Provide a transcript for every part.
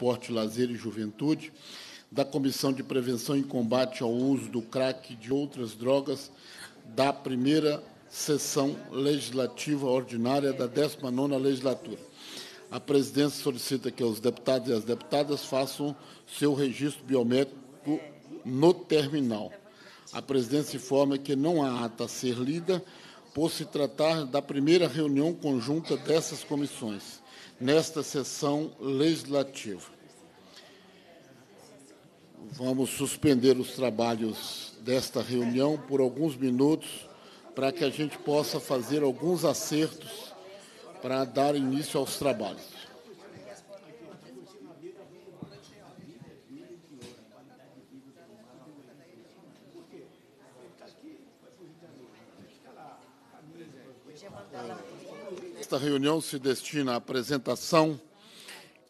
Esporte, Lazer e Juventude, da Comissão de Prevenção e Combate ao Uso do Crack e de Outras Drogas, da primeira sessão legislativa ordinária da 19ª legislatura. A presidência solicita que os deputados e as deputadas façam seu registro biométrico no terminal. A presidência informa que não há ata a ser lida por se tratar da primeira reunião conjunta dessas comissões nesta sessão legislativa. Vamos suspender os trabalhos desta reunião por alguns minutos para que a gente possa fazer alguns acertos para dar início aos trabalhos. Esta reunião se destina à apresentação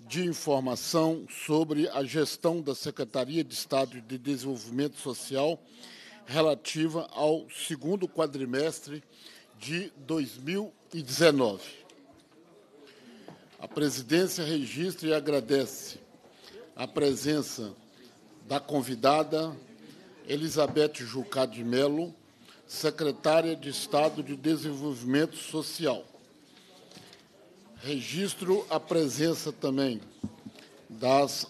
de informação sobre a gestão da Secretaria de Estado de Desenvolvimento Social relativa ao segundo quadrimestre de 2019. A presidência registra e agradece a presença da convidada Elizabeth Jucá de Melo, secretária de Estado de Desenvolvimento Social. Registro a presença também das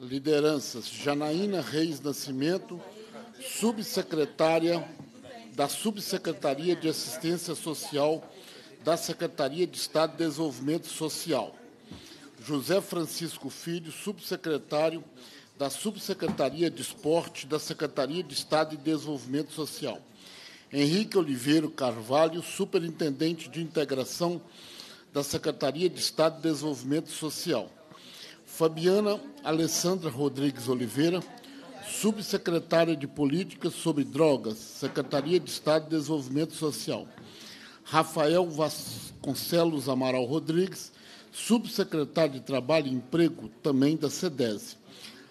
lideranças Janaína Reis Nascimento, subsecretária da Subsecretaria de Assistência Social da Secretaria de Estado de Desenvolvimento Social. José Francisco Filho, subsecretário da Subsecretaria de Esporte da Secretaria de Estado de Desenvolvimento Social. Henrique Oliveira Carvalho, superintendente de integração da Secretaria de Estado de Desenvolvimento Social. Fabiana Alessandra Rodrigues Oliveira, subsecretária de Políticas sobre Drogas, Secretaria de Estado de Desenvolvimento Social. Rafael Vasconcelos Amaral Rodrigues, subsecretário de Trabalho e Emprego, também da SEDESE.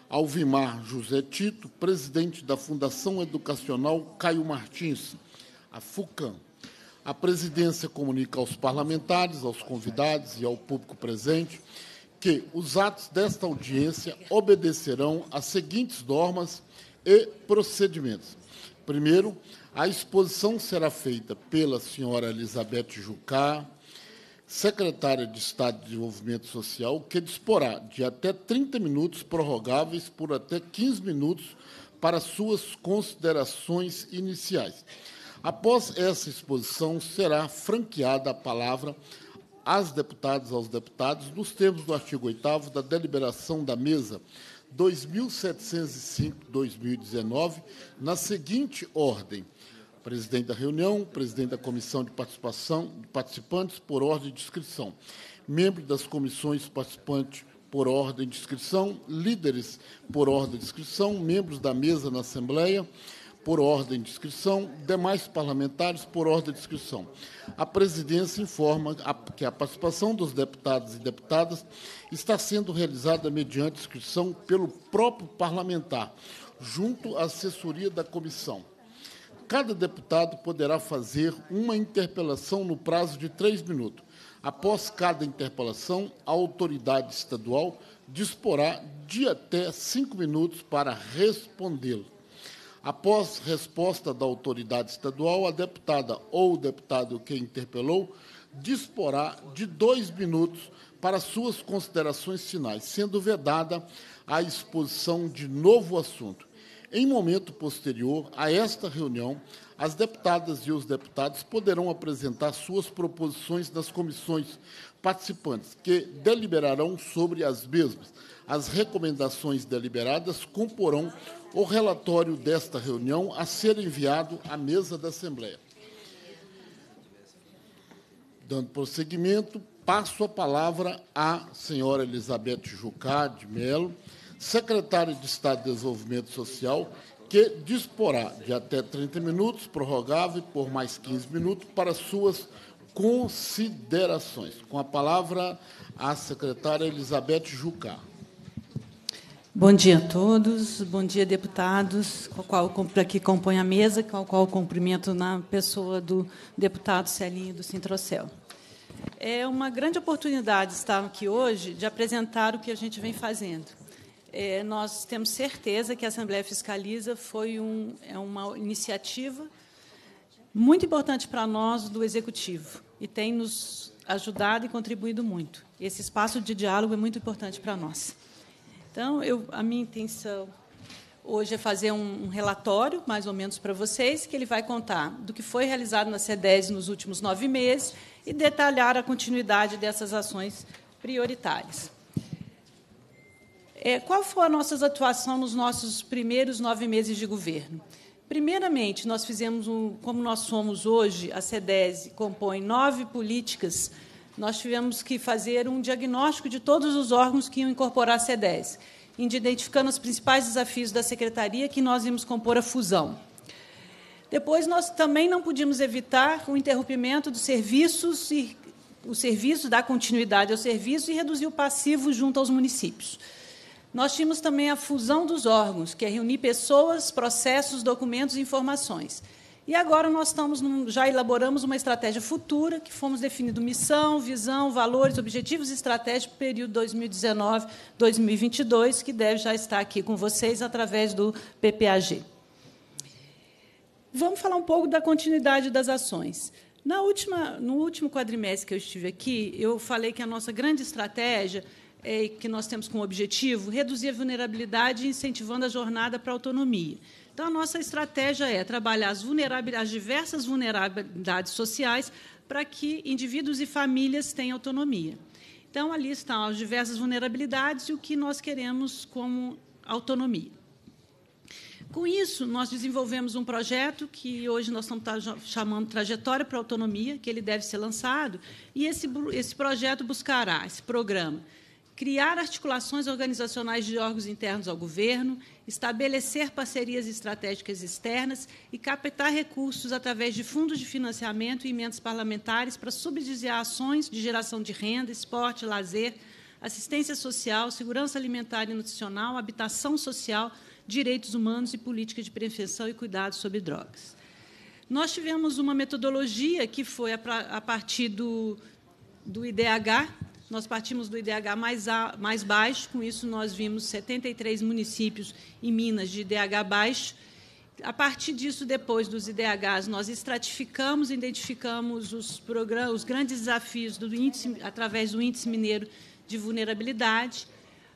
Alvimar José Tito, presidente da Fundação Educacional Caio Martins a FUCAM. A presidência comunica aos parlamentares, aos convidados e ao público presente que os atos desta audiência obedecerão às seguintes normas e procedimentos. Primeiro, a exposição será feita pela senhora Elizabeth Jucá, secretária de Estado de Desenvolvimento Social, que disporá de até 30 minutos prorrogáveis por até 15 minutos para suas considerações iniciais. Após essa exposição, será franqueada a palavra às deputadas aos deputados, nos termos do artigo 8 da deliberação da mesa 2705-2019, na seguinte ordem: presidente da reunião, presidente da comissão de participação de participantes por ordem de inscrição, membros das comissões participantes por ordem de inscrição, líderes por ordem de inscrição, membros da mesa na Assembleia, por ordem de inscrição, demais parlamentares por ordem de inscrição. A presidência informa que a participação dos deputados e deputadas está sendo realizada mediante inscrição pelo próprio parlamentar, junto à assessoria da comissão. Cada deputado poderá fazer uma interpelação no prazo de três minutos. Após cada interpelação, a autoridade estadual disporá de até cinco minutos para respondê-lo. Após resposta da autoridade estadual, a deputada ou o deputado que interpelou disporá de dois minutos para suas considerações finais, sendo vedada a exposição de novo assunto. Em momento posterior a esta reunião, as deputadas e os deputados poderão apresentar suas proposições nas comissões participantes, que deliberarão sobre as mesmas. As recomendações deliberadas comporão o relatório desta reunião a ser enviado à mesa da Assembleia. Dando prosseguimento, passo a palavra à senhora Elizabeth Jucá de Melo, secretária de Estado de Desenvolvimento Social, que disporá de até 30 minutos, prorrogável por mais 15 minutos, para suas considerações. Com a palavra, a secretária Elizabeth Jucá. Bom dia a todos, bom dia, deputados, com qual, que compõe a mesa, com o qual cumprimento na pessoa do deputado Celinho do Sintrocel. É uma grande oportunidade estar aqui hoje de apresentar o que a gente vem fazendo. É, nós temos certeza que a Assembleia Fiscaliza foi um, é uma iniciativa muito importante para nós do Executivo e tem nos ajudado e contribuído muito. Esse espaço de diálogo é muito importante para nós. Então, eu, a minha intenção hoje é fazer um, um relatório, mais ou menos, para vocês, que ele vai contar do que foi realizado na CEDES nos últimos nove meses e detalhar a continuidade dessas ações prioritárias. É, qual foi a nossa atuação nos nossos primeiros nove meses de governo? Primeiramente, nós fizemos, um, como nós somos hoje, a CEDES compõe nove políticas nós tivemos que fazer um diagnóstico de todos os órgãos que iam incorporar a C10, identificando os principais desafios da secretaria que nós íamos compor a fusão. Depois, nós também não podíamos evitar o interrompimento dos serviços e o serviço, dar continuidade ao serviço e reduzir o passivo junto aos municípios. Nós tínhamos também a fusão dos órgãos, que é reunir pessoas, processos, documentos e informações. E agora nós estamos num, já elaboramos uma estratégia futura, que fomos definindo missão, visão, valores, objetivos e estratégia para o período 2019-2022, que deve já estar aqui com vocês através do PPAG. Vamos falar um pouco da continuidade das ações. Na última, no último quadrimestre que eu estive aqui, eu falei que a nossa grande estratégia é, que nós temos como objetivo reduzir a vulnerabilidade incentivando a jornada para a autonomia. Então, a nossa estratégia é trabalhar as, as diversas vulnerabilidades sociais para que indivíduos e famílias tenham autonomia. Então, ali estão as diversas vulnerabilidades e o que nós queremos como autonomia. Com isso, nós desenvolvemos um projeto que hoje nós estamos chamando Trajetória para a Autonomia, que ele deve ser lançado, e esse, esse projeto buscará, esse programa, criar articulações organizacionais de órgãos internos ao governo, estabelecer parcerias estratégicas externas e captar recursos através de fundos de financiamento e emendas parlamentares para subsidiar ações de geração de renda, esporte, lazer, assistência social, segurança alimentar e nutricional, habitação social, direitos humanos e política de prevenção e cuidado sobre drogas. Nós tivemos uma metodologia que foi a, partir do, do IDH, nós partimos do IDH mais, a, mais baixo, com isso nós vimos 73 municípios em Minas de IDH baixo. A partir disso, depois dos IDHs, nós estratificamos, identificamos os, programas, os grandes desafios do índice, através do Índice Mineiro de Vulnerabilidade.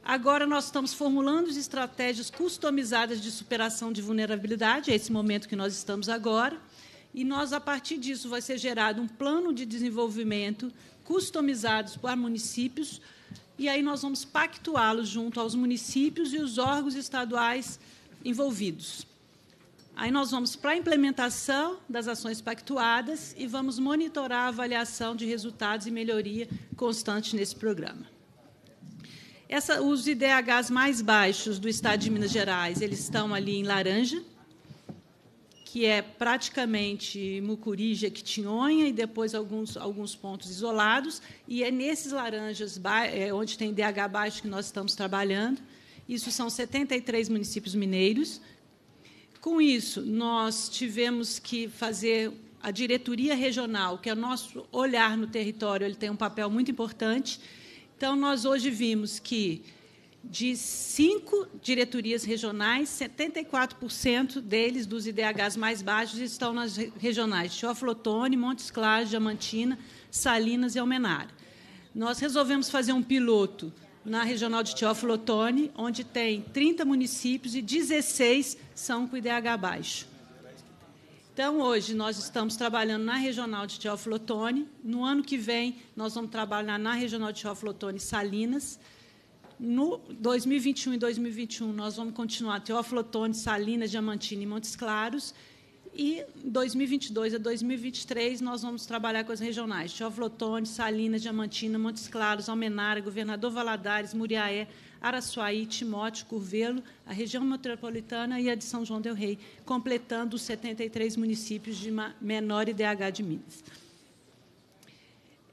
Agora nós estamos formulando estratégias customizadas de superação de vulnerabilidade, é esse momento que nós estamos agora. E nós, a partir disso, vai ser gerado um plano de desenvolvimento customizados para municípios, e aí nós vamos pactuá-los junto aos municípios e os órgãos estaduais envolvidos. Aí nós vamos para a implementação das ações pactuadas e vamos monitorar a avaliação de resultados e melhoria constante nesse programa. Essa, os IDHs mais baixos do Estado de Minas Gerais, eles estão ali em laranja, que é praticamente Mucuri, Jequitinhonha e depois alguns, alguns pontos isolados. E é nesses laranjas, é, onde tem DH baixo, que nós estamos trabalhando. Isso são 73 municípios mineiros. Com isso, nós tivemos que fazer a diretoria regional, que é o nosso olhar no território, ele tem um papel muito importante. Então, nós hoje vimos que de cinco diretorias regionais, 74% deles, dos IDHs mais baixos, estão nas regionais de Teoflotone, Montes Claros, Diamantina, Salinas e Almenara. Nós resolvemos fazer um piloto na regional de Teoflotone, onde tem 30 municípios e 16 são com IDH baixo. Então, hoje, nós estamos trabalhando na regional de Teoflotone. No ano que vem, nós vamos trabalhar na regional de e Salinas no 2021 e 2021 nós vamos continuar Teófilo Otoni, Salinas, Diamantina e Montes Claros. E 2022 a 2023 nós vamos trabalhar com as regionais: Teófilo Otoni, Salinas, Diamantina, Montes Claros, Almenara, Governador Valadares, Muriaé, Araçuaí, Timóteo, Curvelo, a região metropolitana e a de São João del Rei, completando os 73 municípios de menor IDH de Minas.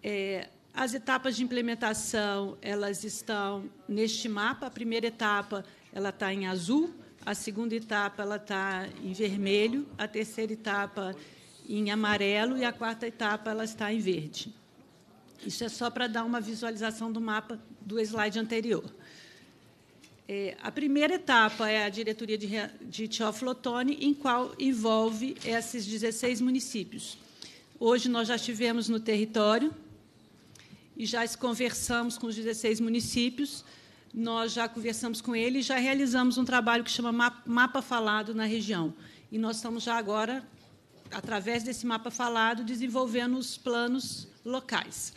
É, as etapas de implementação elas estão neste mapa. A primeira etapa ela está em azul, a segunda etapa ela está em vermelho, a terceira etapa em amarelo e a quarta etapa ela está em verde. Isso é só para dar uma visualização do mapa do slide anterior. É, a primeira etapa é a diretoria de, de Teoflotone, em qual envolve esses 16 municípios. Hoje nós já estivemos no território, e já conversamos com os 16 municípios. Nós já conversamos com ele e já realizamos um trabalho que chama Mapa Falado na região. E nós estamos já agora, através desse mapa falado, desenvolvendo os planos locais.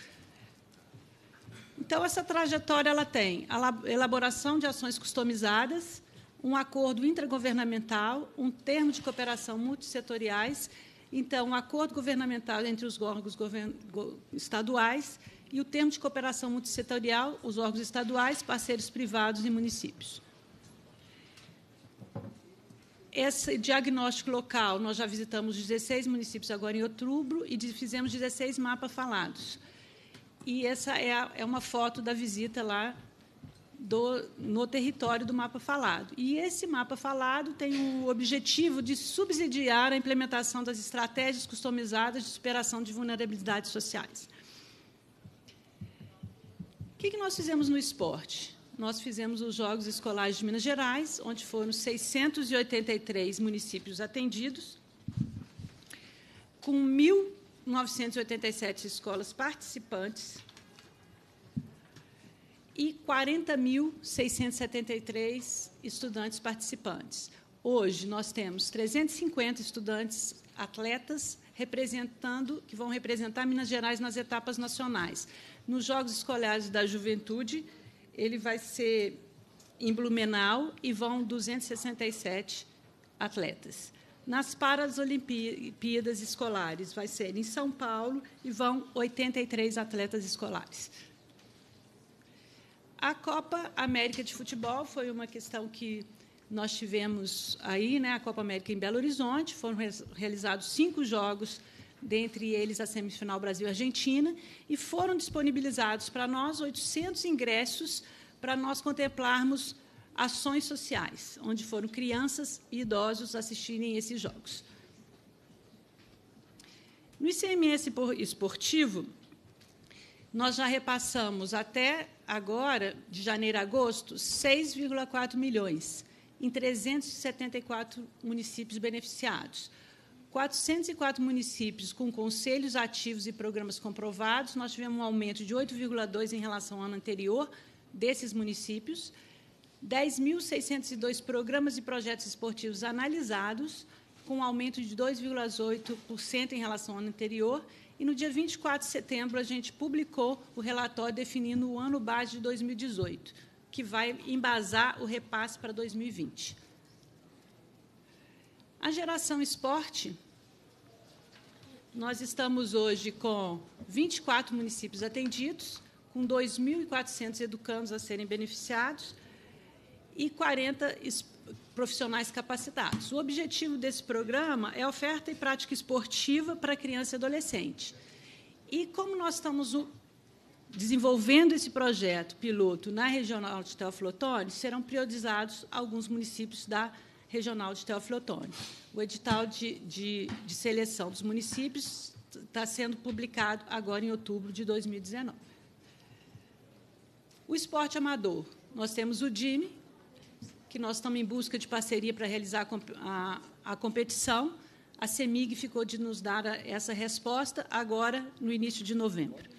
Então, essa trajetória ela tem a elaboração de ações customizadas, um acordo intragovernamental, um termo de cooperação multissetoriais, então, um acordo governamental entre os órgãos estaduais, e o termo de cooperação multissetorial, os órgãos estaduais, parceiros privados e municípios. Esse diagnóstico local, nós já visitamos 16 municípios agora em outubro e fizemos 16 mapas falados. E essa é, a, é uma foto da visita lá do, no território do mapa falado. E esse mapa falado tem o objetivo de subsidiar a implementação das estratégias customizadas de superação de vulnerabilidades sociais que, que nós fizemos no esporte? Nós fizemos os Jogos Escolares de Minas Gerais, onde foram 683 municípios atendidos, com 1.987 escolas participantes e 40.673 estudantes participantes. Hoje nós temos 350 estudantes atletas representando que vão representar Minas Gerais nas etapas nacionais. Nos Jogos Escolares da Juventude, ele vai ser em Blumenau e vão 267 atletas. Nas Paralimpíadas Escolares, vai ser em São Paulo e vão 83 atletas escolares. A Copa América de Futebol foi uma questão que nós tivemos aí, né, a Copa América em Belo Horizonte, foram realizados cinco jogos dentre eles a semifinal Brasil-Argentina, e foram disponibilizados para nós 800 ingressos para nós contemplarmos ações sociais, onde foram crianças e idosos assistirem esses jogos. No ICMS esportivo, nós já repassamos até agora, de janeiro a agosto, 6,4 milhões em 374 municípios beneficiados. 404 municípios com conselhos ativos e programas comprovados, nós tivemos um aumento de 8,2 em relação ao ano anterior desses municípios, 10.602 programas e projetos esportivos analisados, com um aumento de 2,8% em relação ao ano anterior. E no dia 24 de setembro, a gente publicou o relatório definindo o ano base de 2018, que vai embasar o repasse para 2020. A geração esporte, nós estamos hoje com 24 municípios atendidos, com 2.400 educandos a serem beneficiados e 40 profissionais capacitados. O objetivo desse programa é oferta e prática esportiva para criança e adolescente. E como nós estamos desenvolvendo esse projeto piloto na regional de Teoflotone, serão priorizados alguns municípios da região Regional de Teófilo Otoni. O edital de, de, de seleção dos municípios está sendo publicado agora em outubro de 2019. O esporte amador. Nós temos o DIME, que nós estamos em busca de parceria para realizar a, a competição. A CEMIG ficou de nos dar essa resposta agora, no início de novembro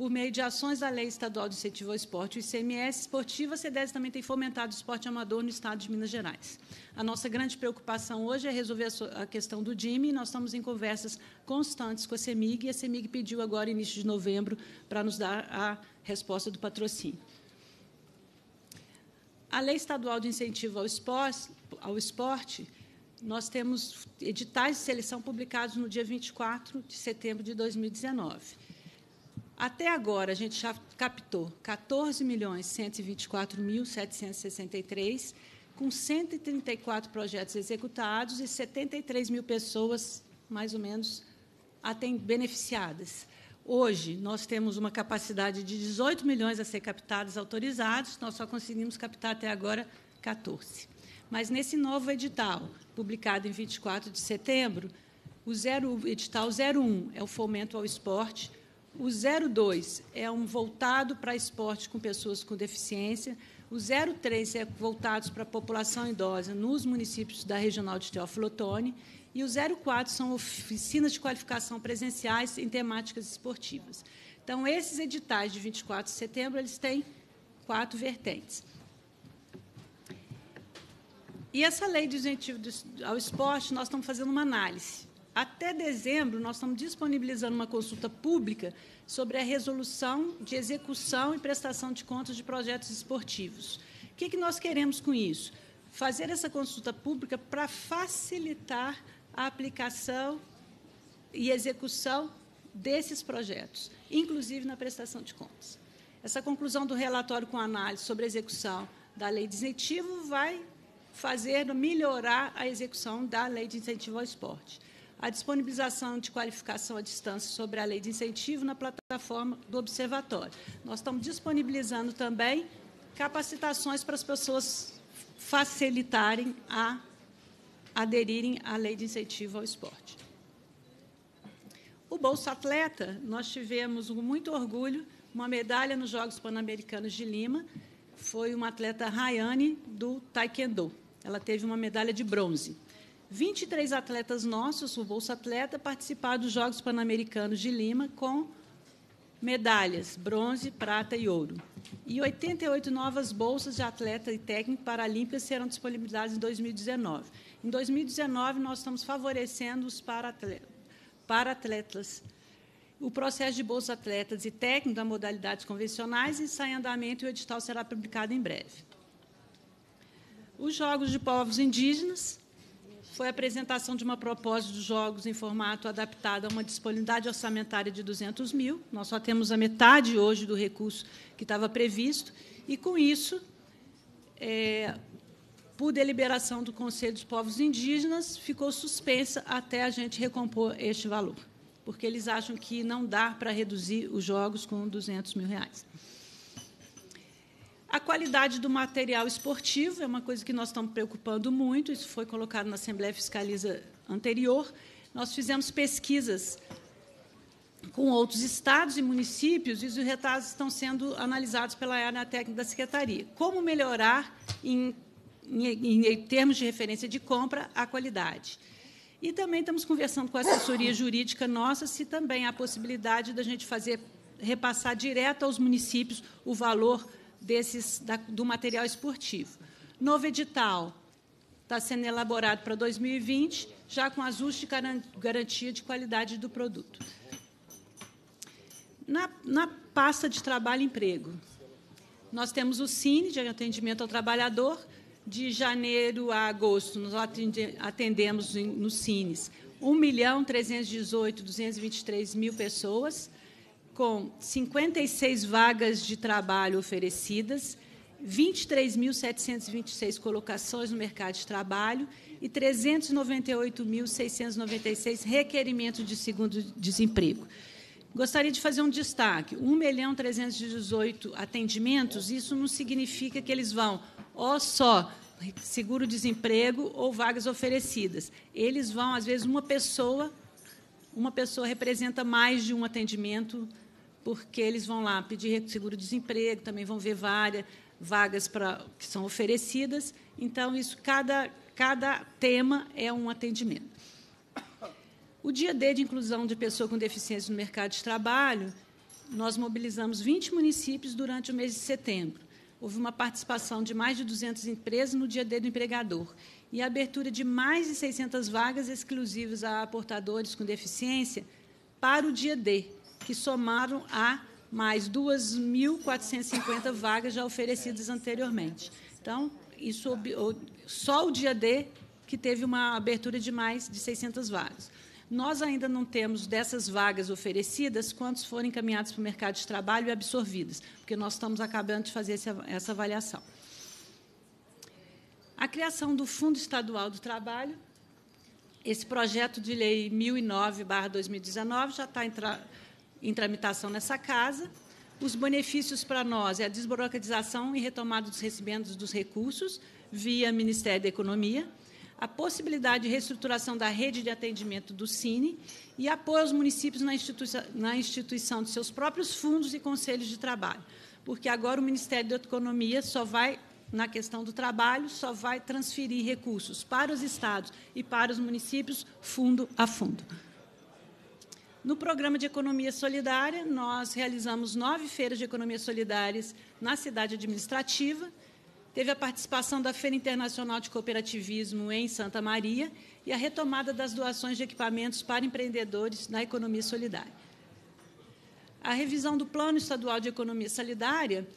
por meio de ações da Lei Estadual de Incentivo ao Esporte, o ICMS esportivo, a CEDES também tem fomentado o esporte amador no estado de Minas Gerais. A nossa grande preocupação hoje é resolver a questão do DIME e nós estamos em conversas constantes com a CEMIG e a CEMIG pediu agora, início de novembro, para nos dar a resposta do patrocínio. A Lei Estadual de Incentivo ao Esporte, ao esporte nós temos editais de seleção publicados no dia 24 de setembro de 2019. Até agora, a gente já captou 14 milhões 124 mil 763, com 134 projetos executados e 73 mil pessoas, mais ou menos, beneficiadas. Hoje, nós temos uma capacidade de 18 milhões a ser captados autorizados, nós só conseguimos captar até agora 14. Mas nesse novo edital, publicado em 24 de setembro, o, zero, o edital 01 é o fomento ao esporte, o 02 é um voltado para esporte com pessoas com deficiência. O 03 é voltado para a população idosa nos municípios da Regional de Teófilo Otoni. E o 04 são oficinas de qualificação presenciais em temáticas esportivas. Então, esses editais de 24 de setembro, eles têm quatro vertentes. E essa lei de incentivo ao esporte, nós estamos fazendo uma análise até dezembro, nós estamos disponibilizando uma consulta pública sobre a resolução de execução e prestação de contas de projetos esportivos. O que, é que nós queremos com isso? Fazer essa consulta pública para facilitar a aplicação e execução desses projetos, inclusive na prestação de contas. Essa conclusão do relatório com análise sobre a execução da lei de incentivo vai fazer melhorar a execução da lei de incentivo ao esporte a disponibilização de qualificação à distância sobre a lei de incentivo na plataforma do Observatório. Nós estamos disponibilizando também capacitações para as pessoas facilitarem a aderirem à lei de incentivo ao esporte. O Bolsa Atleta, nós tivemos com muito orgulho uma medalha nos Jogos Pan-Americanos de Lima, foi uma atleta Rayane do Taekwondo. Ela teve uma medalha de bronze. 23 atletas nossos, o Bolsa Atleta, participaram dos Jogos Pan-Americanos de Lima com medalhas, bronze, prata e ouro. E 88 novas bolsas de atleta e técnico paralímpicas serão disponibilizadas em 2019. Em 2019, nós estamos favorecendo os para-atletas. O processo de bolsa atletas e técnico das modalidades convencionais está em andamento e o edital será publicado em breve. Os Jogos de Povos Indígenas, foi a apresentação de uma proposta de jogos em formato adaptado a uma disponibilidade orçamentária de 200 mil. Nós só temos a metade hoje do recurso que estava previsto. E, com isso, é, por deliberação do Conselho dos Povos Indígenas, ficou suspensa até a gente recompor este valor, porque eles acham que não dá para reduzir os jogos com 200 mil reais. A qualidade do material esportivo é uma coisa que nós estamos preocupando muito, isso foi colocado na Assembleia Fiscaliza anterior. Nós fizemos pesquisas com outros estados e municípios, e os resultados estão sendo analisados pela área técnica da Secretaria. Como melhorar, em, em, em termos de referência de compra, a qualidade. E também estamos conversando com a assessoria jurídica nossa se também há possibilidade da gente fazer repassar direto aos municípios o valor desses, da, do material esportivo. Novo edital está sendo elaborado para 2020, já com ajuste de garantia de qualidade do produto. Na, na pasta de trabalho e emprego, nós temos o Cine, de atendimento ao trabalhador, de janeiro a agosto, nós atendemos no Cines 1 milhão 318 223 mil pessoas, com 56 vagas de trabalho oferecidas, 23.726 colocações no mercado de trabalho e 398.696 requerimentos de segundo desemprego. Gostaria de fazer um destaque: 1 milhão 318 atendimentos, isso não significa que eles vão ou só seguro-desemprego ou vagas oferecidas. Eles vão, às vezes, uma pessoa, uma pessoa representa mais de um atendimento porque eles vão lá pedir seguro-desemprego, também vão ver várias vagas pra, que são oferecidas. Então, isso cada, cada tema é um atendimento. O dia D de inclusão de pessoa com deficiência no mercado de trabalho, nós mobilizamos 20 municípios durante o mês de setembro. Houve uma participação de mais de 200 empresas no dia D do empregador e a abertura de mais de 600 vagas exclusivas a portadores com deficiência para o dia D, que somaram a mais 2.450 vagas já oferecidas anteriormente. Então, isso só o dia D que teve uma abertura de mais de 600 vagas. Nós ainda não temos dessas vagas oferecidas quantos foram encaminhados para o mercado de trabalho e absorvidas, porque nós estamos acabando de fazer essa avaliação. A criação do Fundo Estadual do Trabalho, esse projeto de lei 1009/2019 já está em tramitação nessa casa. Os benefícios para nós é a desburocratização e retomada dos recebimentos dos recursos via Ministério da Economia, a possibilidade de reestruturação da rede de atendimento do Cine e apoio aos municípios na instituição, na instituição de seus próprios fundos e conselhos de trabalho. Porque agora o Ministério da Economia só vai na questão do trabalho, só vai transferir recursos para os estados e para os municípios, fundo a fundo. No programa de economia solidária, nós realizamos nove feiras de economia solidárias na cidade administrativa. Teve a participação da Feira Internacional de Cooperativismo em Santa Maria e a retomada das doações de equipamentos para empreendedores na economia solidária. A revisão do Plano Estadual de Economia Solidária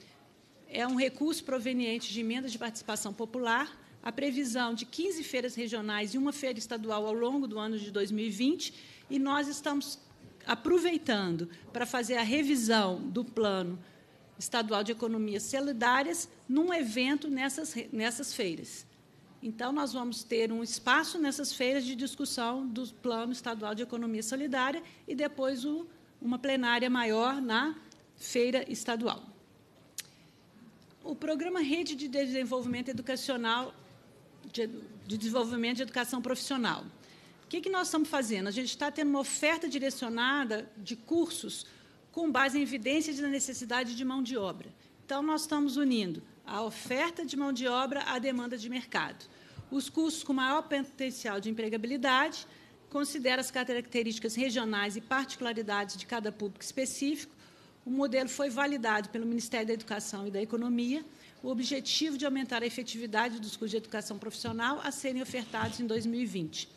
é um recurso proveniente de emendas de participação popular a previsão de 15 feiras regionais e uma feira estadual ao longo do ano de 2020, e nós estamos aproveitando para fazer a revisão do plano estadual de economias solidárias num evento nessas, nessas feiras. Então, nós vamos ter um espaço nessas feiras de discussão do Plano Estadual de Economia Solidária e depois o, uma plenária maior na feira estadual. O programa Rede de Desenvolvimento Educacional, de, de Desenvolvimento de Educação Profissional que, que nós estamos fazendo? A gente está tendo uma oferta direcionada de cursos com base em evidências da necessidade de mão de obra. Então, nós estamos unindo a oferta de mão de obra à demanda de mercado. Os cursos com maior potencial de empregabilidade considera as características regionais e particularidades de cada público específico. O modelo foi validado pelo Ministério da Educação e da Economia, o objetivo de aumentar a efetividade dos cursos de educação profissional a serem ofertados em 2020.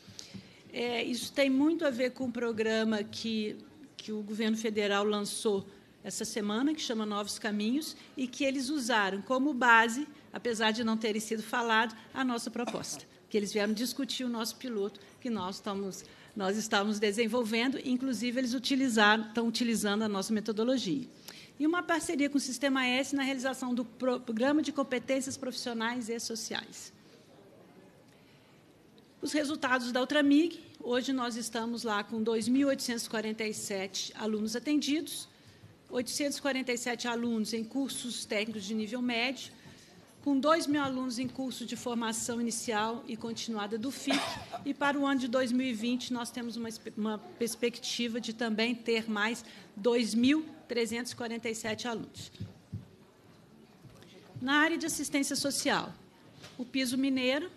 É, isso tem muito a ver com o um programa que, que o governo federal lançou essa semana, que chama Novos Caminhos, e que eles usaram como base, apesar de não terem sido falado, a nossa proposta. Que eles vieram discutir o nosso piloto, que nós estamos, nós estamos desenvolvendo, inclusive eles utilizaram, estão utilizando a nossa metodologia. E uma parceria com o Sistema S na realização do Programa de Competências Profissionais e Sociais. Os resultados da Ultramig, Hoje nós estamos lá com 2.847 alunos atendidos, 847 alunos em cursos técnicos de nível médio, com 2 mil alunos em curso de formação inicial e continuada do FIC. E para o ano de 2020, nós temos uma, uma perspectiva de também ter mais 2.347 alunos. Na área de assistência social, o piso mineiro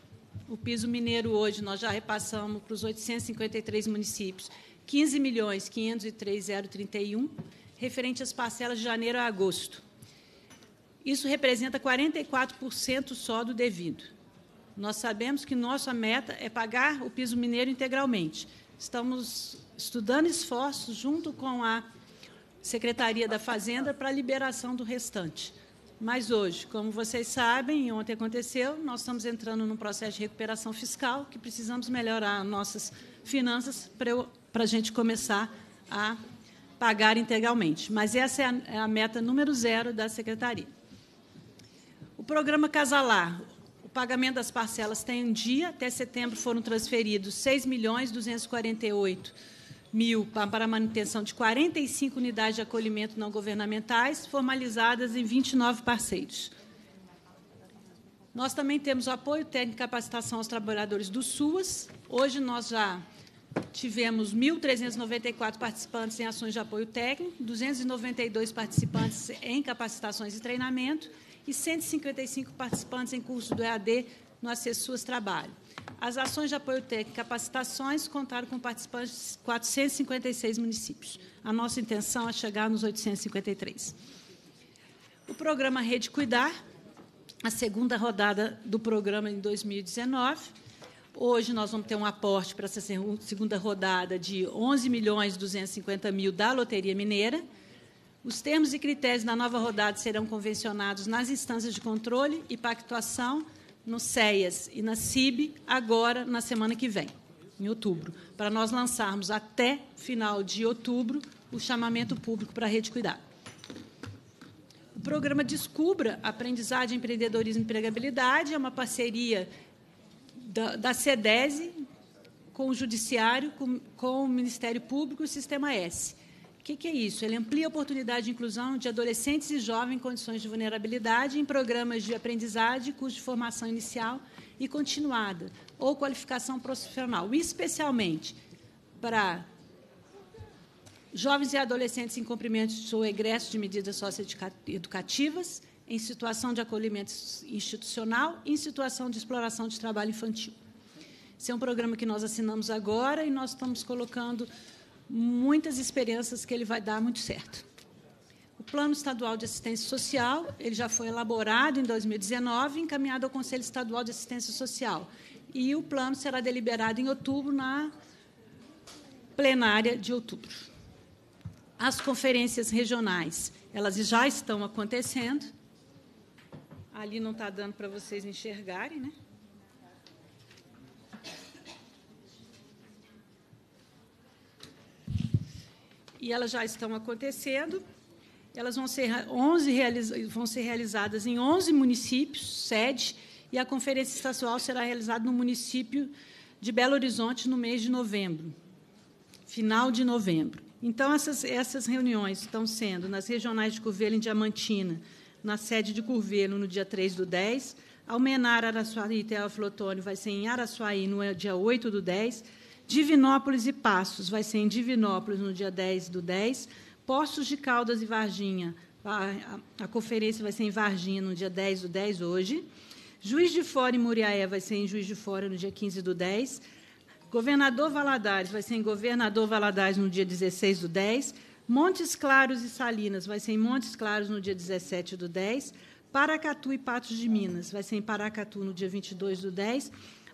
o piso mineiro hoje nós já repassamos para os 853 municípios 15 milhões 503.031 referente às parcelas de janeiro a agosto. Isso representa 44% só do devido. Nós sabemos que nossa meta é pagar o piso mineiro integralmente. Estamos estudando esforços junto com a Secretaria da Fazenda para a liberação do restante. Mas hoje, como vocês sabem, e ontem aconteceu, nós estamos entrando num processo de recuperação fiscal que precisamos melhorar nossas finanças para a gente começar a pagar integralmente. Mas essa é a, é a meta número zero da Secretaria. O programa Casalar, o pagamento das parcelas tem um dia, até setembro foram transferidos 6 milhões 248 mil para a manutenção de 45 unidades de acolhimento não governamentais, formalizadas em 29 parceiros. Nós também temos o apoio técnico e capacitação aos trabalhadores do SUAS. Hoje nós já tivemos 1.394 participantes em ações de apoio técnico, 292 participantes em capacitações e treinamento e 155 participantes em curso do EAD no Acessuas Trabalho. As ações de apoio técnico e capacitações contaram com participantes de 456 municípios. A nossa intenção é chegar nos 853. O programa Rede Cuidar, a segunda rodada do programa em 2019. Hoje nós vamos ter um aporte para essa segunda rodada de 11 milhões 250 mil da Loteria Mineira. Os termos e critérios da nova rodada serão convencionados nas instâncias de controle e pactuação no CEAS e na CIB agora, na semana que vem, em outubro, para nós lançarmos até final de outubro o chamamento público para a rede cuidar. O programa Descubra Aprendizagem, Empreendedorismo e Empregabilidade é uma parceria da, da CEDESI com o Judiciário, com, com o Ministério Público e o Sistema S. O que, que, é isso? Ele amplia a oportunidade de inclusão de adolescentes e jovens em condições de vulnerabilidade em programas de aprendizagem, curso de formação inicial e continuada, ou qualificação profissional, especialmente para jovens e adolescentes em cumprimento ou egresso de medidas socioeducativas, em situação de acolhimento institucional e em situação de exploração de trabalho infantil. Esse é um programa que nós assinamos agora e nós estamos colocando muitas experiências que ele vai dar muito certo. O Plano Estadual de Assistência Social, ele já foi elaborado em 2019 e encaminhado ao Conselho Estadual de Assistência Social. E o plano será deliberado em outubro, na plenária de outubro. As conferências regionais, elas já estão acontecendo. Ali não está dando para vocês enxergarem, né? e elas já estão acontecendo. Elas vão ser, 11, vão ser realizadas em 11 municípios, sede, e a conferência estadual será realizada no município de Belo Horizonte no mês de novembro, final de novembro. Então, essas, essas reuniões estão sendo nas regionais de Curvelo em Diamantina, na sede de Curvelo, no dia 3 do 10, Almenar, Araçuaí e Teófilo Otônio vai ser em Araçuaí, no dia 8 do 10, Divinópolis e Passos, vai ser em Divinópolis no dia 10 do 10, Poços de Caldas e Varginha, a, a, a conferência vai ser em Varginha no dia 10 do 10 hoje, Juiz de Fora e Muriaé vai ser em Juiz de Fora no dia 15 do 10, Governador Valadares vai ser em Governador Valadares no dia 16 do 10, Montes Claros e Salinas vai ser em Montes Claros no dia 17 do 10, Paracatu e Patos de Minas vai ser em Paracatu no dia 22 do 10,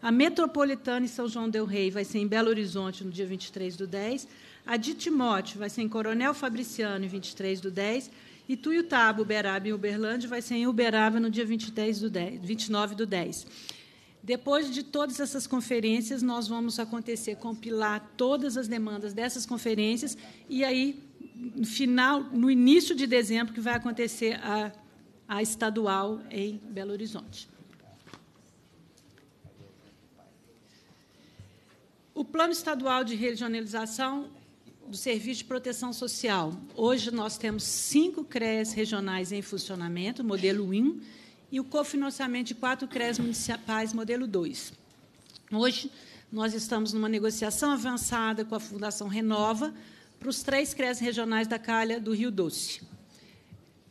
a metropolitana e São João Del Rei vai ser em Belo Horizonte, no dia 23 do 10. A de Timóteo vai ser em Coronel Fabriciano, em 23 do 10. E Tuiutaba, Uberaba e Uberlândia vai ser em Uberaba, no dia 23 do 10, 29 do 10. Depois de todas essas conferências, nós vamos acontecer compilar todas as demandas dessas conferências e aí no final, no início de dezembro que vai acontecer a, a estadual em Belo Horizonte. O Plano Estadual de Regionalização do Serviço de Proteção Social. Hoje nós temos cinco CREs regionais em funcionamento, modelo 1, e o cofinanciamento de quatro CREs municipais, modelo 2. Hoje nós estamos numa negociação avançada com a Fundação Renova para os três CREs regionais da calha do Rio Doce.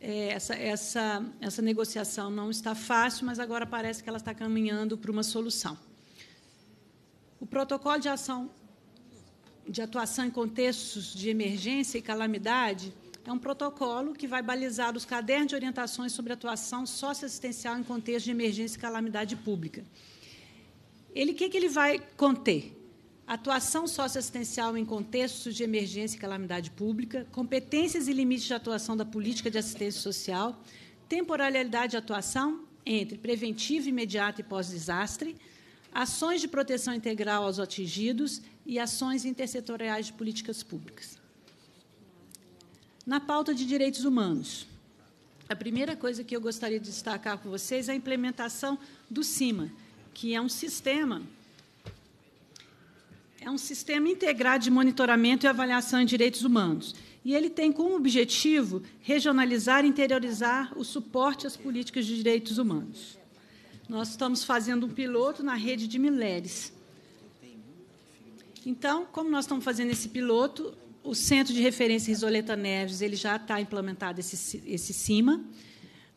É, essa, essa, essa negociação não está fácil, mas agora parece que ela está caminhando para uma solução. O protocolo de ação de atuação em contextos de emergência e calamidade é um protocolo que vai balizar os cadernos de orientações sobre atuação socioassistencial em contexto de emergência e calamidade pública. Ele, o que, que ele vai conter? Atuação socioassistencial em contextos de emergência e calamidade pública, competências e limites de atuação da política de assistência social, temporalidade de atuação entre preventivo, imediato e pós-desastre, ações de proteção integral aos atingidos e ações intersetoriais de políticas públicas. Na pauta de direitos humanos, a primeira coisa que eu gostaria de destacar com vocês é a implementação do CIMA, que é um sistema é um sistema integrado de monitoramento e avaliação em direitos humanos. E ele tem como objetivo regionalizar e interiorizar o suporte às políticas de direitos humanos. Nós estamos fazendo um piloto na rede de Mileres. Então, como nós estamos fazendo esse piloto, o Centro de Referência Risoleta Neves ele já está implementado esse, esse CIMA.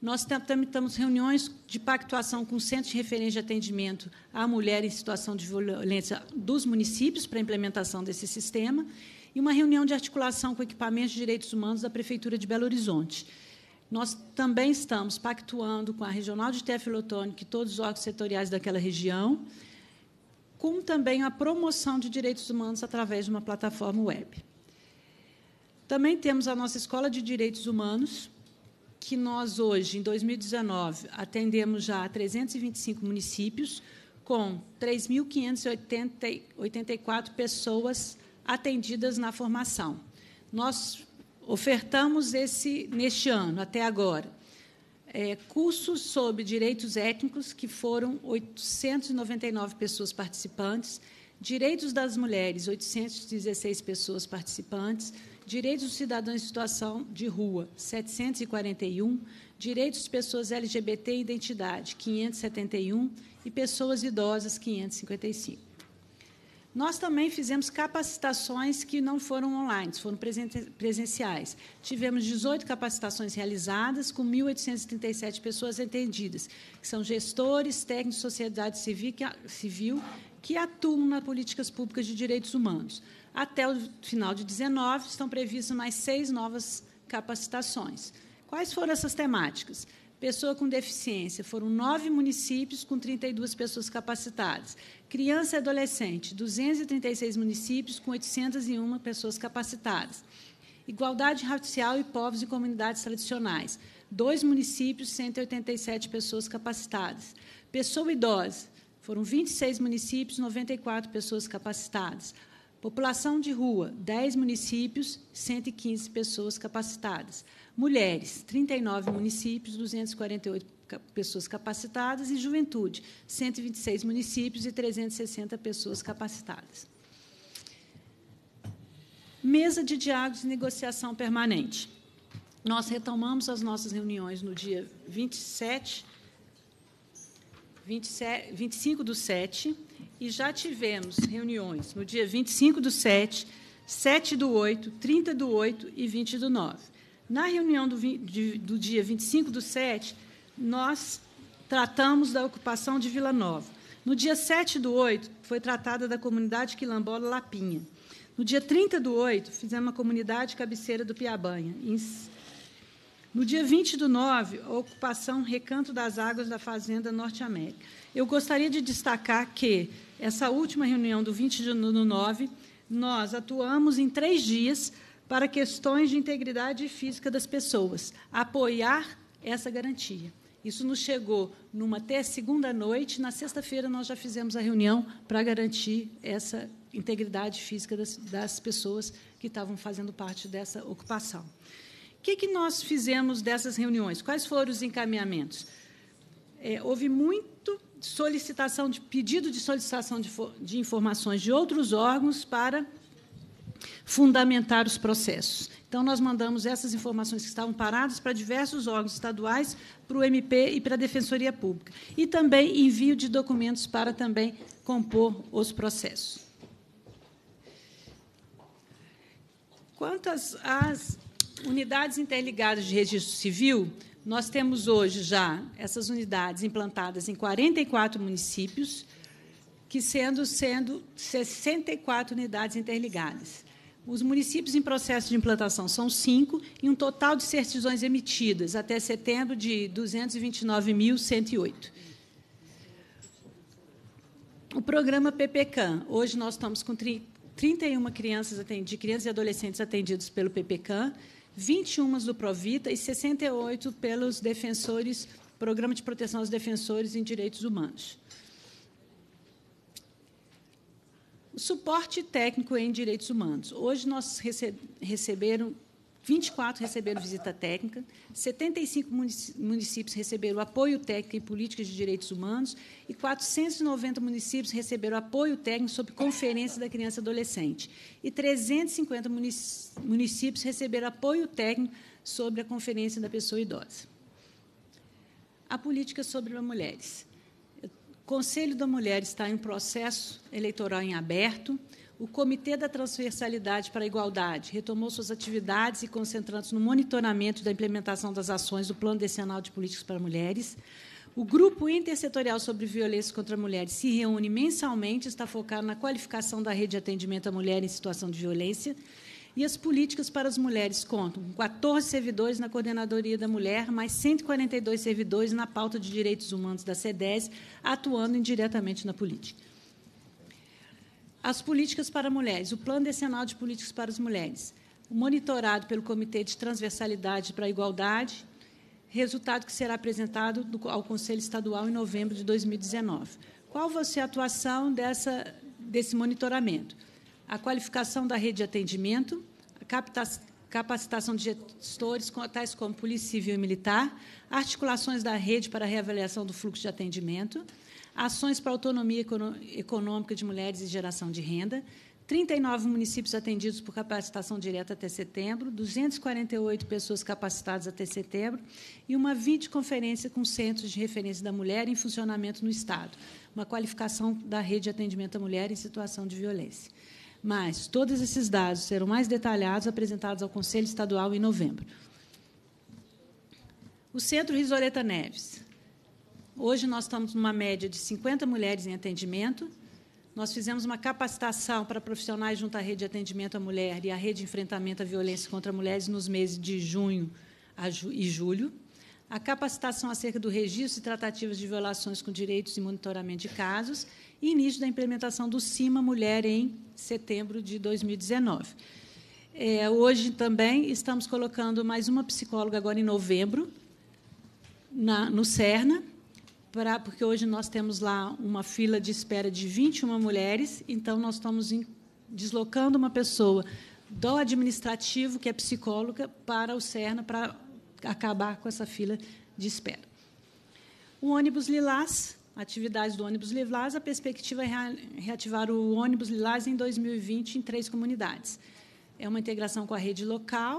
Nós também estamos reuniões de pactuação com o Centro de Referência de Atendimento à Mulher em Situação de Violência dos municípios para a implementação desse sistema e uma reunião de articulação com equipamentos Equipamento de Direitos Humanos da Prefeitura de Belo Horizonte. Nós também estamos pactuando com a regional de tefilotônico e todos os órgãos setoriais daquela região, com também a promoção de direitos humanos através de uma plataforma web. Também temos a nossa Escola de Direitos Humanos, que nós hoje, em 2019, atendemos já 325 municípios, com 3.584 pessoas atendidas na formação. Nós ofertamos esse neste ano até agora é, cursos sobre direitos étnicos que foram 899 pessoas participantes, direitos das mulheres 816 pessoas participantes, direitos dos cidadãos em situação de rua 741, direitos de pessoas LGBT e identidade 571 e pessoas idosas 555. Nós também fizemos capacitações que não foram online, foram presenciais. Tivemos 18 capacitações realizadas, com 1.837 pessoas atendidas, que são gestores, técnicos sociedade civil que atuam nas políticas públicas de direitos humanos. Até o final de 19 estão previstas mais seis novas capacitações. Quais foram essas temáticas? Pessoa com deficiência, foram nove municípios com 32 pessoas capacitadas. Criança e adolescente, 236 municípios com 801 pessoas capacitadas. Igualdade racial e povos e comunidades tradicionais, dois municípios, 187 pessoas capacitadas. Pessoa idosa, foram 26 municípios, 94 pessoas capacitadas. População de rua, 10 municípios, 115 pessoas capacitadas. Mulheres, 39 municípios, 248 pessoas capacitadas e juventude, 126 municípios e 360 pessoas capacitadas. Mesa de diálogos e negociação permanente. Nós retomamos as nossas reuniões no dia 27, 27 25 do 7 e já tivemos reuniões no dia 25 do 7, 7 do 8, 30 do 8 e 20 do 9. Na reunião do, do dia 25 do 7, nós tratamos da ocupação de Vila Nova. No dia 7 do 8, foi tratada da comunidade quilombola Lapinha. No dia 30 do 8, fizemos a comunidade cabeceira do Piabanha. No dia 20 do 9, a ocupação Recanto das Águas da Fazenda Norte América. Eu gostaria de destacar que essa última reunião do 20 do 9, nós atuamos em três dias para questões de integridade física das pessoas, apoiar essa garantia. Isso nos chegou numa até segunda noite. Na sexta-feira, nós já fizemos a reunião para garantir essa integridade física das, das pessoas que estavam fazendo parte dessa ocupação. O que, que nós fizemos dessas reuniões? Quais foram os encaminhamentos? É, houve muito solicitação de pedido de solicitação de, de informações de outros órgãos para fundamentar os processos. Então, nós mandamos essas informações que estavam paradas para diversos órgãos estaduais, para o MP e para a Defensoria Pública. E também envio de documentos para também compor os processos. Quantas às unidades interligadas de registro civil, nós temos hoje já essas unidades implantadas em 44 municípios, que sendo, sendo 64 unidades interligadas. Os municípios em processo de implantação são cinco e um total de certidões emitidas até setembro de 229.108. O programa PPCAM. Hoje nós estamos com 31 crianças atendidas, crianças e adolescentes atendidos pelo PPCAM, 21 do Provita e 68 pelos defensores, Programa de Proteção aos Defensores em Direitos Humanos. O suporte técnico em direitos humanos. Hoje nós rece receberam 24 receberam visita técnica, 75 municípios receberam apoio técnico em políticas de direitos humanos e 490 municípios receberam apoio técnico sobre conferência da criança e adolescente. E 350 municípios receberam apoio técnico sobre a conferência da pessoa idosa. A política sobre as mulheres. Conselho da Mulher está em processo eleitoral em aberto. O Comitê da Transversalidade para a Igualdade retomou suas atividades e concentrando-se no monitoramento da implementação das ações do Plano Decenal de Políticas para Mulheres. O Grupo Intersetorial sobre Violência contra Mulheres se reúne mensalmente, está focado na qualificação da rede de atendimento à mulher em situação de violência e as políticas para as mulheres contam com 14 servidores na Coordenadoria da Mulher, mais 142 servidores na pauta de direitos humanos da CEDES, atuando indiretamente na política. As políticas para mulheres, o Plano Decenal de Políticas para as Mulheres, monitorado pelo Comitê de Transversalidade para a Igualdade, resultado que será apresentado ao Conselho Estadual em novembro de 2019. Qual vai ser a atuação dessa, desse monitoramento? a qualificação da rede de atendimento, capacitação de gestores, tais como Polícia Civil e Militar, articulações da rede para reavaliação do fluxo de atendimento, ações para autonomia econômica de mulheres e geração de renda, 39 municípios atendidos por capacitação direta até setembro, 248 pessoas capacitadas até setembro e uma videoconferência com centros de referência da mulher em funcionamento no Estado, uma qualificação da rede de atendimento à mulher em situação de violência. Mas todos esses dados serão mais detalhados apresentados ao Conselho Estadual em novembro. O Centro Risoleta Neves. Hoje nós estamos numa média de 50 mulheres em atendimento. Nós fizemos uma capacitação para profissionais junto à Rede de Atendimento à Mulher e à Rede de Enfrentamento à Violência contra Mulheres nos meses de junho e julho. A capacitação acerca do registro e tratativas de violações com direitos e monitoramento de casos e início da implementação do CIMA Mulher em setembro de 2019. É, hoje também estamos colocando mais uma psicóloga agora em novembro na, no Cerna, pra, porque hoje nós temos lá uma fila de espera de 21 mulheres, então nós estamos em, deslocando uma pessoa do administrativo, que é psicóloga, para o Cerna para acabar com essa fila de espera. O ônibus Lilás atividades do ônibus Lilás, a perspectiva é reativar o ônibus Lilás em 2020 em três comunidades. É uma integração com a rede local.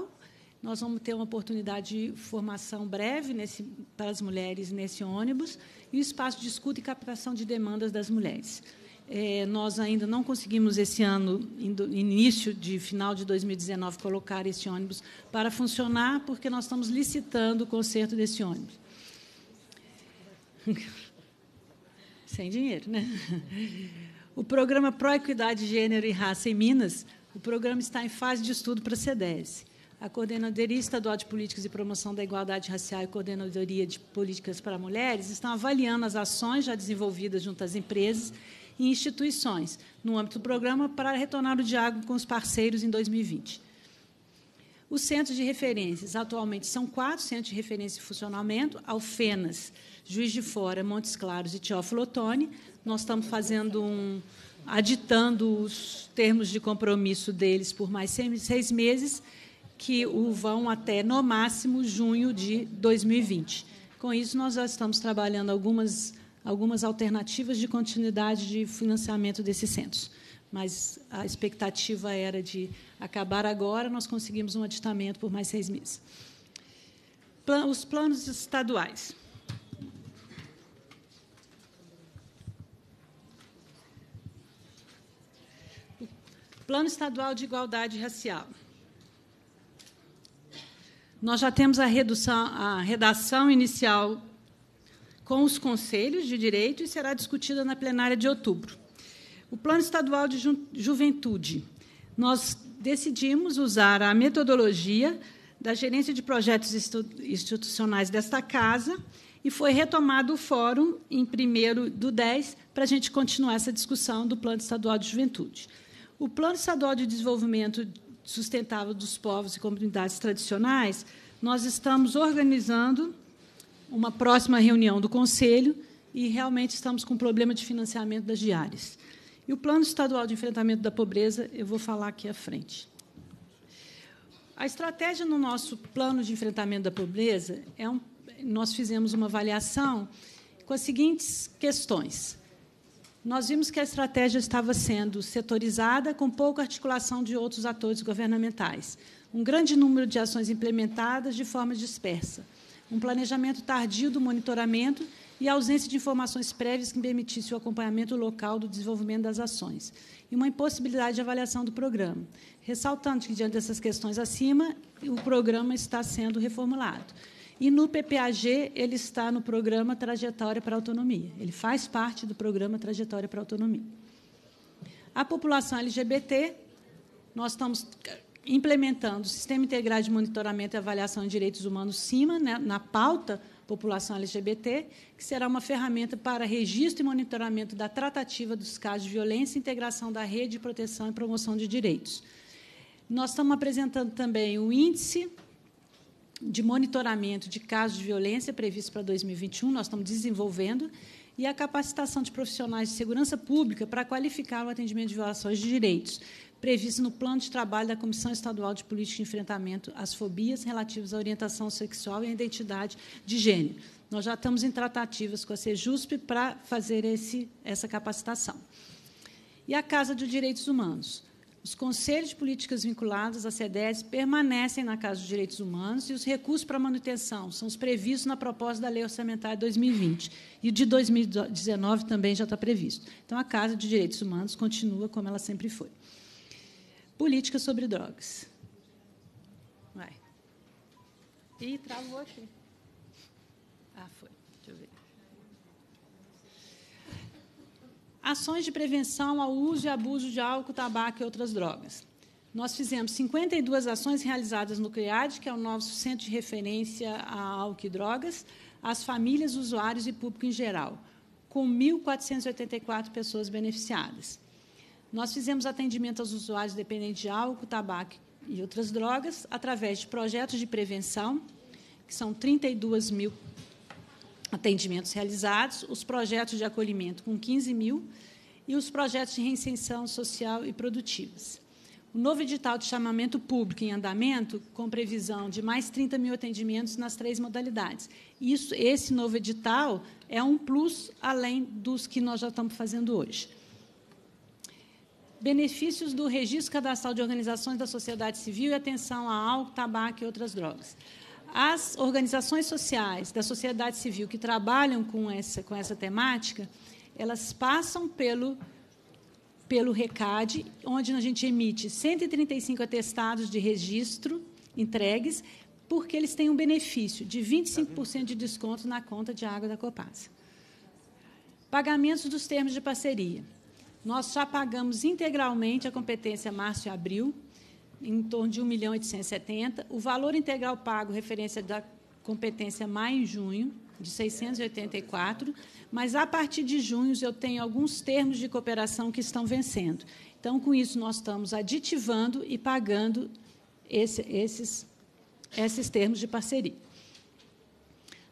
Nós vamos ter uma oportunidade de formação breve nesse, para as mulheres nesse ônibus e um espaço de escuta e captação de demandas das mulheres. É, nós ainda não conseguimos esse ano, início de final de 2019, colocar esse ônibus para funcionar, porque nós estamos licitando o conserto desse ônibus. Sem dinheiro, né? O programa equidade Gênero e Raça em Minas, o programa está em fase de estudo para a CEDES. A Coordenadoria Estadual de Políticas e Promoção da Igualdade Racial e Coordenadoria de Políticas para Mulheres estão avaliando as ações já desenvolvidas junto às empresas e instituições no âmbito do programa para retornar o diálogo com os parceiros em 2020. Os centros de referências, atualmente são quatro centros de referência de funcionamento, Alfenas, Juiz de Fora, Montes Claros e Teófilo Otoni. Nós estamos fazendo um. aditando os termos de compromisso deles por mais seis meses, que o vão até, no máximo, junho de 2020. Com isso, nós já estamos trabalhando algumas, algumas alternativas de continuidade de financiamento desses centros mas a expectativa era de acabar agora, nós conseguimos um aditamento por mais seis meses. Os planos estaduais. Plano Estadual de Igualdade Racial. Nós já temos a, redução, a redação inicial com os conselhos de direito e será discutida na plenária de outubro. O Plano Estadual de Ju Juventude. Nós decidimos usar a metodologia da gerência de projetos institucionais desta casa e foi retomado o fórum em 1 do 10 para a gente continuar essa discussão do Plano Estadual de Juventude. O Plano Estadual de Desenvolvimento Sustentável dos Povos e Comunidades Tradicionais, nós estamos organizando uma próxima reunião do Conselho e realmente estamos com um problema de financiamento das diárias. E o Plano Estadual de Enfrentamento da Pobreza, eu vou falar aqui à frente. A estratégia no nosso plano de enfrentamento da pobreza é um, nós fizemos uma avaliação com as seguintes questões: nós vimos que a estratégia estava sendo setorizada, com pouca articulação de outros atores governamentais, um grande número de ações implementadas de forma dispersa, um planejamento tardio do monitoramento e a ausência de informações prévias que permitisse o acompanhamento local do desenvolvimento das ações, e uma impossibilidade de avaliação do programa. Ressaltando que, diante dessas questões acima, o programa está sendo reformulado. E no PPAG, ele está no programa Trajetória para a Autonomia. Ele faz parte do programa Trajetória para a Autonomia. A população LGBT, nós estamos implementando o Sistema Integrado de Monitoramento e Avaliação de Direitos Humanos, CIMA, né, na pauta População LGBT, que será uma ferramenta para registro e monitoramento da tratativa dos casos de violência, integração da rede de proteção e promoção de direitos. Nós estamos apresentando também o Índice de monitoramento de casos de violência previsto para 2021, nós estamos desenvolvendo, e a capacitação de profissionais de segurança pública para qualificar o atendimento de violações de direitos, previsto no plano de trabalho da Comissão Estadual de Política de Enfrentamento às Fobias relativas à orientação sexual e à identidade de gênero. Nós já estamos em tratativas com a Sejusp para fazer esse, essa capacitação. E a Casa de Direitos Humanos. Os conselhos de políticas vinculadas à CEDES permanecem na Casa dos Direitos Humanos e os recursos para manutenção são os previstos na proposta da Lei Orçamentária 2020 e de 2019 também já está previsto. Então, a Casa de Direitos Humanos continua como ela sempre foi. Política sobre drogas. Vai. E travou aqui. Ações de prevenção ao uso e abuso de álcool, tabaco e outras drogas. Nós fizemos 52 ações realizadas no CREAD, que é o nosso centro de referência a álcool e drogas, às famílias, usuários e público em geral, com 1.484 pessoas beneficiadas. Nós fizemos atendimento aos usuários dependentes de álcool, tabaco e outras drogas, através de projetos de prevenção, que são 32 mil atendimentos realizados, os projetos de acolhimento com 15 mil e os projetos de reinserção social e produtivas. O novo edital de chamamento público em andamento, com previsão de mais 30 mil atendimentos nas três modalidades. Isso, esse novo edital é um plus além dos que nós já estamos fazendo hoje. Benefícios do registro cadastral de organizações da sociedade civil e atenção a álcool, tabaco e outras drogas as organizações sociais da sociedade civil que trabalham com essa, com essa temática, elas passam pelo, pelo RECAD, onde a gente emite 135 atestados de registro entregues, porque eles têm um benefício de 25% de desconto na conta de água da Copasa. Pagamentos dos termos de parceria. Nós já pagamos integralmente a competência março e abril, em torno de 1 milhão 870. O valor integral pago, referência da competência é maio e junho, de 684, mas a partir de junho eu tenho alguns termos de cooperação que estão vencendo. Então, com isso, nós estamos aditivando e pagando esse, esses, esses termos de parceria.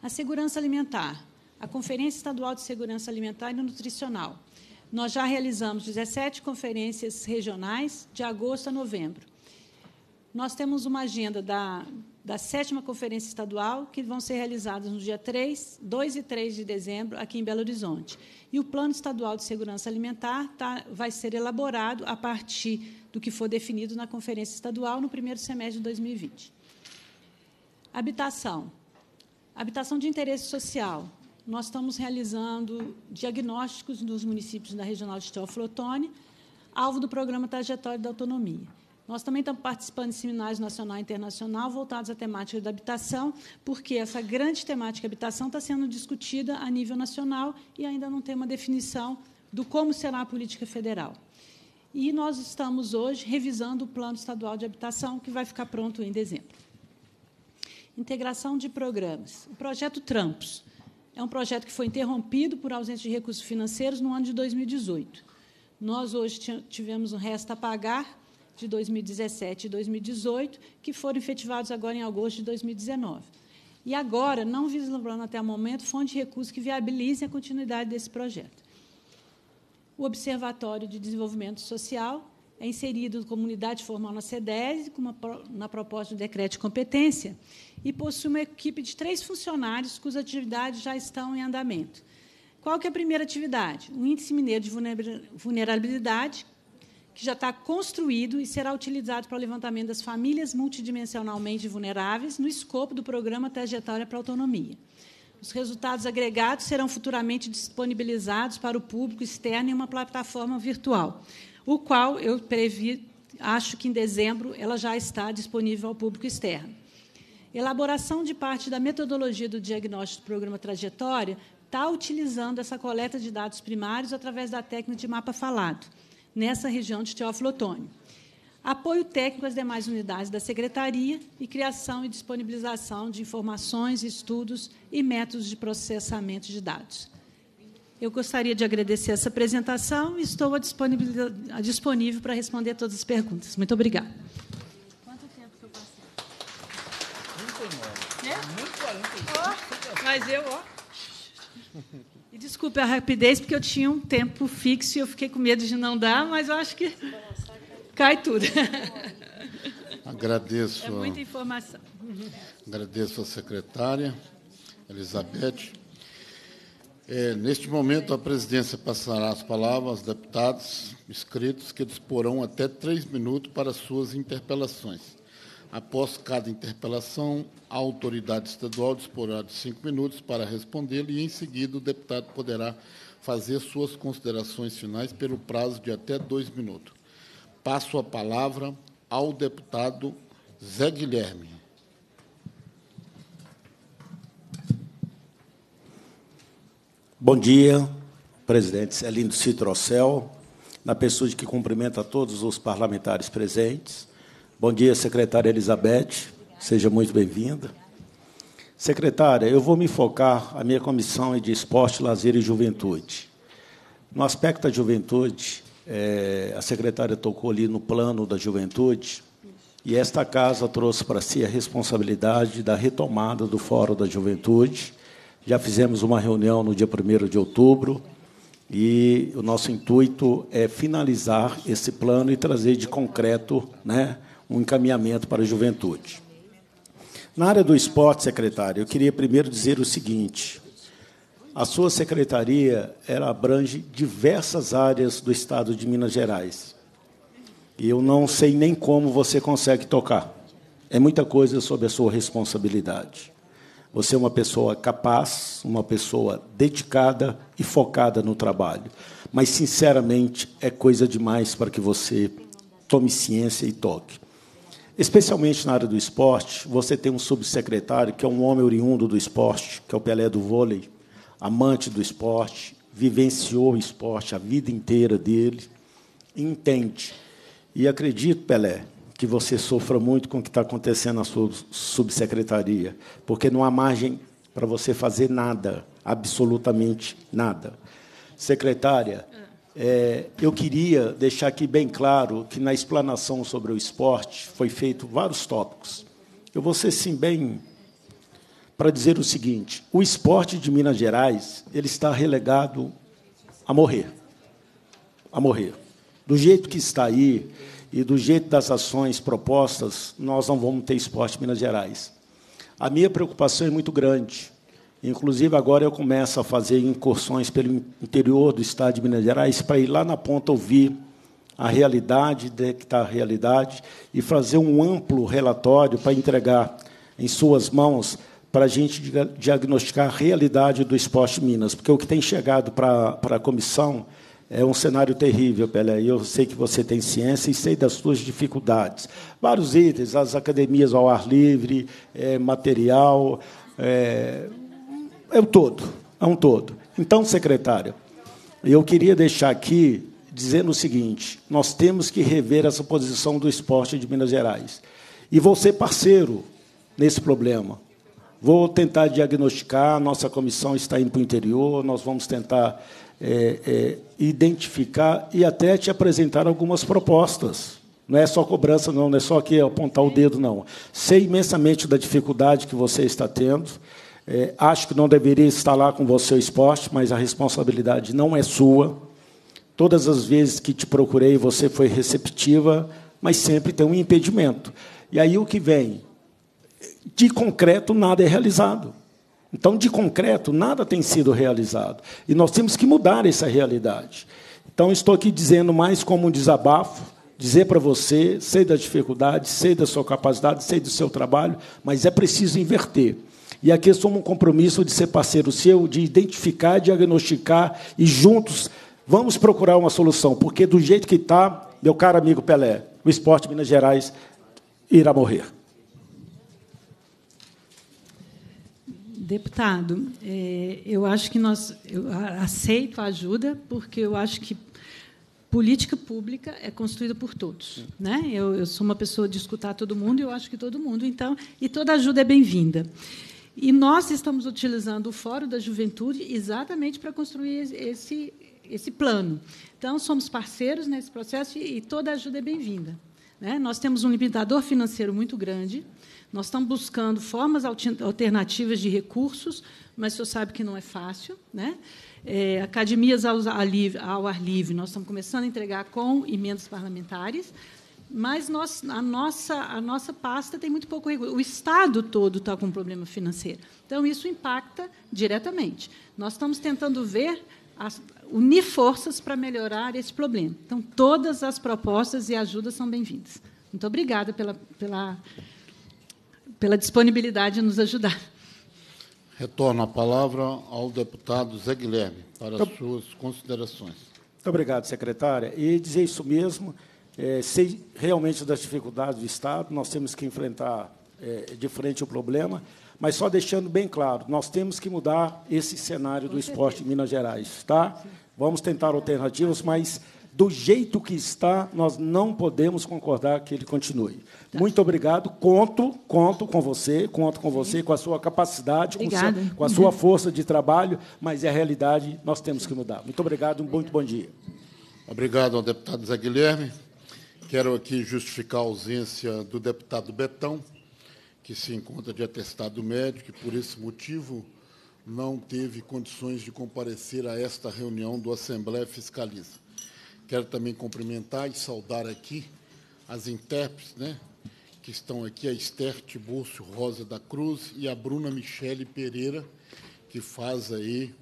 A segurança alimentar. A Conferência Estadual de Segurança Alimentar e Nutricional. Nós já realizamos 17 conferências regionais de agosto a novembro. Nós temos uma agenda da, da sétima conferência estadual, que vão ser realizadas no dia 3, 2 e 3 de dezembro, aqui em Belo Horizonte. E o Plano Estadual de Segurança Alimentar tá, vai ser elaborado a partir do que for definido na conferência estadual no primeiro semestre de 2020. Habitação. Habitação de interesse social. Nós estamos realizando diagnósticos nos municípios da Regional de Teoflotone, alvo do programa Trajetória da Autonomia. Nós também estamos participando de seminários nacional e internacional voltados à temática da habitação, porque essa grande temática habitação está sendo discutida a nível nacional e ainda não tem uma definição do como será a política federal. E nós estamos hoje revisando o Plano Estadual de Habitação, que vai ficar pronto em dezembro. Integração de programas. O projeto Trampos é um projeto que foi interrompido por ausência de recursos financeiros no ano de 2018. Nós hoje tivemos um resto a pagar de 2017 e 2018, que foram efetivados agora em agosto de 2019. E agora, não vislumbrando até o momento, fonte de recursos que viabilize a continuidade desse projeto. O Observatório de Desenvolvimento Social é inserido como unidade formal na CEDES, na proposta do decreto de competência, e possui uma equipe de três funcionários cujas atividades já estão em andamento. Qual que é a primeira atividade? O Índice Mineiro de Vulnerabilidade, que já está construído e será utilizado para o levantamento das famílias multidimensionalmente vulneráveis no escopo do programa Trajetória para a Autonomia. Os resultados agregados serão futuramente disponibilizados para o público externo em uma plataforma virtual, o qual eu previ, acho que em dezembro ela já está disponível ao público externo. Elaboração de parte da metodologia do diagnóstico do programa Trajetória está utilizando essa coleta de dados primários através da técnica de mapa falado nessa região de Teófilo Otônio. Apoio técnico às demais unidades da Secretaria e criação e disponibilização de informações, estudos e métodos de processamento de dados. Eu gostaria de agradecer essa apresentação e estou a disponível, a disponível para responder todas as perguntas. Muito obrigada. Quanto tempo que eu passei? 39. É? Muito 40. Oh, mas eu, ó. E desculpe a rapidez, porque eu tinha um tempo fixo e eu fiquei com medo de não dar, mas eu acho que cai tudo. Agradeço. É muita informação. Agradeço à secretária, Elizabeth. É, neste momento, a presidência passará as palavras aos deputados inscritos, que disporão até três minutos para suas interpelações. Após cada interpelação, a autoridade estadual disporá de cinco minutos para respondê-lo e, em seguida, o deputado poderá fazer suas considerações finais pelo prazo de até dois minutos. Passo a palavra ao deputado Zé Guilherme. Bom dia, presidente Celindo Citrocel, na pessoa de que cumprimento a todos os parlamentares presentes Bom dia, secretária Elizabeth. Seja muito bem-vinda. Secretária, eu vou me focar, a minha comissão é de esporte, lazer e juventude. No aspecto da juventude, é, a secretária tocou ali no plano da juventude, e esta casa trouxe para si a responsabilidade da retomada do Fórum da Juventude. Já fizemos uma reunião no dia 1 de outubro, e o nosso intuito é finalizar esse plano e trazer de concreto né, um encaminhamento para a juventude. Na área do esporte, secretário, eu queria primeiro dizer o seguinte: a sua secretaria ela abrange diversas áreas do estado de Minas Gerais. E eu não sei nem como você consegue tocar. É muita coisa sob a sua responsabilidade. Você é uma pessoa capaz, uma pessoa dedicada e focada no trabalho. Mas, sinceramente, é coisa demais para que você tome ciência e toque. Especialmente na área do esporte, você tem um subsecretário que é um homem oriundo do esporte, que é o Pelé do vôlei, amante do esporte, vivenciou o esporte a vida inteira dele, entende. E acredito, Pelé, que você sofra muito com o que está acontecendo na sua subsecretaria, porque não há margem para você fazer nada, absolutamente nada. Secretária, é, eu queria deixar aqui bem claro que na explanação sobre o esporte foi feito vários tópicos. Eu vou ser sim bem para dizer o seguinte: o esporte de Minas Gerais ele está relegado a morrer, a morrer. Do jeito que está aí e do jeito das ações propostas, nós não vamos ter esporte em Minas Gerais. A minha preocupação é muito grande Inclusive, agora eu começo a fazer incursões pelo interior do estado de Minas Gerais para ir lá na ponta ouvir a realidade, detectar a realidade e fazer um amplo relatório para entregar em suas mãos para a gente diagnosticar a realidade do esporte Minas. Porque o que tem chegado para, para a comissão é um cenário terrível, Pelé. Eu sei que você tem ciência e sei das suas dificuldades. Vários itens, as academias ao ar livre, é, material, é, é o todo, é um todo. Então, secretário, eu queria deixar aqui dizendo o seguinte: nós temos que rever essa posição do esporte de Minas Gerais. E vou ser parceiro nesse problema. Vou tentar diagnosticar, nossa comissão está indo para o interior, nós vamos tentar é, é, identificar e até te apresentar algumas propostas. Não é só cobrança, não, não é só aqui apontar o dedo, não. Sei imensamente da dificuldade que você está tendo. É, acho que não deveria estar lá com você o esporte, mas a responsabilidade não é sua. Todas as vezes que te procurei, você foi receptiva, mas sempre tem um impedimento. E aí o que vem? De concreto, nada é realizado. Então, de concreto, nada tem sido realizado. E nós temos que mudar essa realidade. Então, estou aqui dizendo mais como um desabafo, dizer para você, sei das dificuldades, sei da sua capacidade, sei do seu trabalho, mas é preciso inverter. E aqui assumo um compromisso de ser parceiro seu, de identificar, diagnosticar e juntos vamos procurar uma solução, porque do jeito que está, meu caro amigo Pelé, o esporte Minas Gerais irá morrer. Deputado, é, eu acho que nós eu aceito a ajuda, porque eu acho que política pública é construída por todos. Né? Eu, eu sou uma pessoa de escutar todo mundo e eu acho que todo mundo, então, e toda ajuda é bem-vinda. E nós estamos utilizando o Fórum da Juventude exatamente para construir esse, esse plano. Então, somos parceiros nesse processo e, e toda ajuda é bem-vinda. Né? Nós temos um limitador financeiro muito grande, nós estamos buscando formas alternativas de recursos, mas o senhor sabe que não é fácil. Né? É, academias ao ar livre, nós estamos começando a entregar com emendas parlamentares, mas nós, a, nossa, a nossa pasta tem muito pouco recurso. O Estado todo está com um problema financeiro. Então, isso impacta diretamente. Nós estamos tentando ver, as, unir forças para melhorar esse problema. Então, todas as propostas e ajudas são bem-vindas. Muito obrigada pela, pela, pela disponibilidade de nos ajudar. Retorno a palavra ao deputado Zé Guilherme para as tá suas considerações. Muito obrigado, secretária. E dizer isso mesmo. É, sei realmente das dificuldades do Estado, nós temos que enfrentar é, de frente o problema, mas só deixando bem claro, nós temos que mudar esse cenário do esporte em Minas Gerais, tá? Vamos tentar alternativas, mas do jeito que está, nós não podemos concordar que ele continue. Tá. Muito obrigado. Conto, conto com você, conto com você, com a sua capacidade, com, seu, com, a sua força de trabalho, mas é a realidade, nós temos que mudar. Muito obrigado, um muito bom dia. Obrigado ao deputado Zé Guilherme. Quero aqui justificar a ausência do deputado Betão, que se encontra de atestado médico e, por esse motivo, não teve condições de comparecer a esta reunião do Assembleia Fiscaliza. Quero também cumprimentar e saudar aqui as intérpretes, né, que estão aqui, a Esther Tibúrcio Rosa da Cruz e a Bruna Michele Pereira, que faz aí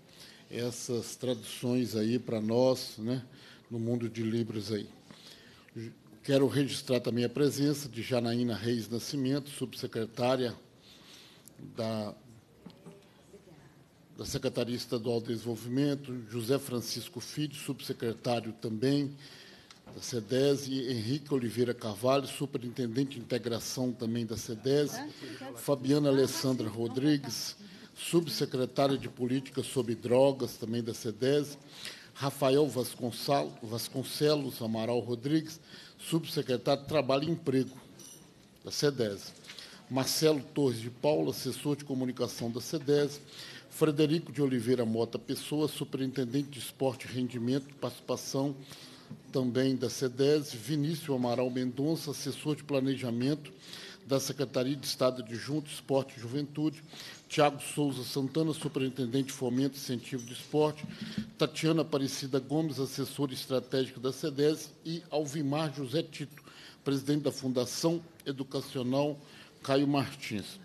essas traduções aí para nós, né, no mundo de Libras aí. Quero registrar também a presença de Janaína Reis Nascimento, subsecretária da, da Secretaria Estadual de Desenvolvimento, José Francisco Filho, subsecretário também da SEDESI, Henrique Oliveira Carvalho, superintendente de integração também da SEDESI, Fabiana Alessandra Rodrigues, subsecretária de Política sobre Drogas também da SEDESI, Rafael Vasconcelos Amaral Rodrigues, subsecretário de Trabalho e Emprego, da SEDES. Marcelo Torres de Paula, assessor de comunicação da SEDES. Frederico de Oliveira Mota Pessoa, superintendente de esporte, rendimento e participação também da SEDES. Vinícius Amaral Mendonça, assessor de planejamento da Secretaria de Estado de Junto, Esporte e Juventude. Tiago Souza Santana, superintendente de Fomento e Incentivo do Esporte, Tatiana Aparecida Gomes, assessora estratégica da CEDES, e Alvimar José Tito, presidente da Fundação Educacional Caio Martins.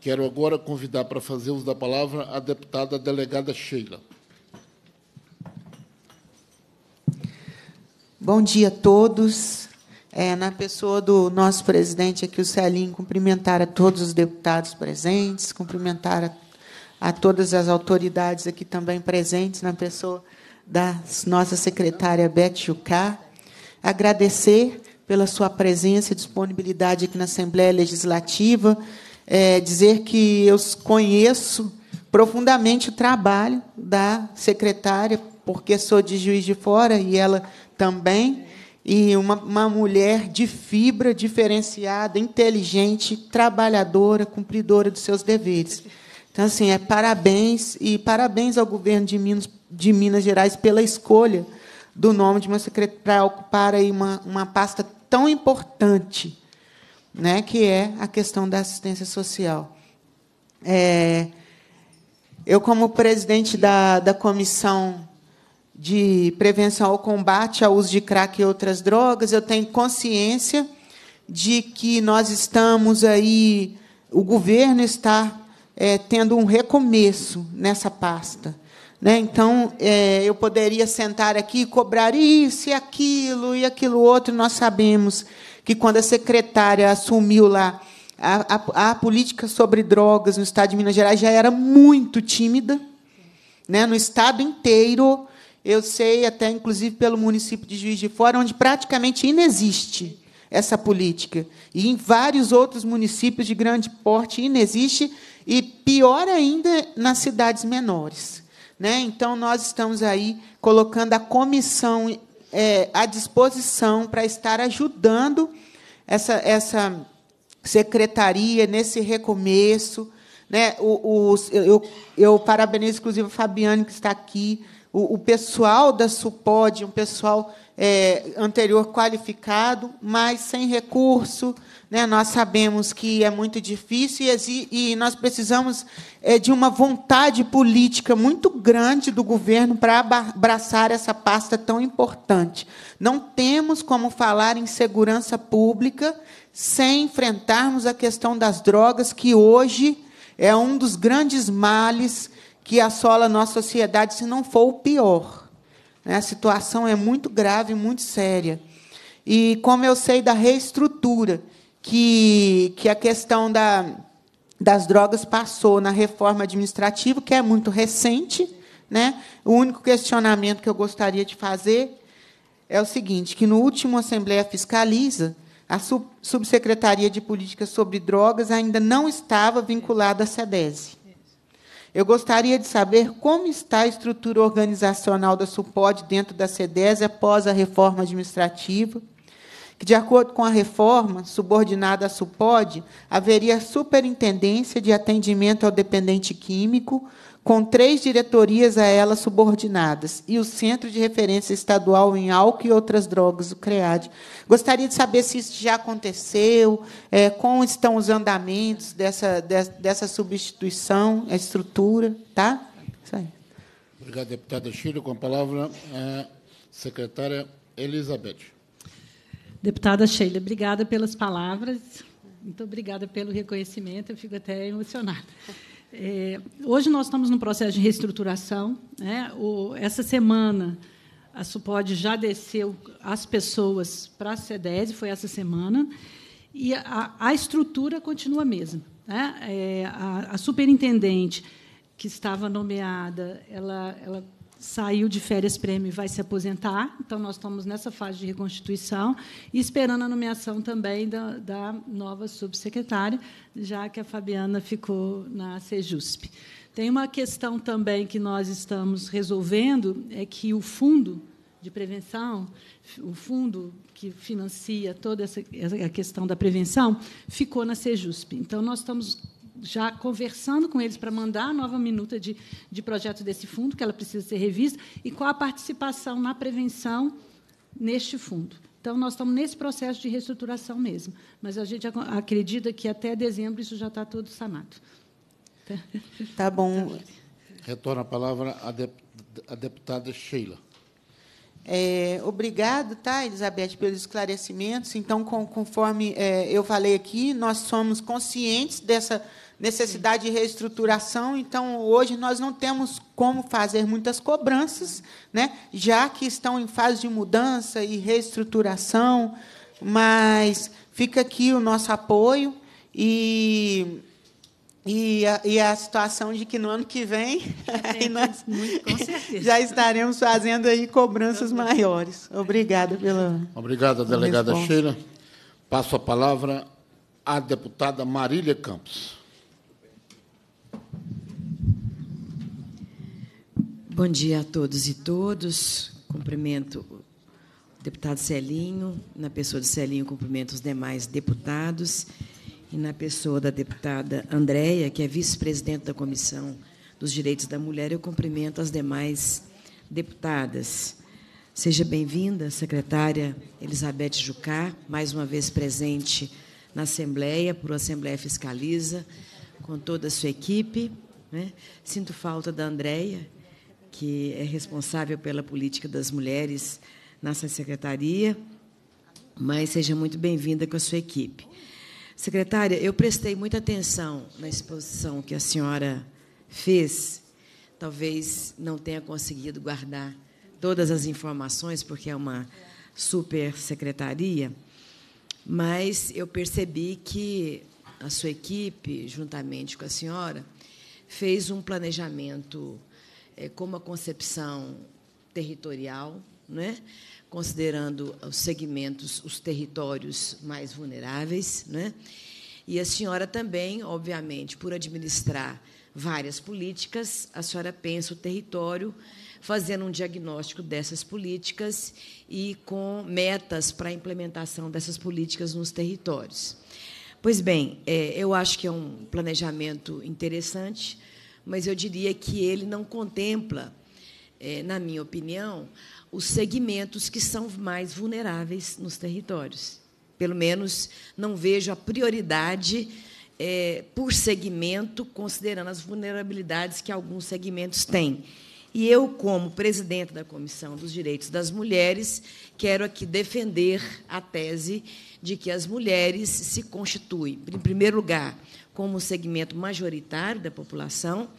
Quero agora convidar para fazer uso da palavra a deputada delegada Sheila. Bom dia a todos é, na pessoa do nosso presidente aqui, o Celinho, cumprimentar a todos os deputados presentes, cumprimentar a, a todas as autoridades aqui também presentes, na pessoa da nossa secretária Beth Jucá. Agradecer pela sua presença e disponibilidade aqui na Assembleia Legislativa, é, dizer que eu conheço profundamente o trabalho da secretária, porque sou de Juiz de Fora e ela também e uma, uma mulher de fibra, diferenciada, inteligente, trabalhadora, cumpridora dos seus deveres. Então, assim, é parabéns e parabéns ao governo de Minas, de Minas Gerais pela escolha do nome de uma secretária para ocupar aí uma, uma pasta tão importante, né, que é a questão da assistência social. É, eu, como presidente da, da comissão de prevenção ao combate ao uso de crack e outras drogas, eu tenho consciência de que nós estamos aí, o governo está é, tendo um recomeço nessa pasta. Né? Então, é, eu poderia sentar aqui e cobrar isso e aquilo e aquilo outro. Nós sabemos que, quando a secretária assumiu lá a, a, a política sobre drogas no estado de Minas Gerais, já era muito tímida. Né? No estado inteiro, eu sei até, inclusive, pelo município de Juiz de Fora, onde praticamente inexiste essa política. E em vários outros municípios de grande porte inexiste, e pior ainda nas cidades menores. Né? Então, nós estamos aí colocando a comissão é, à disposição para estar ajudando essa, essa secretaria nesse recomeço. Né? O, o eu, eu parabenizo, inclusive, o Fabiano, que está aqui, o, o pessoal da SUPOD, um pessoal é, anterior qualificado, mas sem recurso. Né? Nós sabemos que é muito difícil e, e nós precisamos é, de uma vontade política muito grande do governo para abraçar essa pasta tão importante. Não temos como falar em segurança pública sem enfrentarmos a questão das drogas, que hoje é um dos grandes males que assola a nossa sociedade, se não for o pior. Né? A situação é muito grave, muito séria. E como eu sei da reestrutura que, que a questão da, das drogas passou na reforma administrativa, que é muito recente, né? o único questionamento que eu gostaria de fazer é o seguinte, que no último Assembleia Fiscaliza, a Subsecretaria de Política sobre Drogas ainda não estava vinculada à SEDESI. Eu gostaria de saber como está a estrutura organizacional da SUPOD dentro da CEDES após a reforma administrativa, que, de acordo com a reforma subordinada à SUPOD, haveria superintendência de atendimento ao dependente químico, com três diretorias a ela subordinadas, e o Centro de Referência Estadual em Álcool e Outras Drogas, o CREAD. Gostaria de saber se isso já aconteceu, é, como estão os andamentos dessa, dessa substituição, a estrutura. Tá? Isso aí. Obrigado, deputada Chile. Com a palavra, a secretária Elizabeth. Deputada Sheila, obrigada pelas palavras. Muito obrigada pelo reconhecimento. Eu fico até emocionada. É, hoje nós estamos num processo de reestruturação. Né? O, essa semana, a SUPOD já desceu as pessoas para a CEDES, foi essa semana, e a, a estrutura continua a mesma. Né? É, a, a, superintendente que estava nomeada, ela, ela saiu de férias prêmio e vai se aposentar. Então, nós estamos nessa fase de reconstituição e esperando a nomeação também da, da nova subsecretária, já que a Fabiana ficou na Sejusp. Tem uma questão também que nós estamos resolvendo, é que o fundo de prevenção, o fundo que financia toda essa, a questão da prevenção, ficou na Sejusp. Então, nós estamos já conversando com eles para mandar a nova minuta de, de projeto desse fundo, que ela precisa ser revista, e qual a participação na prevenção neste fundo. Então, nós estamos nesse processo de reestruturação mesmo, mas a gente acredita que até dezembro isso já está todo sanado. Tá, tá bom. Retorna a palavra à deputada Sheila. É, obrigado, tá, Elizabeth, pelos esclarecimentos. Então, com, conforme é, eu falei aqui, nós somos conscientes dessa necessidade de reestruturação. Então, hoje nós não temos como fazer muitas cobranças, né? já que estão em fase de mudança e reestruturação, mas fica aqui o nosso apoio e e a, e a, situação de que no ano que vem nós já estaremos fazendo aí cobranças maiores. Obrigada pela. Obrigada, delegada Sheila. Passo a palavra à deputada Marília Campos. Bom dia a todos e todos. Cumprimento o deputado Celinho, na pessoa do Celinho, cumprimento os demais deputados e na pessoa da deputada Andréia, que é vice-presidente da Comissão dos Direitos da Mulher, eu cumprimento as demais deputadas. Seja bem-vinda, secretária Elizabeth Jucá, mais uma vez presente na Assembleia, por Assembleia Fiscaliza, com toda a sua equipe. Né? Sinto falta da Andréia, que é responsável pela política das mulheres nessa secretaria. Mas seja muito bem-vinda com a sua equipe. Secretária, eu prestei muita atenção na exposição que a senhora fez. Talvez não tenha conseguido guardar todas as informações, porque é uma super secretaria, mas eu percebi que a sua equipe, juntamente com a senhora, fez um planejamento é, com uma concepção territorial, né? considerando os segmentos, os territórios mais vulneráveis. Né? E a senhora também, obviamente, por administrar várias políticas, a senhora pensa o território fazendo um diagnóstico dessas políticas e com metas para a implementação dessas políticas nos territórios. Pois bem, é, eu acho que é um planejamento interessante mas eu diria que ele não contempla, é, na minha opinião, os segmentos que são mais vulneráveis nos territórios. Pelo menos não vejo a prioridade é, por segmento, considerando as vulnerabilidades que alguns segmentos têm. E eu, como presidente da Comissão dos Direitos das Mulheres, quero aqui defender a tese de que as mulheres se constituem, em primeiro lugar, como um segmento majoritário da população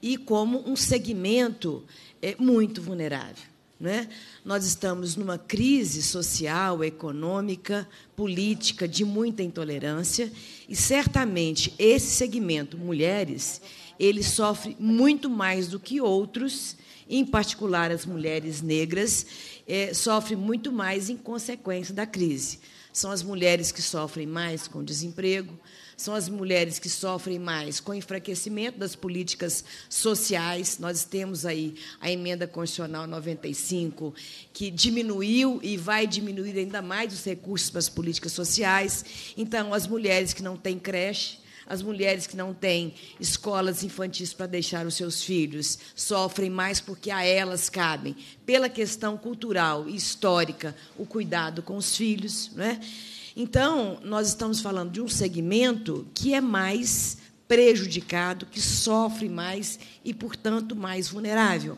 e como um segmento é, muito vulnerável. é? Nós estamos numa crise social, econômica, política de muita intolerância e certamente esse segmento, mulheres, ele sofre muito mais do que outros, em particular as mulheres negras, é, sofrem muito mais em consequência da crise. São as mulheres que sofrem mais com desemprego, são as mulheres que sofrem mais com o enfraquecimento das políticas sociais. Nós temos aí a emenda constitucional 95, que diminuiu e vai diminuir ainda mais os recursos para as políticas sociais. Então, as mulheres que não têm creche, as mulheres que não têm escolas infantis para deixar os seus filhos sofrem mais porque a elas cabem, pela questão cultural e histórica, o cuidado com os filhos. Né? Então, nós estamos falando de um segmento que é mais prejudicado, que sofre mais e, portanto, mais vulnerável.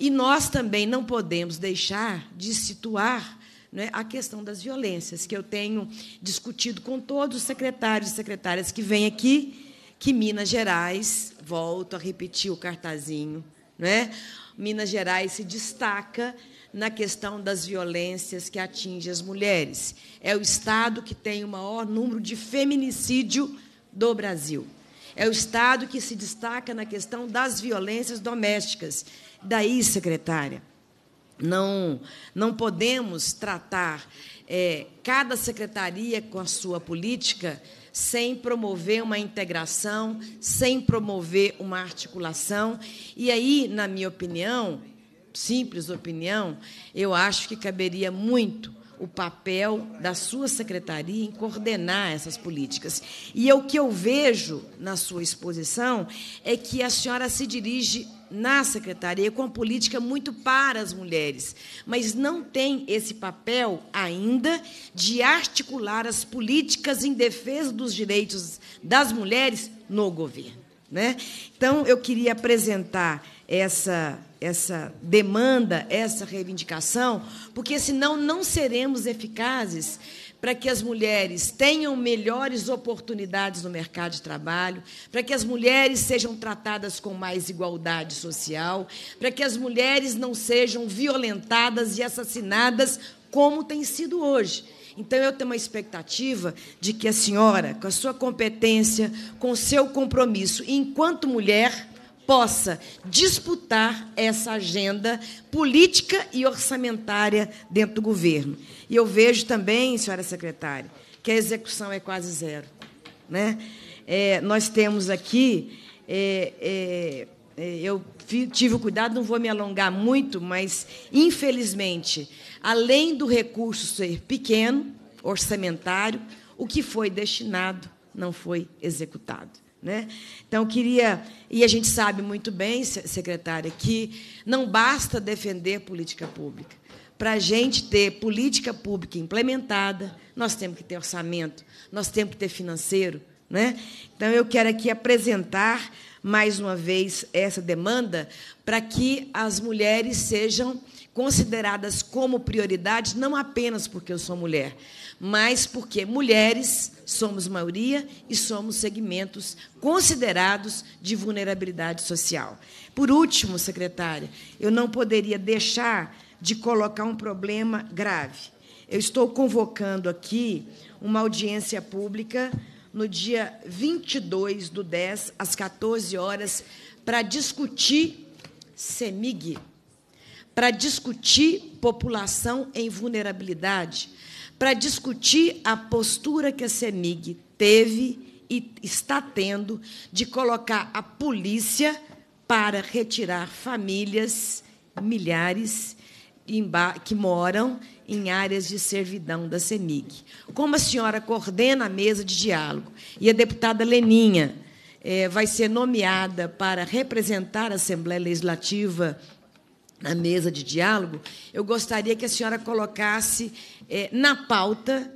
E nós também não podemos deixar de situar né, a questão das violências, que eu tenho discutido com todos os secretários e secretárias que vêm aqui, que Minas Gerais, volto a repetir o cartazinho, né, Minas Gerais se destaca na questão das violências que atingem as mulheres. É o estado que tem o maior número de feminicídio do Brasil. É o estado que se destaca na questão das violências domésticas. Daí, secretária, não, não podemos tratar é, cada secretaria com a sua política sem promover uma integração, sem promover uma articulação. E aí, na minha opinião, simples opinião, eu acho que caberia muito o papel da sua secretaria em coordenar essas políticas. E é o que eu vejo na sua exposição é que a senhora se dirige na secretaria com a política muito para as mulheres, mas não tem esse papel ainda de articular as políticas em defesa dos direitos das mulheres no governo. Né? Então, eu queria apresentar essa essa demanda, essa reivindicação, porque senão não seremos eficazes para que as mulheres tenham melhores oportunidades no mercado de trabalho, para que as mulheres sejam tratadas com mais igualdade social, para que as mulheres não sejam violentadas e assassinadas como tem sido hoje. Então, eu tenho uma expectativa de que a senhora, com a sua competência, com o seu compromisso, enquanto mulher, possa disputar essa agenda política e orçamentária dentro do governo. E eu vejo também, senhora secretária, que a execução é quase zero. Né? É, nós temos aqui. É, é, é eu tive o cuidado, não vou me alongar muito, mas, infelizmente, além do recurso ser pequeno, orçamentário, o que foi destinado não foi executado. Né? Então, queria. E a gente sabe muito bem, secretária, que não basta defender política pública. Para a gente ter política pública implementada, nós temos que ter orçamento, nós temos que ter financeiro. Né? Então, eu quero aqui apresentar mais uma vez essa demanda para que as mulheres sejam consideradas como prioridade, não apenas porque eu sou mulher, mas porque mulheres somos maioria e somos segmentos considerados de vulnerabilidade social. Por último, secretária, eu não poderia deixar de colocar um problema grave. Eu estou convocando aqui uma audiência pública no dia 22 do 10, às 14 horas, para discutir CEMIG, para discutir população em vulnerabilidade, para discutir a postura que a CEMIG teve e está tendo de colocar a polícia para retirar famílias, milhares, que moram em áreas de servidão da CEMIG. Como a senhora coordena a mesa de diálogo e a deputada Leninha eh, vai ser nomeada para representar a Assembleia Legislativa na mesa de diálogo, eu gostaria que a senhora colocasse é, na pauta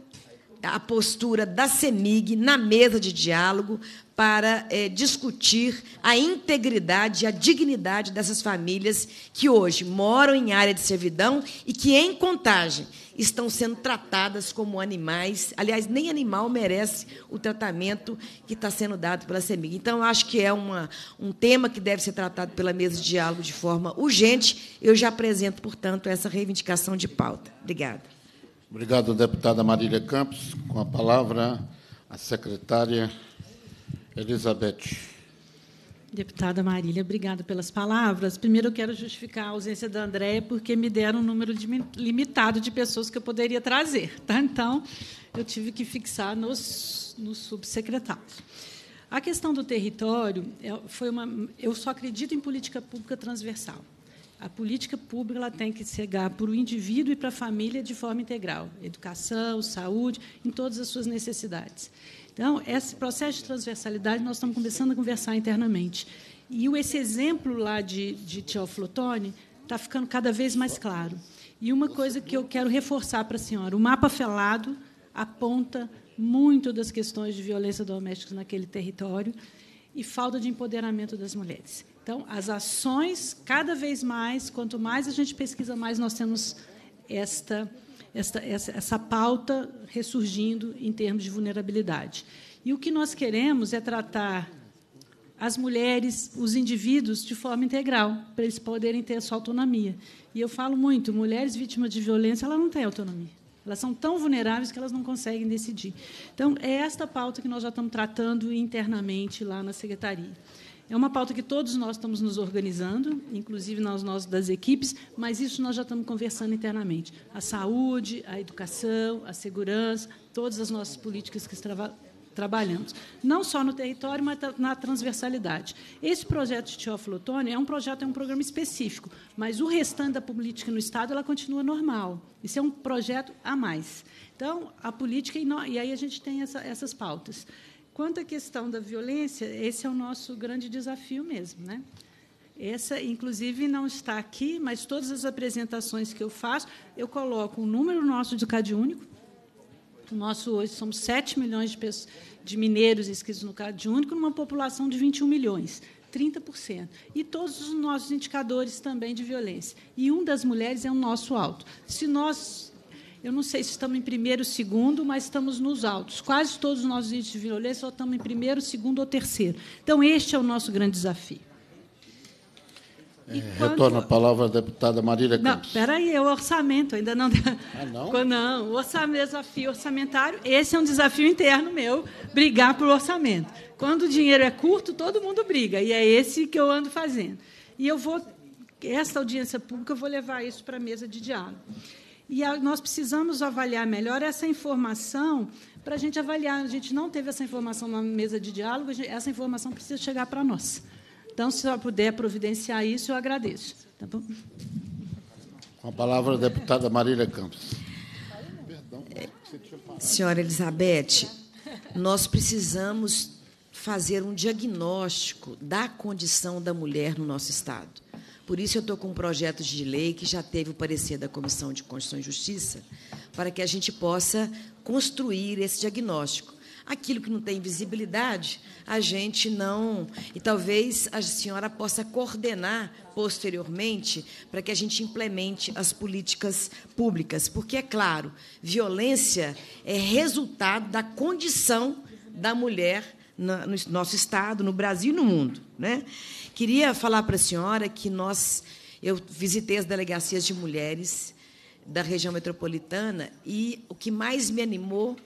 a postura da CEMIG na mesa de diálogo para é, discutir a integridade e a dignidade dessas famílias que hoje moram em área de servidão e que, em contagem, estão sendo tratadas como animais. Aliás, nem animal merece o tratamento que está sendo dado pela CEMIG. Então, acho que é uma, um tema que deve ser tratado pela mesa de diálogo de forma urgente. Eu já apresento, portanto, essa reivindicação de pauta. Obrigada. Obrigado, deputada Marília Campos. Com a palavra, a secretária Elizabeth. Deputada Marília, obrigada pelas palavras. Primeiro, eu quero justificar a ausência da Andréia, porque me deram um número de, limitado de pessoas que eu poderia trazer. Tá? Então, eu tive que fixar nos, nos subsecretários. A questão do território é, foi uma. Eu só acredito em política pública transversal. A política pública ela tem que chegar para o indivíduo e para a família de forma integral educação, saúde, em todas as suas necessidades. Então, esse processo de transversalidade nós estamos começando a conversar internamente. E esse exemplo lá de, de Teoflotone está ficando cada vez mais claro. E uma coisa que eu quero reforçar para a senhora: o mapa felado aponta muito das questões de violência doméstica naquele território e falta de empoderamento das mulheres. Então, as ações, cada vez mais, quanto mais a gente pesquisa, mais nós temos esta essa, essa, essa pauta ressurgindo em termos de vulnerabilidade. E o que nós queremos é tratar as mulheres, os indivíduos, de forma integral, para eles poderem ter a sua autonomia. E eu falo muito, mulheres vítimas de violência, elas não têm autonomia. Elas são tão vulneráveis que elas não conseguem decidir. Então, é esta pauta que nós já estamos tratando internamente lá na secretaria. É uma pauta que todos nós estamos nos organizando, inclusive nós, nós das equipes, mas isso nós já estamos conversando internamente. A saúde, a educação, a segurança, todas as nossas políticas que trava, trabalhamos. Não só no território, mas na transversalidade. Esse projeto de Teófilo Otônio é um projeto, é um programa específico, mas o restante da política no Estado ela continua normal. Isso é um projeto a mais. Então, a política, e, nós, e aí a gente tem essa, essas pautas. Quanto à questão da violência, esse é o nosso grande desafio mesmo, né? Essa, inclusive, não está aqui, mas todas as apresentações que eu faço, eu coloco o número nosso de Cade Único. O nosso hoje somos 7 milhões de, pessoas, de mineiros inscritos no Cade Único, numa população de 21 milhões, 30%. E todos os nossos indicadores também de violência. E um das mulheres é o nosso alto. Se nós eu não sei se estamos em primeiro, segundo, mas estamos nos altos. Quase todos os nossos índices de violência só estamos em primeiro, segundo ou terceiro. Então, este é o nosso grande desafio. É, quando... Retorna a palavra à deputada Marília Campos. Não, espera aí, é o orçamento, ainda não... Ah, não? Não, o orçamento, desafio orçamentário, esse é um desafio interno meu, brigar pelo orçamento. Quando o dinheiro é curto, todo mundo briga, e é esse que eu ando fazendo. E eu vou, essa audiência pública, eu vou levar isso para a mesa de diálogo. E a, nós precisamos avaliar melhor essa informação para a gente avaliar. A gente não teve essa informação na mesa de diálogo, essa informação precisa chegar para nós. Então, se eu puder providenciar isso, eu agradeço. Tá bom? Com a palavra a deputada Marília Campos. Senhora Elizabeth, nós precisamos fazer um diagnóstico da condição da mulher no nosso Estado. Por isso, eu estou com um projeto de lei que já teve o parecer da Comissão de Constituição e Justiça, para que a gente possa construir esse diagnóstico. Aquilo que não tem visibilidade, a gente não. E talvez a senhora possa coordenar posteriormente para que a gente implemente as políticas públicas. Porque, é claro, violência é resultado da condição da mulher no nosso Estado, no Brasil e no mundo. Né? Queria falar para a senhora que nós, eu visitei as delegacias de mulheres da região metropolitana e o que mais me animou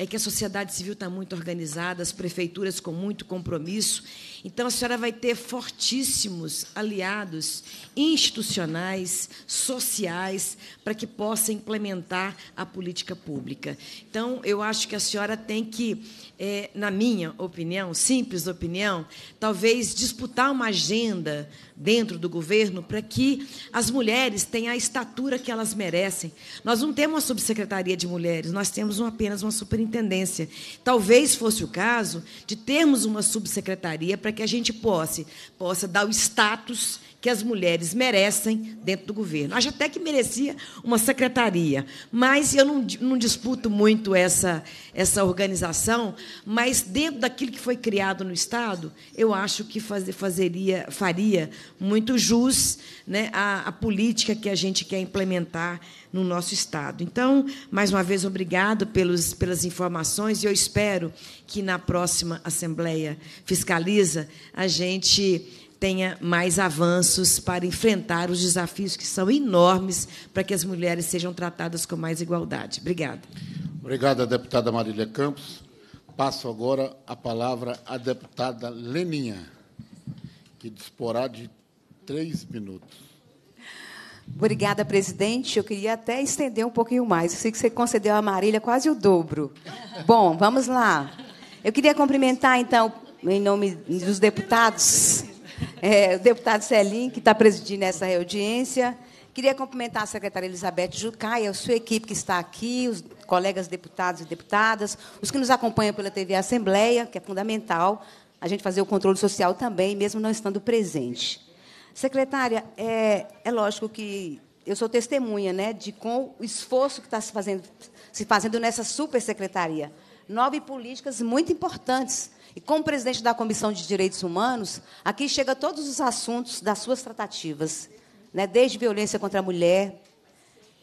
é que a sociedade civil está muito organizada, as prefeituras com muito compromisso. Então, a senhora vai ter fortíssimos aliados institucionais, sociais, para que possa implementar a política pública. Então, eu acho que a senhora tem que, é, na minha opinião, simples opinião, talvez disputar uma agenda dentro do governo para que as mulheres tenham a estatura que elas merecem. Nós não temos uma subsecretaria de mulheres, nós temos uma, apenas uma superintendência. Talvez fosse o caso de termos uma subsecretaria para que a gente possa, possa dar o status que as mulheres merecem dentro do governo. Acho até que merecia uma secretaria, mas eu não, não disputo muito essa, essa organização, mas dentro daquilo que foi criado no Estado, eu acho que fazeria, faria muito jus né, à, política que a gente quer implementar no nosso Estado. Então, mais uma vez, obrigado pelos, pelas informações e eu espero que na próxima Assembleia Fiscaliza a gente tenha mais avanços para enfrentar os desafios que são enormes para que as mulheres sejam tratadas com mais igualdade. Obrigada. Obrigada, deputada Marília Campos. Passo agora a palavra à deputada Leninha, que disporá de três minutos. Obrigada, presidente. Eu queria até estender um pouquinho mais. Eu sei que você concedeu a Marília quase o dobro. Bom, vamos lá. Eu queria cumprimentar, então, em nome dos deputados é, o deputado Celim, que está presidindo essa audiência. Queria cumprimentar a secretária Elizabeth Jucaia, a sua equipe que está aqui, os colegas deputados e deputadas, os que nos acompanham pela TV Assembleia, que é fundamental a gente fazer o controle social também, mesmo não estando presente. Secretária, é, é lógico que eu sou testemunha né, de com o esforço que está se fazendo, se fazendo nessa supersecretaria. Nove políticas muito importantes e como presidente da Comissão de Direitos Humanos, aqui chega todos os assuntos das suas tratativas, né? desde violência contra a mulher,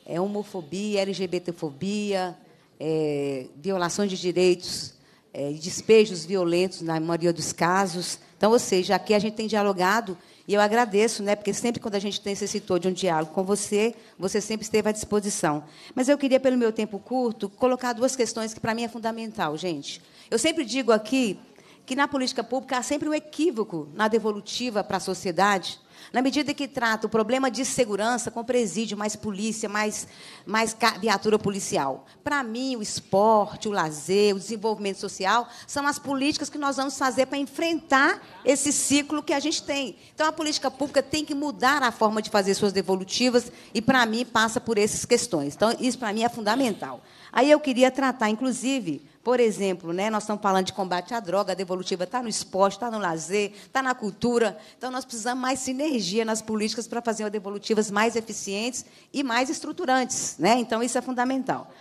é, homofobia, LGBTfobia, é, violações de direitos, é, despejos violentos na maioria dos casos. Então, ou seja, aqui a gente tem dialogado e eu agradeço, né, porque sempre quando a gente necessitou de um diálogo com você, você sempre esteve à disposição. Mas eu queria, pelo meu tempo curto, colocar duas questões que para mim é fundamental, gente. Eu sempre digo aqui que na política pública há sempre um equívoco na devolutiva para a sociedade, na medida que trata o problema de segurança com presídio, mais polícia, mais, mais viatura policial. Para mim, o esporte, o lazer, o desenvolvimento social são as políticas que nós vamos fazer para enfrentar esse ciclo que a gente tem. Então, a política pública tem que mudar a forma de fazer suas devolutivas e, para mim, passa por essas questões. Então, isso, para mim, é fundamental. Aí eu queria tratar, inclusive, por exemplo, né, nós estamos falando de combate à droga, a devolutiva está no esporte, está no lazer, está na cultura. Então, nós precisamos mais sinergia nas políticas para fazer devolutivas mais eficientes e mais estruturantes. Né? Então, isso é fundamental.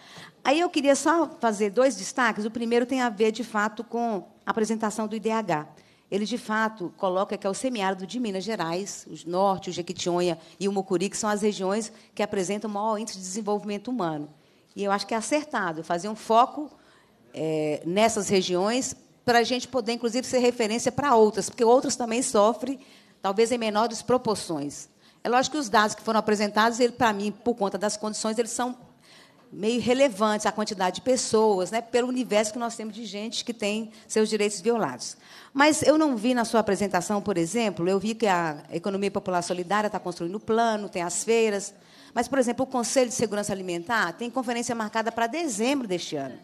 Aí eu queria só fazer dois destaques. O primeiro tem a ver, de fato, com a apresentação do IDH. Ele, de fato, coloca que é o semiárido de Minas Gerais, o Norte, o Jequitinhonha e o Mucuri, que são as regiões que apresentam o maior índice de desenvolvimento humano. E eu acho que é acertado fazer um foco é, nessas regiões, para a gente poder, inclusive, ser referência para outras, porque outras também sofrem, talvez em menores proporções. É lógico que os dados que foram apresentados, ele, para mim, por conta das condições, eles são meio relevantes, a quantidade de pessoas, né, pelo universo que nós temos de gente que tem seus direitos violados. Mas eu não vi na sua apresentação, por exemplo, eu vi que a Economia Popular Solidária está construindo o plano, tem as feiras, mas, por exemplo, o Conselho de Segurança Alimentar tem conferência marcada para dezembro deste ano.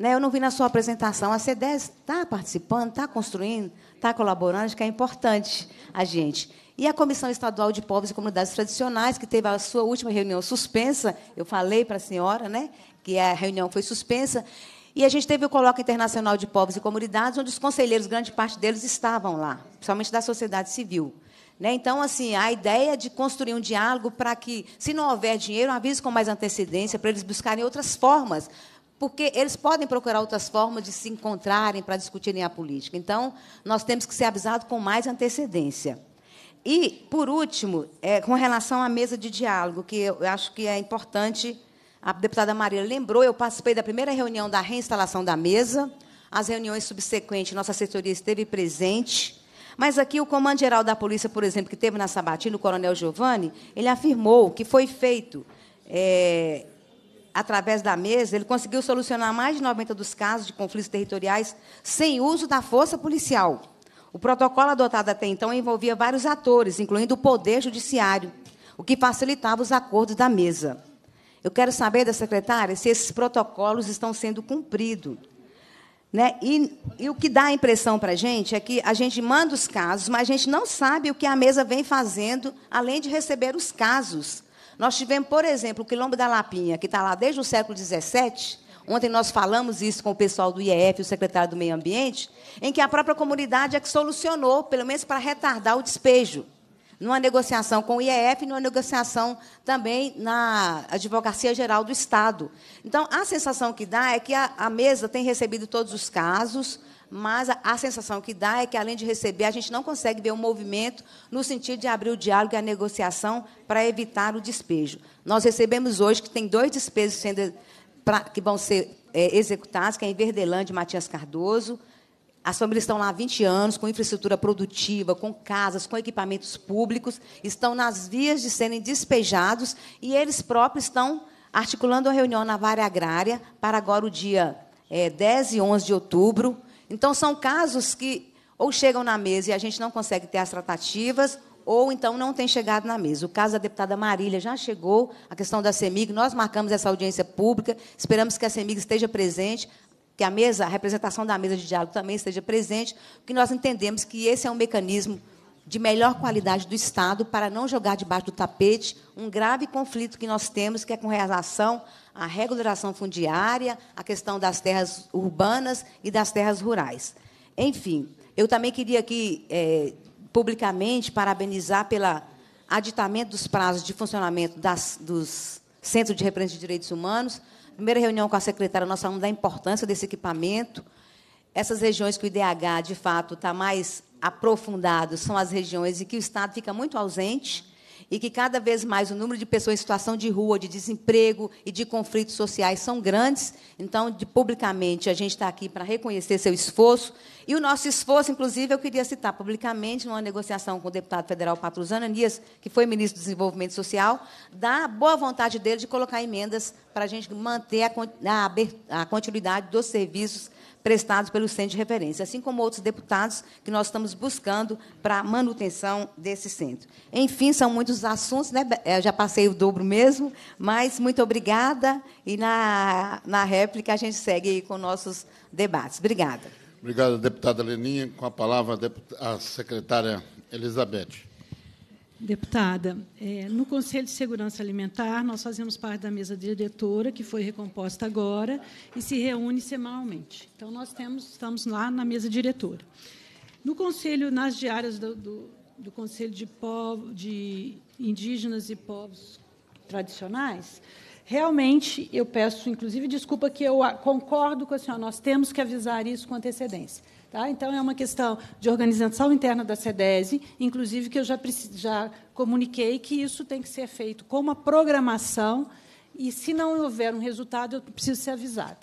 Né? Eu não vi na sua apresentação. A C10 está participando, está construindo, está colaborando, acho que é importante a gente. E a Comissão Estadual de Povos e Comunidades Tradicionais, que teve a sua última reunião suspensa, eu falei para a senhora, né, que a reunião foi suspensa, e a gente teve o Coloque Internacional de Povos e Comunidades, onde os conselheiros, grande parte deles, estavam lá, principalmente da sociedade civil. Né? Então, assim, a ideia de construir um diálogo para que, se não houver dinheiro, avise com mais antecedência, para eles buscarem outras formas porque eles podem procurar outras formas de se encontrarem para discutirem a política. Então, nós temos que ser avisados com mais antecedência. E, por último, é, com relação à mesa de diálogo, que eu acho que é importante, a deputada Maria lembrou, eu participei da primeira reunião da reinstalação da mesa, as reuniões subsequentes, nossa assessoria esteve presente, mas aqui o comando-geral da polícia, por exemplo, que teve na Sabatina, o coronel Giovanni, ele afirmou que foi feito é, através da mesa, ele conseguiu solucionar mais de 90 dos casos de conflitos territoriais sem uso da força policial. O protocolo adotado até então envolvia vários atores, incluindo o Poder Judiciário, o que facilitava os acordos da mesa. Eu quero saber da secretária se esses protocolos estão sendo cumpridos. Né? E, e o que dá a impressão para a gente é que a gente manda os casos, mas a gente não sabe o que a mesa vem fazendo, além de receber os casos. Nós tivemos, por exemplo, o Quilombo da Lapinha, que está lá desde o século XVII. Ontem nós falamos isso com o pessoal do IEF, o secretário do Meio Ambiente, em que a própria comunidade é que solucionou, pelo menos para retardar o despejo, numa negociação com o IEF e numa negociação também na Advocacia Geral do Estado. Então, a sensação que dá é que a, a mesa tem recebido todos os casos, mas a, a, sensação que dá é que, além de receber, a gente não consegue ver o um movimento no sentido de abrir o diálogo e a negociação para evitar o despejo. Nós recebemos hoje que tem dois despejos sendo, pra, que vão ser é, executados, que é em Verdelândia e Matias Cardoso. As famílias estão lá há 20 anos, com infraestrutura produtiva, com casas, com equipamentos públicos, estão nas vias de serem despejados e eles próprios estão articulando a reunião na Vara agrária para agora o dia é, 10 e 11 de outubro, então, são casos que ou chegam na mesa e a gente não consegue ter as tratativas, ou então não tem chegado na mesa. O caso da deputada Marília já chegou, a questão da CEMIG, nós marcamos essa audiência pública, esperamos que a CEMIG esteja presente, que a mesa, a representação da mesa de diálogo também esteja presente, porque nós entendemos que esse é um mecanismo de melhor qualidade do Estado para não jogar debaixo do tapete um grave conflito que nós temos, que é com relação a regularização fundiária, a questão das terras urbanas e das terras rurais. Enfim, eu também queria aqui, é, publicamente, parabenizar pelo aditamento dos prazos de funcionamento das, dos Centros de Referência de Direitos Humanos. Primeira reunião com a secretária, nós falamos da importância desse equipamento. Essas regiões que o IDH, de fato, está mais aprofundado são as regiões em que o Estado fica muito ausente e que cada vez mais o número de pessoas em situação de rua, de desemprego e de conflitos sociais são grandes. Então, de, publicamente, a gente está aqui para reconhecer seu esforço. E o nosso esforço, inclusive, eu queria citar publicamente, numa negociação com o deputado federal Patruzano Nias, que foi ministro do Desenvolvimento Social, da boa vontade dele de colocar emendas para a gente manter a, a, a continuidade dos serviços prestados pelo Centro de Referência, assim como outros deputados que nós estamos buscando para a manutenção desse centro. Enfim, são muitos assuntos, né? Eu é, já passei o dobro mesmo, mas muito obrigada e na, na réplica a gente segue com nossos debates. Obrigada. Obrigado, deputada Leninha. Com a palavra, a secretária Elizabeth. Deputada, é, no Conselho de Segurança Alimentar, nós fazemos parte da mesa diretora, que foi recomposta agora, e se reúne semanalmente. Então, nós temos, estamos lá na mesa diretora. No Conselho, nas diárias do, do, do Conselho de, Povo, de Indígenas e Povos Tradicionais, realmente eu peço, inclusive, desculpa que eu concordo com a senhora, nós temos que avisar isso com antecedência. Tá? Então, é uma questão de organização interna da SEDESI, inclusive que eu já, já comuniquei que isso tem que ser feito com uma programação, e se não houver um resultado, eu preciso ser avisada.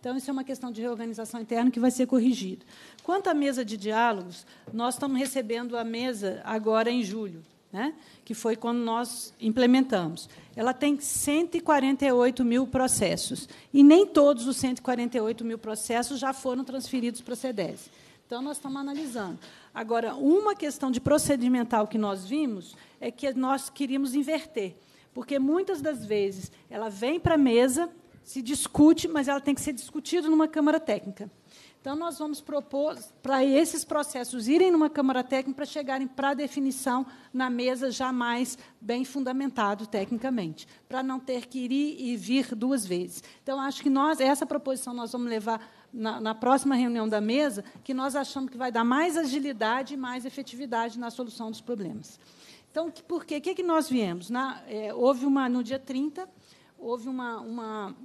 Então, isso é uma questão de reorganização interna que vai ser corrigida. Quanto à mesa de diálogos, nós estamos recebendo a mesa agora em julho né, que foi quando nós implementamos. Ela tem 148 mil processos, e nem todos os 148 mil processos já foram transferidos para a SEDES. Então, nós estamos analisando. Agora, uma questão de procedimental que nós vimos é que nós queríamos inverter, porque muitas das vezes ela vem para a mesa, se discute, mas ela tem que ser discutida numa Câmara Técnica. Então, nós vamos propor para esses processos irem numa Câmara Técnica para chegarem para a definição na mesa já mais bem fundamentado tecnicamente, para não ter que ir e vir duas vezes. Então, acho que nós essa proposição nós vamos levar na, na, próxima reunião da mesa, que nós achamos que vai dar mais agilidade e mais efetividade na solução dos problemas. Então, que, por quê? O que, que nós viemos? Na, é, houve uma, no dia 30, houve uma, uma...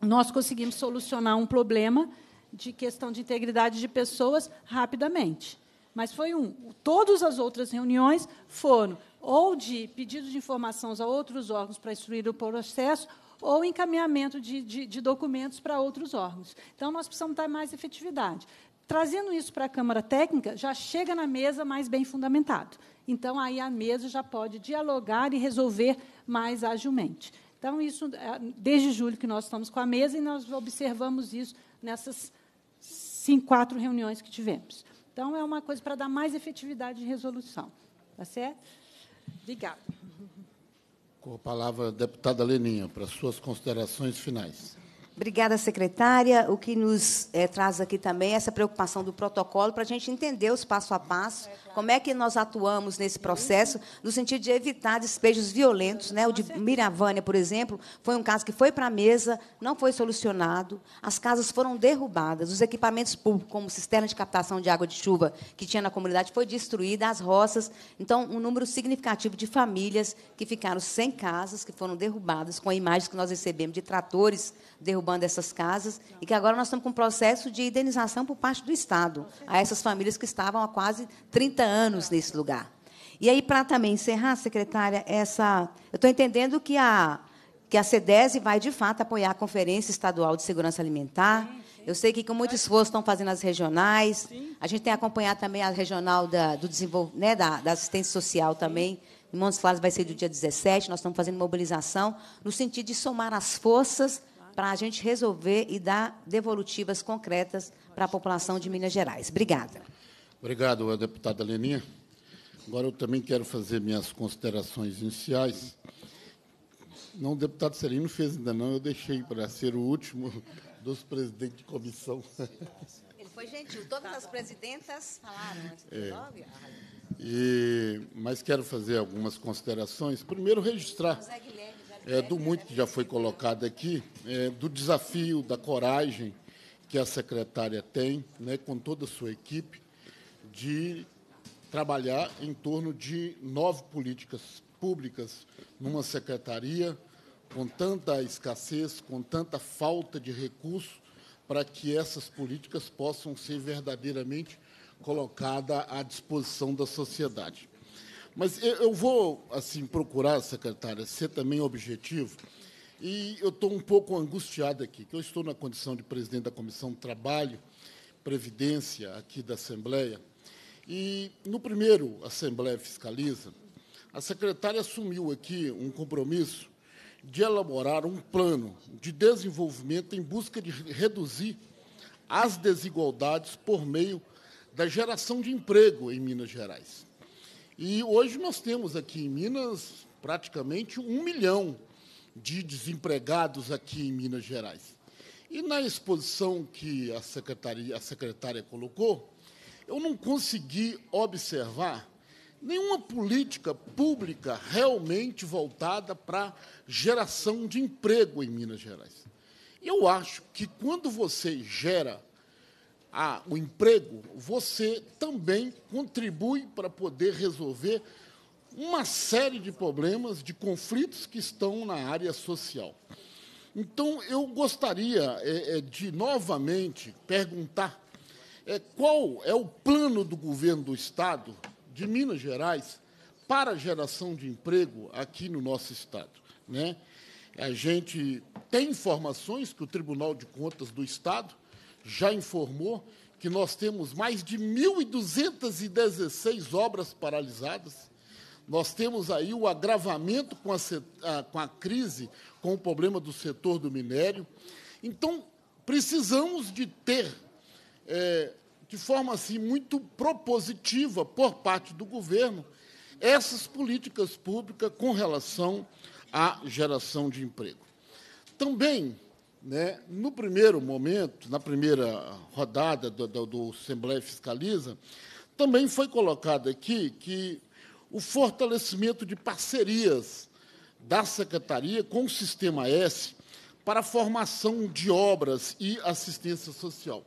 Nós conseguimos solucionar um problema de questão de integridade de pessoas rapidamente. Mas foi um. Todas as outras reuniões foram ou de pedido de informações a outros órgãos para instruir o processo, ou encaminhamento de, de, de documentos para outros órgãos. Então, nós precisamos dar mais efetividade. Trazendo isso para a Câmara Técnica, já chega na mesa mais bem fundamentado. Então, aí a mesa já pode dialogar e resolver mais agilmente. Então, isso, é, desde julho que nós estamos com a mesa e nós observamos isso nessas sim quatro reuniões que tivemos. Então, é uma coisa para dar mais efetividade de resolução. Tá certo? Obrigada. Com a palavra, a deputada Leninha, para suas considerações finais. Obrigada, secretária. O que nos é, traz aqui também é essa preocupação do protocolo para a gente entender os passo a passo, é como é que nós atuamos nesse processo, no sentido de evitar despejos violentos. Né? O de Miravânia, por exemplo, foi um caso que foi para a mesa, não foi solucionado, as casas foram derrubadas, os equipamentos públicos, como cisterna de captação de água de chuva que tinha na comunidade, foi destruída, as roças. Então, um número significativo de famílias que ficaram sem casas, que foram derrubadas, com imagens que nós recebemos de tratores derrubando essas casas e que agora nós estamos com um processo de indenização por parte do Estado a essas famílias que estavam há quase 30 anos nesse lugar. E aí, para também encerrar, secretária, essa, eu estou entendendo que a, que a CEDESI vai, de fato, apoiar a Conferência Estadual de Segurança Alimentar. Sim, sim. Eu sei que, com muito esforço, estão fazendo as regionais. Sim. A gente tem acompanhado também a regional da, do desenvol... né, da, da assistência social também. Em Montes Claros vai ser do dia 17. Nós estamos fazendo mobilização no sentido de somar as forças para a gente resolver e dar devolutivas concretas para a população de Minas Gerais. Obrigada. Obrigado, deputada Leninha. Agora eu também quero fazer minhas considerações iniciais. Não, o deputado Serino fez ainda não, eu deixei para ser o último dos presidentes de comissão. Ele foi gentil, todas as presidentas falaram é. e, Mas quero fazer algumas considerações. Primeiro, registrar. José Guilherme é, do muito que já foi colocado aqui, é, do desafio, da coragem que a secretária tem, né, com toda a sua equipe, de trabalhar em torno de nove políticas públicas numa secretaria, com tanta escassez, com tanta falta de recursos, para que essas políticas possam ser verdadeiramente colocadas à disposição da sociedade. Mas eu, vou assim procurar, secretária, ser também objetivo. E eu estou um pouco angustiado aqui, que eu estou na condição de presidente da Comissão de Trabalho, Previdência, aqui da Assembleia. E, no primeiro Assembleia Fiscaliza, a secretária assumiu aqui um compromisso de elaborar um plano de desenvolvimento em busca de reduzir as desigualdades por meio da geração de emprego em Minas Gerais. E hoje nós temos aqui em Minas praticamente um milhão de desempregados aqui em Minas Gerais. E na exposição que a, secretaria, a secretária colocou, eu não consegui observar nenhuma política pública realmente voltada para geração de emprego em Minas Gerais. Eu acho que quando você gera a, o emprego, você também contribui para poder resolver uma série de problemas, de conflitos que estão na área social. Então, eu gostaria é, é, de novamente perguntar é, qual é o plano do governo do Estado de Minas Gerais para a geração de emprego aqui no nosso Estado. Né? A gente tem informações que o Tribunal de Contas do Estado já informou que nós temos mais de 1.216 obras paralisadas. Nós temos aí o agravamento com a, com a crise, com o problema do setor do minério. Então, precisamos de ter, é, de forma assim, muito propositiva por parte do governo, essas políticas públicas com relação à geração de emprego. Também né? No primeiro momento, na primeira rodada do, do, do Assembleia Fiscaliza, também foi colocado aqui que o fortalecimento de parcerias da Secretaria com o Sistema S para a formação de obras e assistência social.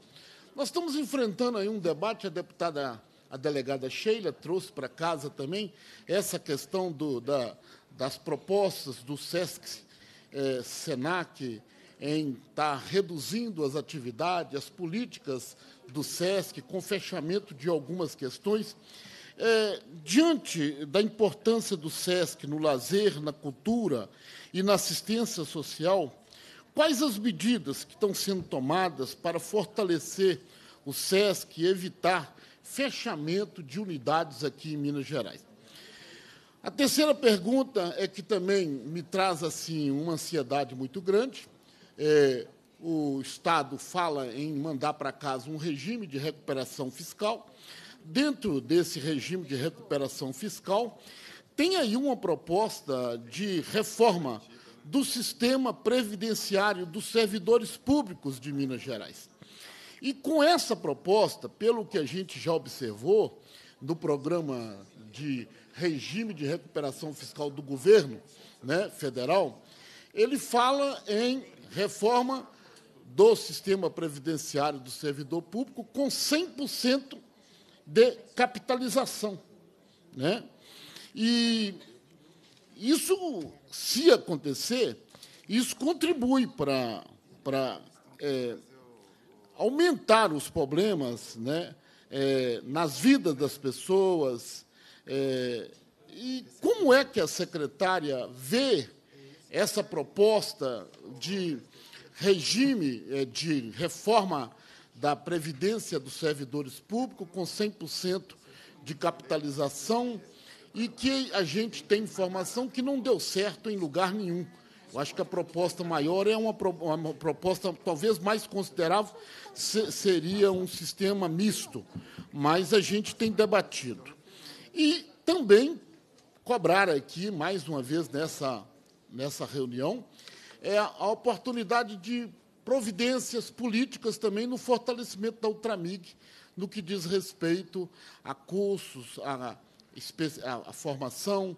Nós estamos enfrentando aí um debate, a deputada, a delegada Sheila trouxe para casa também essa questão do, da, das propostas do SESC, eh, SENAC, em estar tá reduzindo as atividades, as políticas do SESC, com fechamento de algumas questões. É, diante da importância do SESC no lazer, na cultura e na assistência social, quais as medidas que estão sendo tomadas para fortalecer o SESC e evitar fechamento de unidades aqui em Minas Gerais? A terceira pergunta é que também me traz assim uma ansiedade muito grande, é, o Estado fala em mandar para casa um regime de recuperação fiscal. Dentro desse regime de recuperação fiscal, tem aí uma proposta de reforma do sistema previdenciário dos servidores públicos de Minas Gerais. E com essa proposta, pelo que a gente já observou no programa de regime de recuperação fiscal do governo né, federal, ele fala em reforma do sistema previdenciário do servidor público com 100% de capitalização. Né? E isso, se acontecer, isso contribui para, para é, aumentar os problemas né, é, nas vidas das pessoas. É, e como é que a secretária vê essa proposta de regime eh, de reforma da previdência dos servidores públicos com 100% de capitalização e que a gente tem informação que não deu certo em lugar nenhum. Eu acho que a proposta maior é uma, uma proposta talvez mais considerável, se, seria um sistema misto, mas a gente tem debatido. E também cobrar aqui, mais uma vez, nessa nessa reunião é a oportunidade de providências políticas também no fortalecimento da Ultramig, no que diz respeito a cursos, a, a, a formação.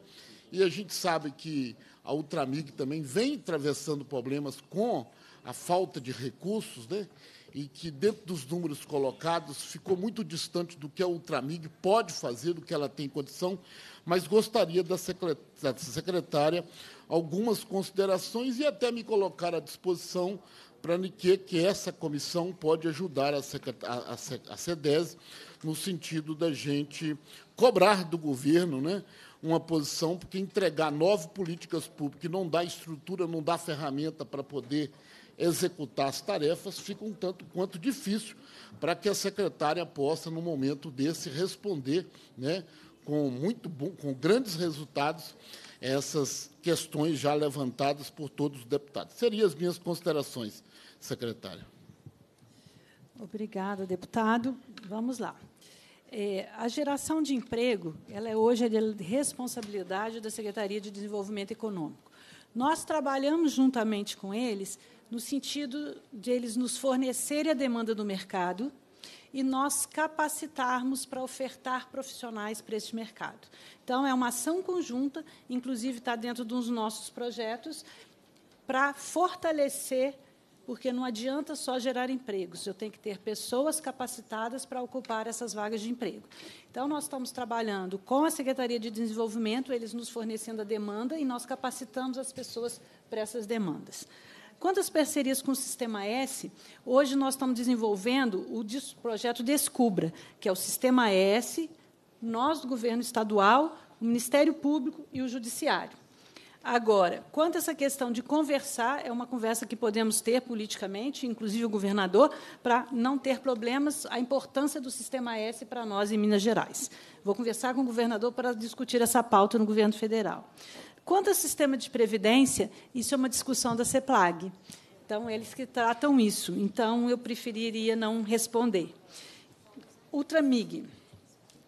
E a gente sabe que a Ultramig também vem atravessando problemas com a falta de recursos, né? e que, dentro dos números colocados, ficou muito distante do que a Ultramig pode fazer, do que ela tem condição, mas gostaria da secretária algumas considerações e até me colocar à disposição para que, que essa comissão pode ajudar a, a, a CEDES no sentido da gente cobrar do governo né, uma posição, porque entregar nove políticas públicas que não dá estrutura, não dá ferramenta para poder executar as tarefas, fica um tanto quanto difícil para que a secretária possa, no momento desse, responder né, com, muito bom, com grandes resultados essas questões já levantadas por todos os deputados. Seriam as minhas considerações, secretária. Obrigada, deputado. Vamos lá. É, a geração de emprego, ela é hoje a responsabilidade da Secretaria de Desenvolvimento Econômico. Nós trabalhamos juntamente com eles no sentido de eles nos fornecerem a demanda do mercado e nós capacitarmos para ofertar profissionais para esse mercado. Então, é uma ação conjunta, inclusive está dentro dos nossos projetos, para fortalecer porque não adianta só gerar empregos, eu tenho que ter pessoas capacitadas para ocupar essas vagas de emprego. Então, nós estamos trabalhando com a Secretaria de Desenvolvimento, eles nos fornecendo a demanda e nós capacitamos as pessoas para essas demandas. Quanto às parcerias com o Sistema S, hoje nós estamos desenvolvendo o projeto Descubra, que é o Sistema S, nós do governo estadual, o Ministério Público e o Judiciário. Agora, quanto a essa questão de conversar, é uma conversa que podemos ter politicamente, inclusive o governador, para não ter problemas, a importância do Sistema S para nós em Minas Gerais. Vou conversar com o governador para discutir essa pauta no governo federal. Quanto ao sistema de previdência, isso é uma discussão da CEPLAG. Então, eles que tratam isso. Então, eu preferiria não responder. Ultramig.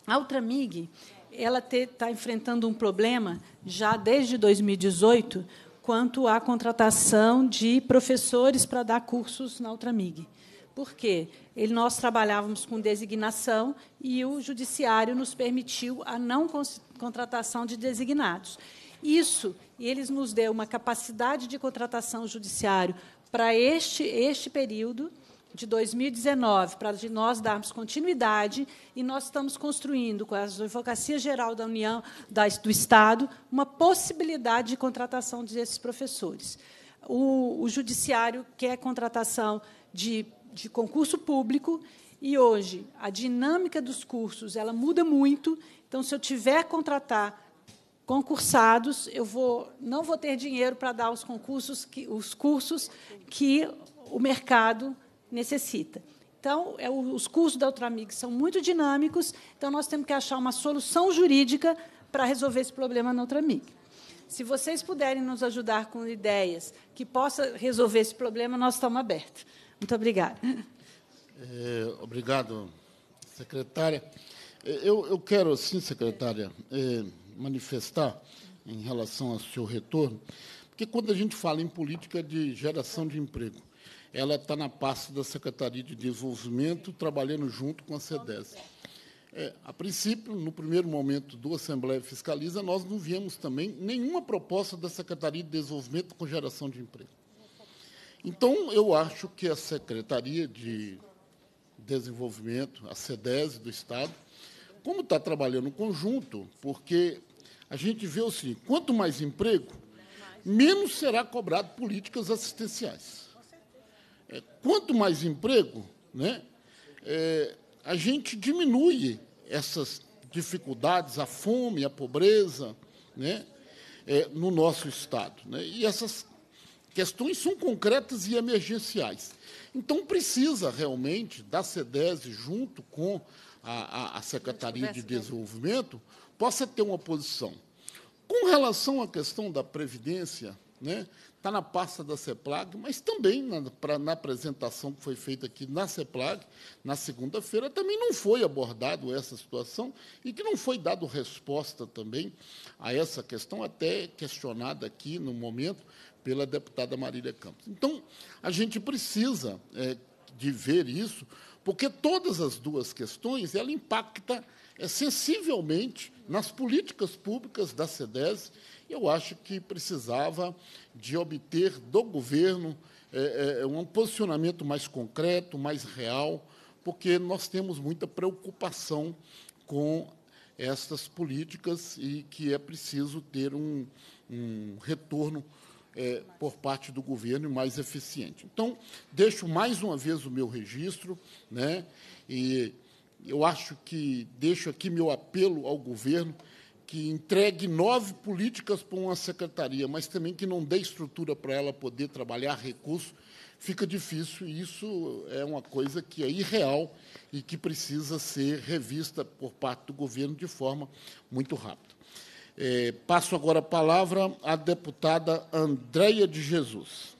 A Ultramig ela está enfrentando um problema já desde 2018 quanto à contratação de professores para dar cursos na Ultramig. Por quê? Ele, nós trabalhávamos com designação e o judiciário nos permitiu a não contratação de designados. Isso, e eles nos deu uma capacidade de contratação judiciário para este, este período de 2019, para nós darmos continuidade, e nós estamos construindo, com a Advocacia Geral da União, da, do Estado, uma possibilidade de contratação desses professores. O, o Judiciário quer contratação de, de concurso público, e hoje a dinâmica dos cursos ela muda muito, então, se eu tiver contratar concursados. Eu vou, não vou ter dinheiro para dar os concursos, que, os cursos que o mercado necessita. Então, é, os cursos da Ultramig são muito dinâmicos, então nós temos que achar uma solução jurídica para resolver esse problema na Ultramig. Se vocês puderem nos ajudar com ideias que possa resolver esse problema, nós estamos abertos. Muito obrigada. É, obrigado, secretária. É, eu, eu quero, sim, secretária, é, manifestar em relação ao seu retorno, porque quando a gente fala em política de geração de emprego, ela está na pasta da Secretaria de Desenvolvimento, trabalhando junto com a SEDES. É, a princípio, no primeiro momento do Assembleia Fiscaliza, nós não viemos também nenhuma proposta da Secretaria de Desenvolvimento com geração de emprego. Então, eu acho que a Secretaria de Desenvolvimento, a SEDES do Estado, como está trabalhando conjunto, porque a gente vê o seguinte: quanto mais emprego, menos será cobrado políticas assistenciais. É, quanto mais emprego, né, é, a gente diminui essas dificuldades, a fome, a pobreza, né, é, no nosso Estado. Né, e essas questões são concretas e emergenciais. Então, precisa realmente da SEDESI, junto com a, a, a Secretaria de né? Desenvolvimento, possa ter uma posição. Com relação à questão da Previdência, né, está na pasta da CEPLAG, mas também na, pra, na apresentação que foi feita aqui na CEPLAG, na segunda-feira, também não foi abordado essa situação e que não foi dado resposta também a essa questão, até questionada aqui no momento pela deputada Marília Campos. Então, a gente precisa é, de ver isso porque todas as duas questões ela impacta é, sensivelmente nas políticas públicas da SEDES. Eu acho que precisava de obter do governo é, é, um posicionamento mais concreto, mais real, porque nós temos muita preocupação com estas políticas e que é preciso ter um, um retorno é, por parte do governo e mais eficiente. Então, deixo mais uma vez o meu registro, né, e eu acho que deixo aqui meu apelo ao governo que entregue nove políticas para uma secretaria, mas também que não dê estrutura para ela poder trabalhar recursos, fica difícil e isso é uma coisa que é irreal e que precisa ser revista por parte do governo de forma muito rápida. É, passo agora a palavra à deputada Andréia de Jesus.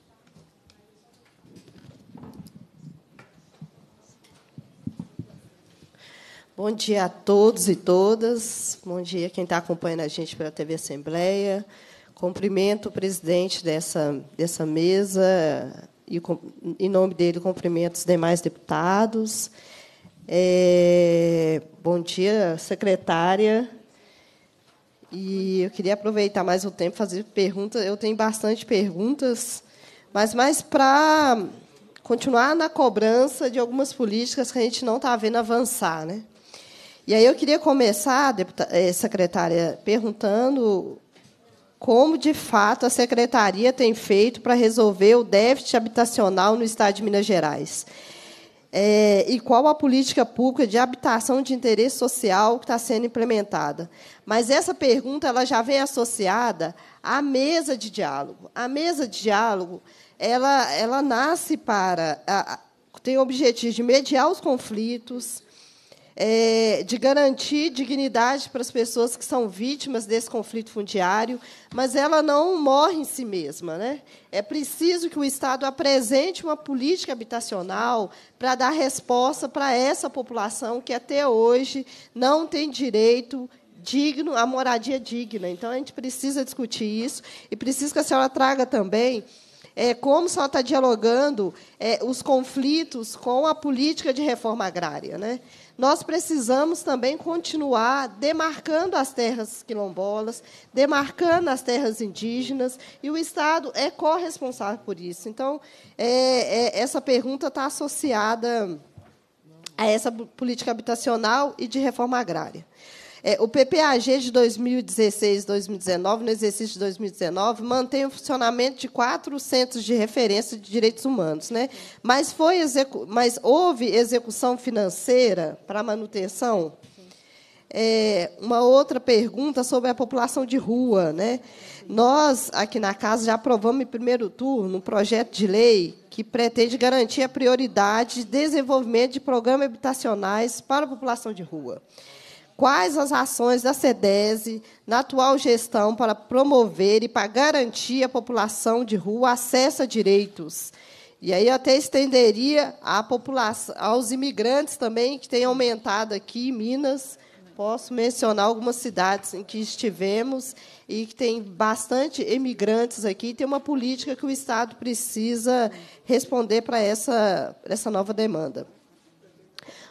Bom dia a todos e todas. Bom dia a quem está acompanhando a gente pela TV Assembleia. Cumprimento o presidente dessa, dessa mesa e, em nome dele, cumprimento os demais deputados. É, bom dia, secretária e eu queria aproveitar mais o tempo fazer perguntas. Eu tenho bastante perguntas, mas mais para continuar na cobrança de algumas políticas que a gente não está vendo avançar, né? E aí eu queria começar, deputada, eh, secretária, perguntando como de fato a secretaria tem feito para resolver o déficit habitacional no estado de Minas Gerais. É, e qual a política pública de habitação de interesse social que está sendo implementada. Mas essa pergunta ela já vem associada à mesa de diálogo. A mesa de diálogo ela, ela nasce para. A, tem o objetivo de mediar os conflitos, é, de garantir dignidade para as pessoas que são vítimas desse conflito fundiário, mas ela não morre em si mesma. Né? É preciso que o Estado apresente uma política habitacional para dar resposta para essa população que até hoje não tem direito digno à moradia digna. Então a gente precisa discutir isso e precisa que a senhora traga também é, como só está dialogando é, os conflitos com a política de reforma agrária, né? nós precisamos também continuar demarcando as terras quilombolas, demarcando as terras indígenas, e o Estado é corresponsável por isso. Então, é, é, essa pergunta está associada a essa política habitacional e de reforma agrária. É, o PPAG de 2016-2019, no exercício de 2019, mantém o funcionamento de quatro centros de referência de direitos humanos, né? Mas foi execu mas houve execução financeira para manutenção? É, uma outra pergunta sobre a população de rua. Né? Nós, aqui na Casa, já aprovamos em primeiro turno um projeto de lei que pretende garantir a prioridade de desenvolvimento de programas habitacionais para a população de rua quais as ações da SEDESE na atual gestão para promover e para garantir à população de rua acesso a direitos. E aí até estenderia à população, aos imigrantes também, que tem aumentado aqui em Minas. Posso mencionar algumas cidades em que estivemos e que tem bastante imigrantes aqui. Tem uma política que o Estado precisa responder para essa, essa nova demanda.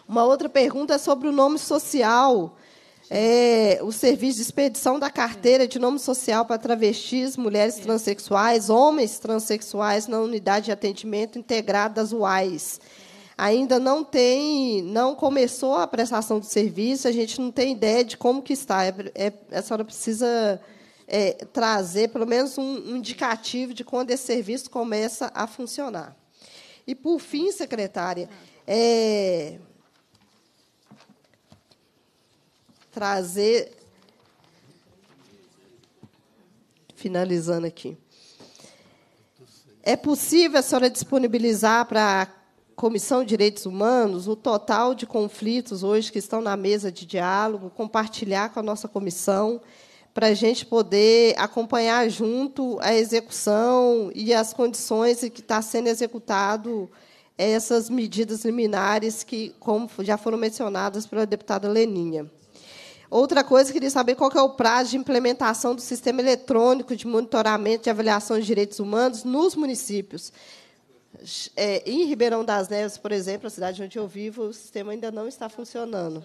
Uma outra pergunta é sobre o nome social. É, o serviço de expedição da carteira de nome social para travestis, mulheres transexuais, homens transexuais na unidade de atendimento integrada das UAIs. Ainda não tem, não começou a prestação do serviço, a gente não tem ideia de como que está. É, é, a senhora precisa é, trazer pelo menos um indicativo de quando esse serviço começa a funcionar. E, por fim, secretária, é, trazer. Finalizando aqui. É possível a senhora disponibilizar para a Comissão de Direitos Humanos o total de conflitos hoje que estão na mesa de diálogo, compartilhar com a nossa comissão, para a gente poder acompanhar junto a execução e as condições em que está sendo executado essas medidas liminares que, como já foram mencionadas pela deputada Leninha. Outra coisa, queria saber qual é o prazo de implementação do sistema eletrônico de monitoramento e avaliação de direitos humanos nos municípios. É, em Ribeirão das Neves, por exemplo, a cidade onde eu vivo, o sistema ainda não está funcionando.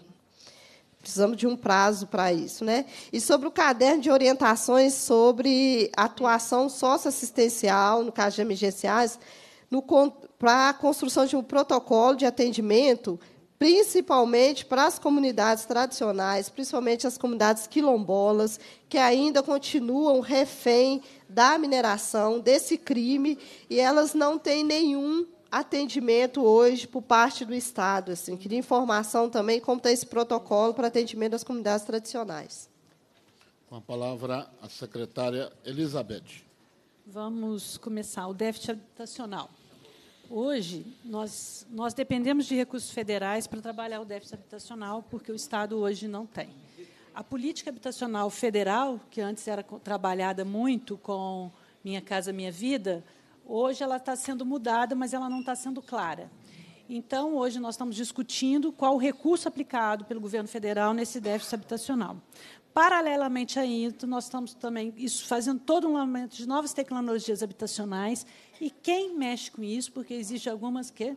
Precisamos de um prazo para isso. Né? E sobre o caderno de orientações sobre atuação socioassistencial, no caso de emergenciais, para a construção de um protocolo de atendimento principalmente para as comunidades tradicionais, principalmente as comunidades quilombolas, que ainda continuam refém da mineração, desse crime, e elas não têm nenhum atendimento hoje por parte do Estado. Assim, queria informação também como está esse protocolo para atendimento das comunidades tradicionais. Com a palavra a secretária Elizabeth. Vamos começar o déficit habitacional. Hoje, nós, nós dependemos de recursos federais para trabalhar o déficit habitacional, porque o Estado hoje não tem. A política habitacional federal, que antes era trabalhada muito com Minha Casa Minha Vida, hoje ela está sendo mudada, mas ela não está sendo clara. Então, hoje nós estamos discutindo qual o recurso aplicado pelo governo federal nesse déficit habitacional. Paralelamente a isso, nós estamos também isso, fazendo todo um lamento de novas tecnologias habitacionais e quem mexe com isso, porque existe algumas que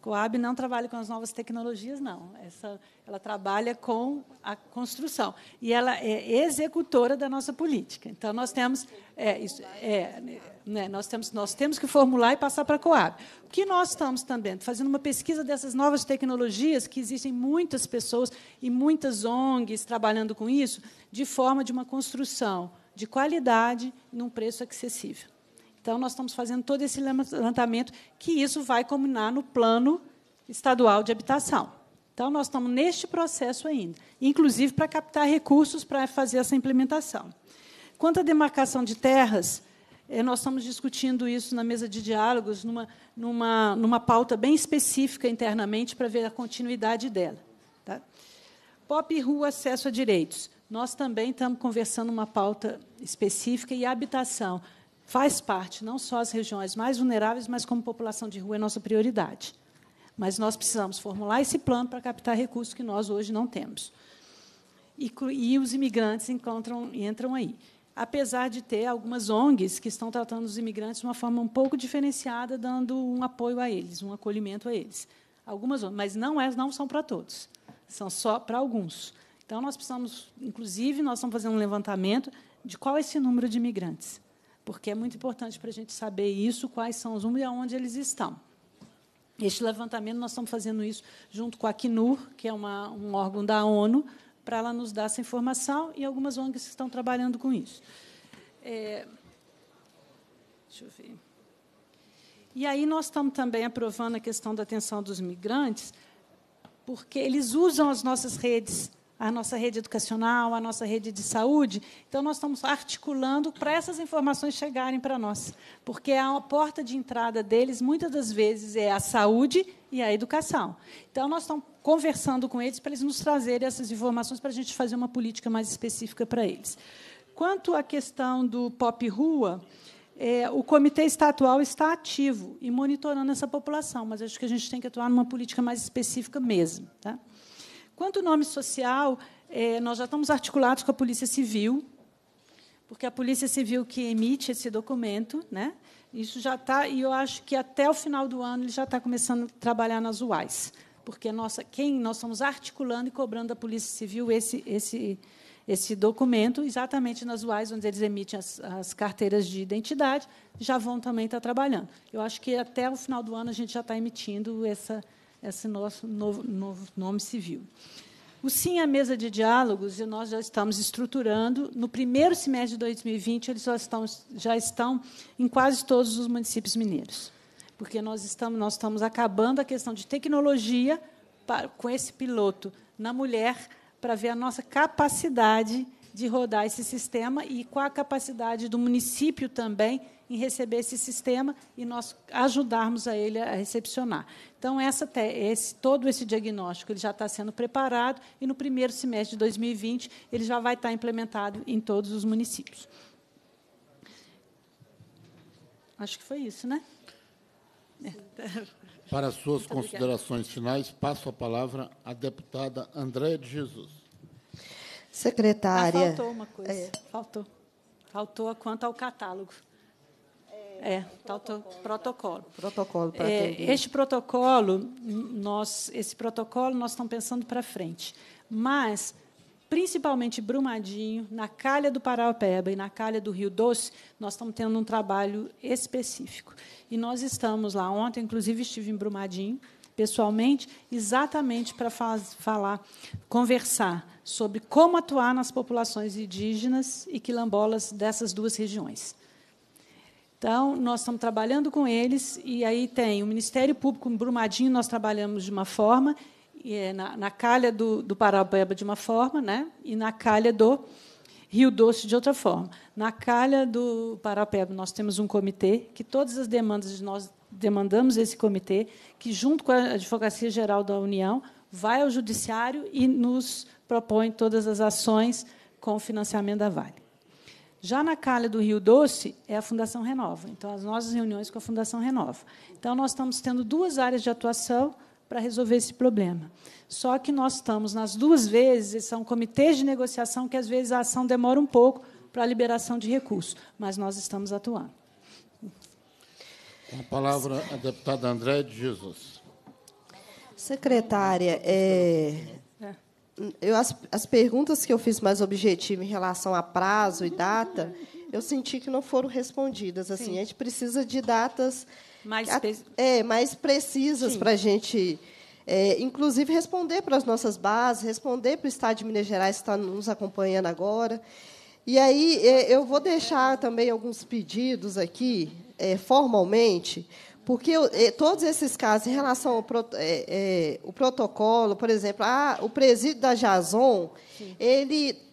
Coab não trabalha com as novas tecnologias, não. Essa, ela trabalha com a construção. E ela é executora da nossa política. Então, nós temos, é, isso, é, né, nós temos, nós temos que formular e passar para a Coab. O que nós estamos também fazendo uma pesquisa dessas novas tecnologias, que existem muitas pessoas e muitas ONGs trabalhando com isso, de forma de uma construção de qualidade num preço acessível. Então, nós estamos fazendo todo esse levantamento, que isso vai combinar no plano estadual de habitação. Então, nós estamos neste processo ainda, inclusive para captar recursos para fazer essa implementação. Quanto à demarcação de terras, eh, nós estamos discutindo isso na mesa de diálogos, numa, numa, numa pauta bem específica internamente para ver a continuidade dela. Tá? POP e rua, acesso a direitos. Nós também estamos conversando uma pauta específica e habitação faz parte, não só as regiões mais vulneráveis, mas como população de rua é nossa prioridade. Mas nós precisamos formular esse plano para captar recursos que nós hoje não temos. E, e os imigrantes encontram, entram aí. Apesar de ter algumas ONGs que estão tratando os imigrantes de uma forma um pouco diferenciada, dando um apoio a eles, um acolhimento a eles. Algumas ONGs, mas não, é, não são para todos, são só para alguns. Então, nós precisamos, inclusive, nós estamos fazendo um levantamento de qual é esse número de imigrantes porque é muito importante para a gente saber isso, quais são os números e aonde eles estão. Este levantamento, nós estamos fazendo isso junto com a CNUR, que é uma, um órgão da ONU, para ela nos dar essa informação, e algumas ONGs que estão trabalhando com isso. É... Deixa eu ver. E aí nós estamos também aprovando a questão da atenção dos migrantes, porque eles usam as nossas redes a nossa rede educacional, a nossa rede de saúde. Então, nós estamos articulando para essas informações chegarem para nós, porque a porta de entrada deles, muitas das vezes, é a saúde e a educação. Então, nós estamos conversando com eles para eles nos trazerem essas informações para a gente fazer uma política mais específica para eles. Quanto à questão do Pop Rua, é, o comitê estatual está ativo e monitorando essa população, mas acho que a gente tem que atuar numa política mais específica mesmo. Tá? Quanto ao nome social, é, nós já estamos articulados com a Polícia Civil, porque a Polícia Civil que emite esse documento, né? Isso já está, e eu acho que até o final do ano ele já está começando a trabalhar nas UAIs, porque nossa, quem nós estamos articulando e cobrando da Polícia Civil esse, esse, esse documento, exatamente nas UAIs, onde eles emitem as, as carteiras de identidade, já vão também estar tá trabalhando. Eu acho que até o final do ano a gente já está emitindo essa, esse nosso novo, novo nome civil. O Sim à Mesa de Diálogos, e nós já estamos estruturando. No primeiro semestre de 2020, eles já estão, já estão em quase todos os municípios mineiros. Porque nós estamos, nós estamos acabando a questão de tecnologia para, com esse piloto na mulher, para ver a nossa capacidade de rodar esse sistema e com a capacidade do município também em receber esse sistema e nós ajudarmos a ele a recepcionar. Então, essa, esse, todo esse diagnóstico ele já está sendo preparado e no primeiro semestre de 2020 ele já vai estar implementado em todos os municípios. Acho que foi isso, né? Para suas considerações finais, passo a palavra à deputada Andréa de Jesus. Secretária. Ah, faltou uma coisa. É. Faltou. Faltou quanto ao catálogo. É, faltou Protocolo, protocolo para é, Este protocolo, nós, esse protocolo nós estamos pensando para frente. Mas, principalmente Brumadinho, na calha do Paraupeba e na calha do Rio Doce, nós estamos tendo um trabalho específico. E nós estamos lá. Ontem, inclusive, estive em Brumadinho, pessoalmente, exatamente para falar, conversar sobre como atuar nas populações indígenas e quilombolas dessas duas regiões. Então, nós estamos trabalhando com eles, e aí tem o Ministério Público em Brumadinho, nós trabalhamos de uma forma, é na, na, calha do, do Parabeba de uma forma, né? e na calha do Rio Doce de outra forma. Na calha do Parapeba, nós temos um comitê que todas as demandas de nós demandamos esse comitê que, junto com a Advocacia Geral da União, vai ao Judiciário e nos propõe todas as ações com o financiamento da Vale. Já na calha do Rio Doce é a Fundação Renova. Então, as nossas reuniões com a Fundação Renova. Então, nós estamos tendo duas áreas de atuação para resolver esse problema. Só que nós estamos nas duas vezes, são comitês de negociação que às vezes a ação demora um pouco para a liberação de recursos, mas nós estamos atuando. Com a palavra, a deputada André de Jesus. Secretária, é, eu, as, as perguntas que eu fiz mais objetivas em relação a prazo e data, eu senti que não foram respondidas. Assim, a gente precisa de datas mais, é, mais precisas para a gente, é, inclusive, responder para as nossas bases, responder para o Estado de Minas Gerais, que está nos acompanhando agora. E aí é, eu vou deixar também alguns pedidos aqui é, formalmente, porque eu, é, todos esses casos em relação ao pro, é, é o protocolo, por exemplo, a, ah, o presídio da Jason, ele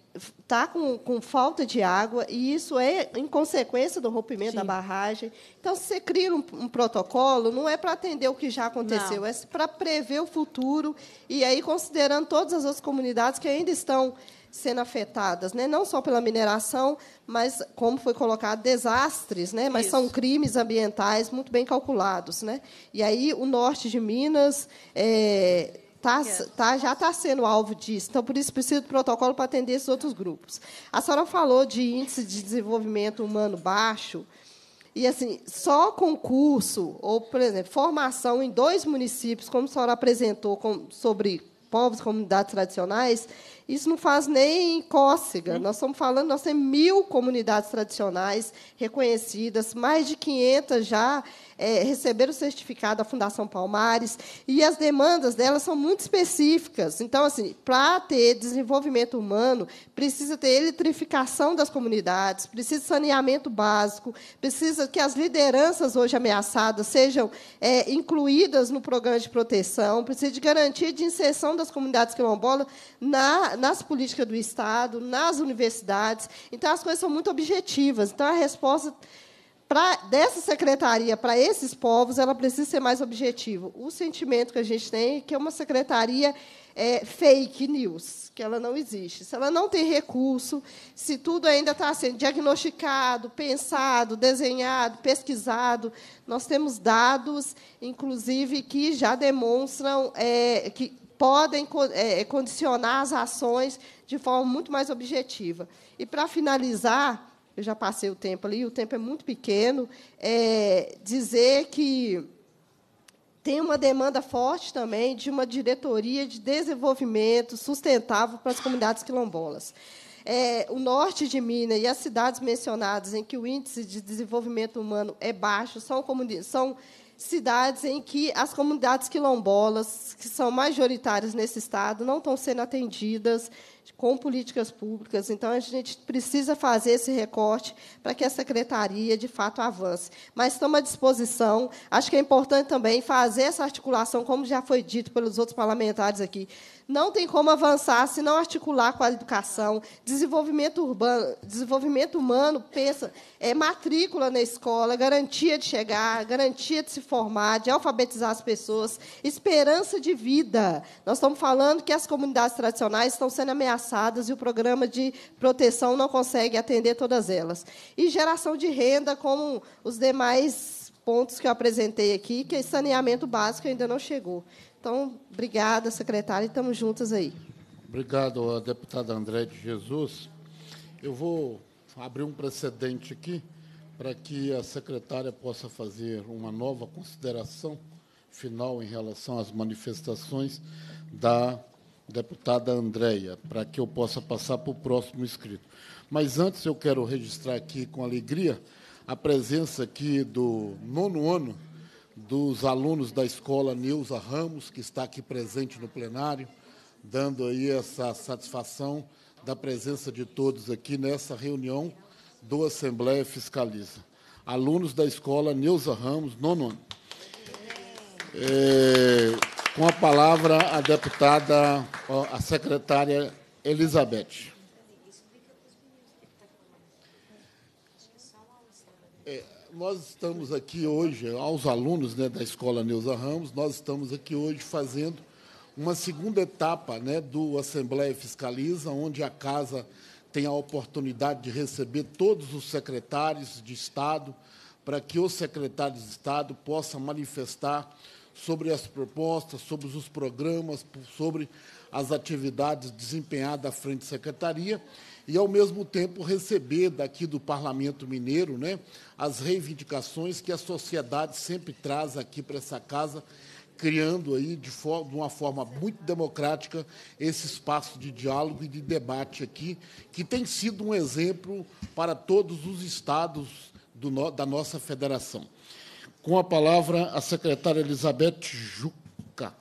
está com, com falta de água e isso é em consequência do rompimento Sim. da barragem. Então, se você cria um, um protocolo, não é para atender o que já aconteceu, não. é para prever o futuro e aí considerando todas as outras comunidades que ainda estão sendo afetadas, né? não só pela mineração, mas, como foi colocado, desastres, né? mas Isso. são crimes ambientais muito bem calculados. Né? E aí o norte de Minas. É, Tá, tá, já está sendo alvo disso. Então, por isso, precisa do protocolo para atender esses outros grupos. A senhora falou de índice de desenvolvimento humano baixo. E, assim, só concurso ou, por exemplo, formação em dois municípios, como a senhora apresentou com, sobre povos e comunidades tradicionais, isso não faz nem cócega. Sim. Hum? Nós estamos falando, nós temos mil comunidades tradicionais reconhecidas, mais de 500 já é, receberam o certificado da Fundação Palmares, e as demandas delas são muito específicas. Então, assim, para ter desenvolvimento humano, precisa ter eletrificação das comunidades, precisa saneamento básico, precisa que as lideranças hoje ameaçadas sejam é, incluídas no programa de proteção, precisa de garantia de inserção das comunidades quilombolas na, nas políticas do Estado, nas universidades. Então, as coisas são muito objetivas. Então, a resposta pra, dessa secretaria para esses povos, ela precisa ser mais objetiva. O sentimento que a gente tem é que é uma secretaria é, fake news, que ela não existe. Se ela não tem recurso, se tudo ainda está sendo diagnosticado, pensado, desenhado, pesquisado, nós temos dados, inclusive, que já demonstram é, que podem é, condicionar as ações de forma muito mais objetiva. E, para finalizar, eu já passei o tempo ali, o tempo é muito pequeno, é, dizer que tem uma demanda forte também de uma diretoria de desenvolvimento sustentável para as comunidades quilombolas. É, o norte de Minas e as cidades mencionadas em que o índice de desenvolvimento humano é baixo são, são cidades em que as comunidades quilombolas, que são majoritárias nesse estado, não estão sendo atendidas com políticas públicas. Então, a gente precisa fazer esse recorte para que a secretaria, de fato, avance. Mas estamos à disposição. Acho que é importante também fazer essa articulação, como já foi dito pelos outros parlamentares aqui. Não tem como avançar se não articular com a educação. Desenvolvimento urbano, desenvolvimento humano, pensa, é matrícula na escola, garantia de chegar, garantia de se formar, de alfabetizar as pessoas, esperança de vida. Nós estamos falando que as comunidades tradicionais estão sendo ameaçadas ameaçadas e o programa de proteção não consegue atender todas elas. E geração de renda, como os demais pontos que eu apresentei aqui, que é saneamento básico ainda não chegou. Então, obrigada, secretária, e estamos juntas aí. Obrigado, deputada André de Jesus. Eu vou abrir um precedente aqui para que a secretária possa fazer uma nova consideração final em relação às manifestações da deputada Andréia, para que eu possa passar para o próximo inscrito. Mas antes eu quero registrar aqui com alegria a presença aqui do nono ano dos alunos da escola Neuza Ramos, que está aqui presente no plenário, dando aí essa satisfação da presença de todos aqui nessa reunião do Assembleia Fiscaliza. Alunos da escola Neuza Ramos, nono ano. É... Com a palavra, a deputada, a secretária Elizabeth. É, nós estamos aqui hoje, aos alunos né, da Escola Neuza Ramos, nós estamos aqui hoje fazendo uma segunda etapa né, do Assembleia Fiscaliza, onde a Casa tem a oportunidade de receber todos os secretários de Estado, para que os secretários de Estado possam manifestar sobre as propostas, sobre os programas, sobre as atividades desempenhadas à frente da secretaria e, ao mesmo tempo, receber daqui do Parlamento Mineiro né, as reivindicações que a sociedade sempre traz aqui para essa casa, criando aí de, de uma forma muito democrática esse espaço de diálogo e de debate aqui, que tem sido um exemplo para todos os estados da nossa federação. Com a palavra, a secretária Elizabeth Juca.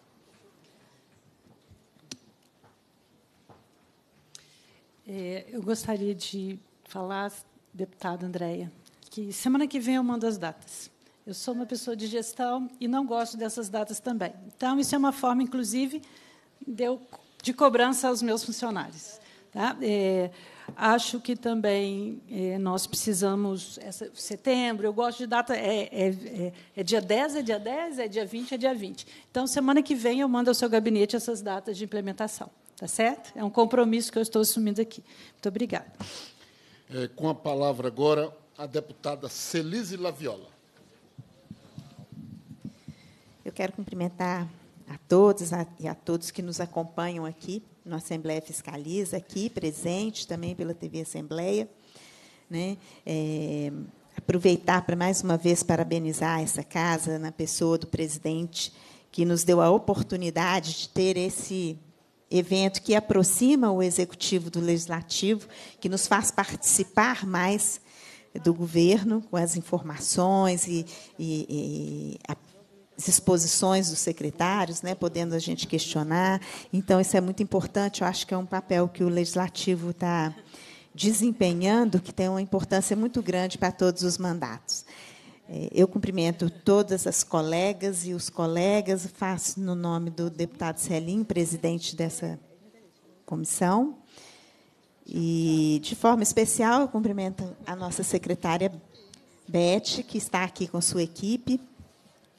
É, eu gostaria de falar, deputada Andréia, que semana que vem eu mando as datas. Eu sou uma pessoa de gestão e não gosto dessas datas também. Então, isso é uma forma, inclusive, de, eu, de cobrança aos meus funcionários. Tá? É, Acho que também eh, nós precisamos. Essa, setembro, eu gosto de data. É, é, é, é, dia 10, é dia 10, é dia 20, é dia 20. Então, semana que vem, eu mando ao seu gabinete essas datas de implementação. Tá certo? É um compromisso que eu estou assumindo aqui. Muito obrigada. É, com a palavra agora, a deputada Celise Laviola. Eu quero cumprimentar a todas e a todos que nos acompanham aqui no Assembleia Fiscaliza, aqui presente também pela TV Assembleia. Né? É, aproveitar para mais uma vez parabenizar essa casa na pessoa do presidente que nos deu a oportunidade de ter esse evento que aproxima o executivo do legislativo, que nos faz participar mais do governo com as informações e, e, e exposições dos secretários, né, podendo a gente questionar. Então, isso é muito importante. Eu acho que é um papel que o legislativo está desempenhando, que tem uma importância muito grande para todos os mandatos. É, eu cumprimento todas as colegas e os colegas, faço no nome do deputado Celim, presidente dessa comissão. E, de forma especial, eu cumprimento a nossa secretária Beth, que está aqui com sua equipe,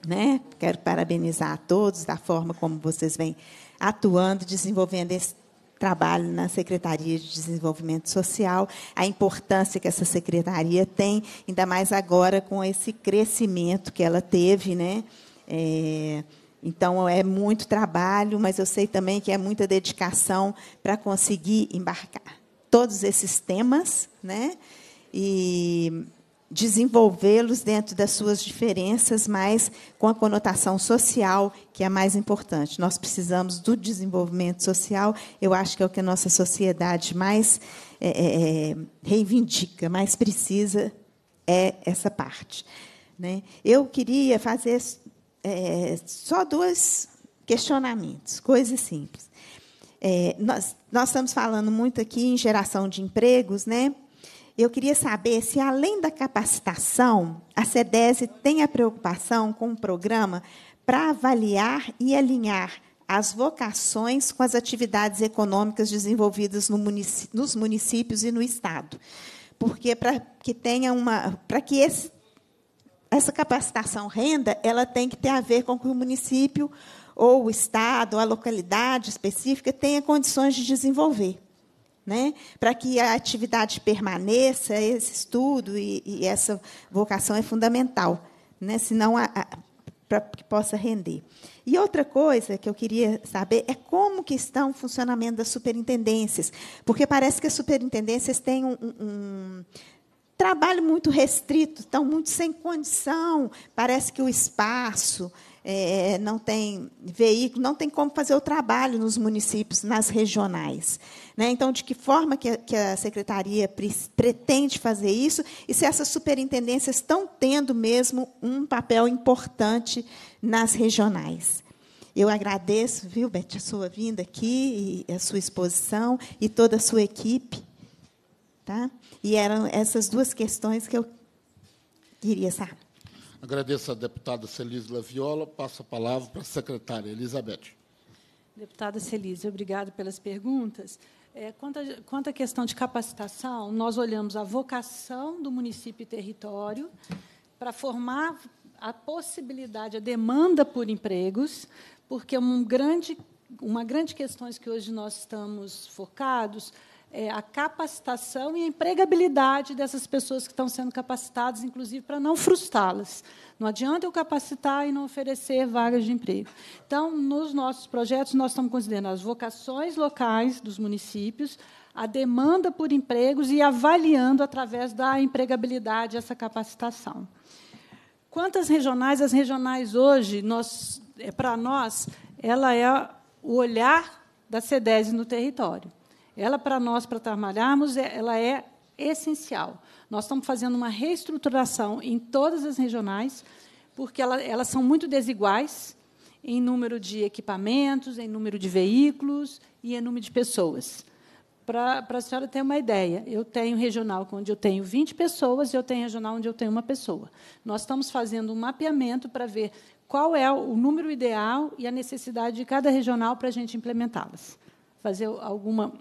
né? Quero parabenizar a todos da forma como vocês vêm atuando, desenvolvendo esse trabalho na Secretaria de Desenvolvimento Social, a importância que essa secretaria tem, ainda mais agora com esse crescimento que ela teve, né? É, então é muito trabalho, mas eu sei também que é muita dedicação para conseguir embarcar todos esses temas, né? E desenvolvê-los dentro das suas diferenças, mas com a conotação social, que é a mais importante. Nós precisamos do desenvolvimento social, eu acho que é o que a nossa sociedade mais é, é, é reivindica, mais precisa, é essa parte. Né? Eu queria fazer é, só dois questionamentos, coisas simples. É, nós, nós estamos falando muito aqui em geração de empregos, né? Eu queria saber se, além da capacitação, a SEDESI tem a preocupação com um programa para avaliar e alinhar as vocações com as atividades econômicas desenvolvidas no munic nos municípios e no Estado. Porque para que tenha uma. para que esse, essa capacitação renda, ela tem que ter a ver com que o município ou o Estado, ou a localidade específica tenha condições de desenvolver. Né? Para que a atividade permaneça, esse estudo e, e essa vocação é fundamental, né? senão para que possa render. E outra coisa que eu queria saber é como que está o funcionamento das superintendências, porque parece que as superintendências têm um, um trabalho muito restrito, estão muito sem condição, parece que o espaço é, é, não tem veículo, não tem como fazer o trabalho nos municípios, nas regionais. Né? Então, de que forma que a, que a secretaria pre pretende fazer isso e se essas superintendências estão tendo mesmo um papel importante nas regionais? Eu agradeço, viu, Beth, a sua vinda aqui, a sua exposição e toda a sua equipe. Tá? E eram essas duas questões que eu queria saber. Agradeço à deputada Celise Laviola. Passo a palavra para a secretária Elizabeth. Deputada Celise, obrigado pelas perguntas. É, quanto, a, quanto, à questão de capacitação, nós olhamos a vocação do município e território para formar a possibilidade, a demanda por empregos, porque é um grande, uma grande questão que hoje nós estamos focados é, a capacitação e a empregabilidade dessas pessoas que estão sendo capacitadas, inclusive para não frustrá-las. Não adianta eu capacitar e não oferecer vagas de emprego. Então, nos nossos projetos, nós estamos considerando as vocações locais dos municípios, a demanda por empregos e avaliando através da empregabilidade essa capacitação. Quantas regionais? As regionais hoje, nós, é, para nós, ela é o olhar da CEDES no território. Ela, para nós, para trabalharmos, é, ela é essencial. Nós estamos fazendo uma reestruturação em todas as regionais, porque ela, elas são muito desiguais em número de equipamentos, em número de veículos e em número de pessoas. Para, para a senhora ter uma ideia, eu tenho regional onde eu tenho 20 pessoas e eu tenho regional onde eu tenho uma pessoa. Nós estamos fazendo um mapeamento para ver qual é o número ideal e a necessidade de cada regional para a gente implementá-las fazer alguma.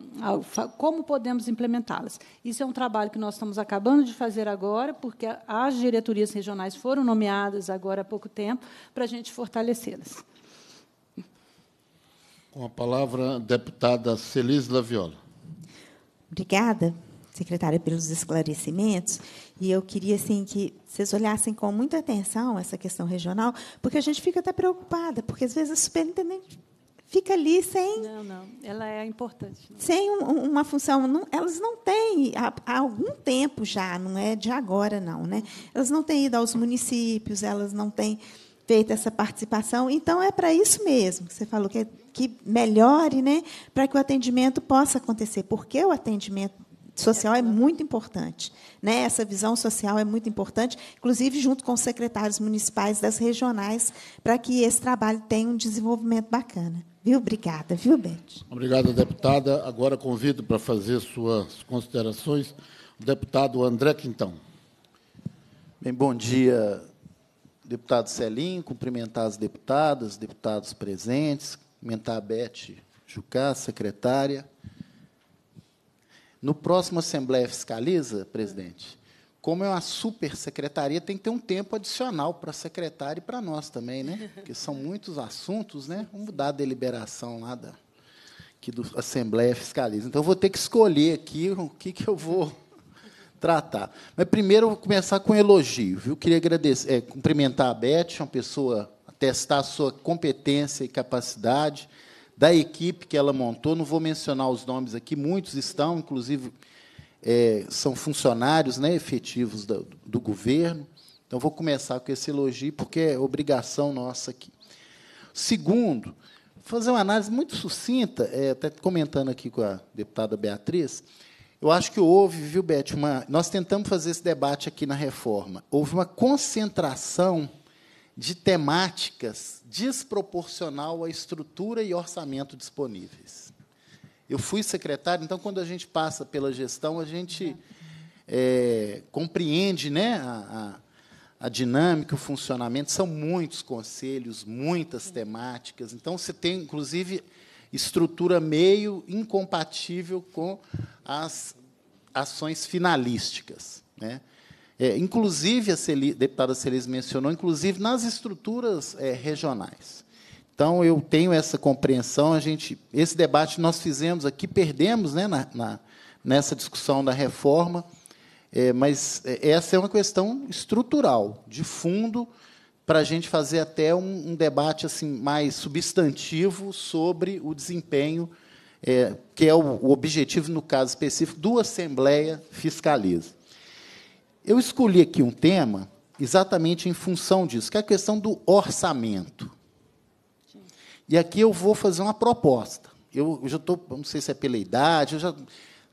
como podemos implementá-las. Isso é um trabalho que nós estamos acabando de fazer agora, porque as diretorias regionais foram nomeadas agora há pouco tempo, para a gente fortalecê-las. Com a palavra, a deputada Celise Laviola. Obrigada, secretária, pelos esclarecimentos. E eu queria assim que vocês olhassem com muita atenção essa questão regional, porque a gente fica até preocupada, porque às vezes a superintendente fica ali sem. Não, não. Ela é importante. Não. Sem um, uma função. Não, elas não têm, há, há, algum tempo já, não é de agora, não. Né? Elas não têm ido aos municípios, elas não têm feito essa participação. Então, é para isso mesmo que você falou, que, é, que melhore, né? para que o atendimento possa acontecer. Porque o atendimento social é muito importante. Né? Essa visão social é muito importante, inclusive junto com os secretários municipais das regionais, para que esse trabalho tenha um desenvolvimento bacana. Viu? Obrigada, viu, Bete? Obrigada, deputada. Agora convido para fazer suas considerações o deputado André Quintão. Bem, bom dia, deputado Celim, cumprimentar as deputadas, deputados presentes, cumprimentar a Bete Jucá, secretária. No próximo Assembleia Fiscaliza, presidente, como é uma super secretaria, tem que ter um tempo adicional para a secretária e para nós também, né? Porque são muitos assuntos, né? Vamos mudar a deliberação lá da que do Assembleia Fiscaliza. Então, vou ter que escolher aqui o que, que eu vou tratar. Mas, primeiro, eu vou começar com um elogio. Viu? Queria agradecer, é, cumprimentar a Beth, é uma pessoa testar a sua competência e capacidade, da equipe que ela montou. Não vou mencionar os nomes aqui, muitos estão, inclusive é, são funcionários né, efetivos do, do governo. Então, vou começar com esse elogio, porque é obrigação nossa aqui. Segundo, fazer uma análise muito sucinta, é, até comentando aqui com a deputada Beatriz, eu acho que houve, viu, Beth, uma, nós tentamos fazer esse debate aqui na reforma. Houve uma concentração de temáticas desproporcional à estrutura e orçamento disponíveis. Eu fui secretário, então, quando a gente passa pela gestão, a gente é, é compreende né, a, a, a, dinâmica, o funcionamento. São muitos conselhos, muitas temáticas. Então, você tem, inclusive, estrutura meio incompatível com as ações finalísticas. Né? É, inclusive, a Celi, a deputada Celis mencionou, inclusive nas estruturas é, regionais. Então, eu tenho essa compreensão. A gente, esse debate nós fizemos aqui, perdemos né, na, na nessa discussão da reforma, é, mas é, essa é uma questão estrutural, de fundo, para a gente fazer até um, um, debate assim mais substantivo sobre o desempenho, é, que é o, o objetivo, no caso específico, do Assembleia Fiscaliza. Eu escolhi aqui um tema exatamente em função disso, que é a questão do orçamento. E aqui eu vou fazer uma proposta. Eu, eu já estou, não sei se é pela idade, eu já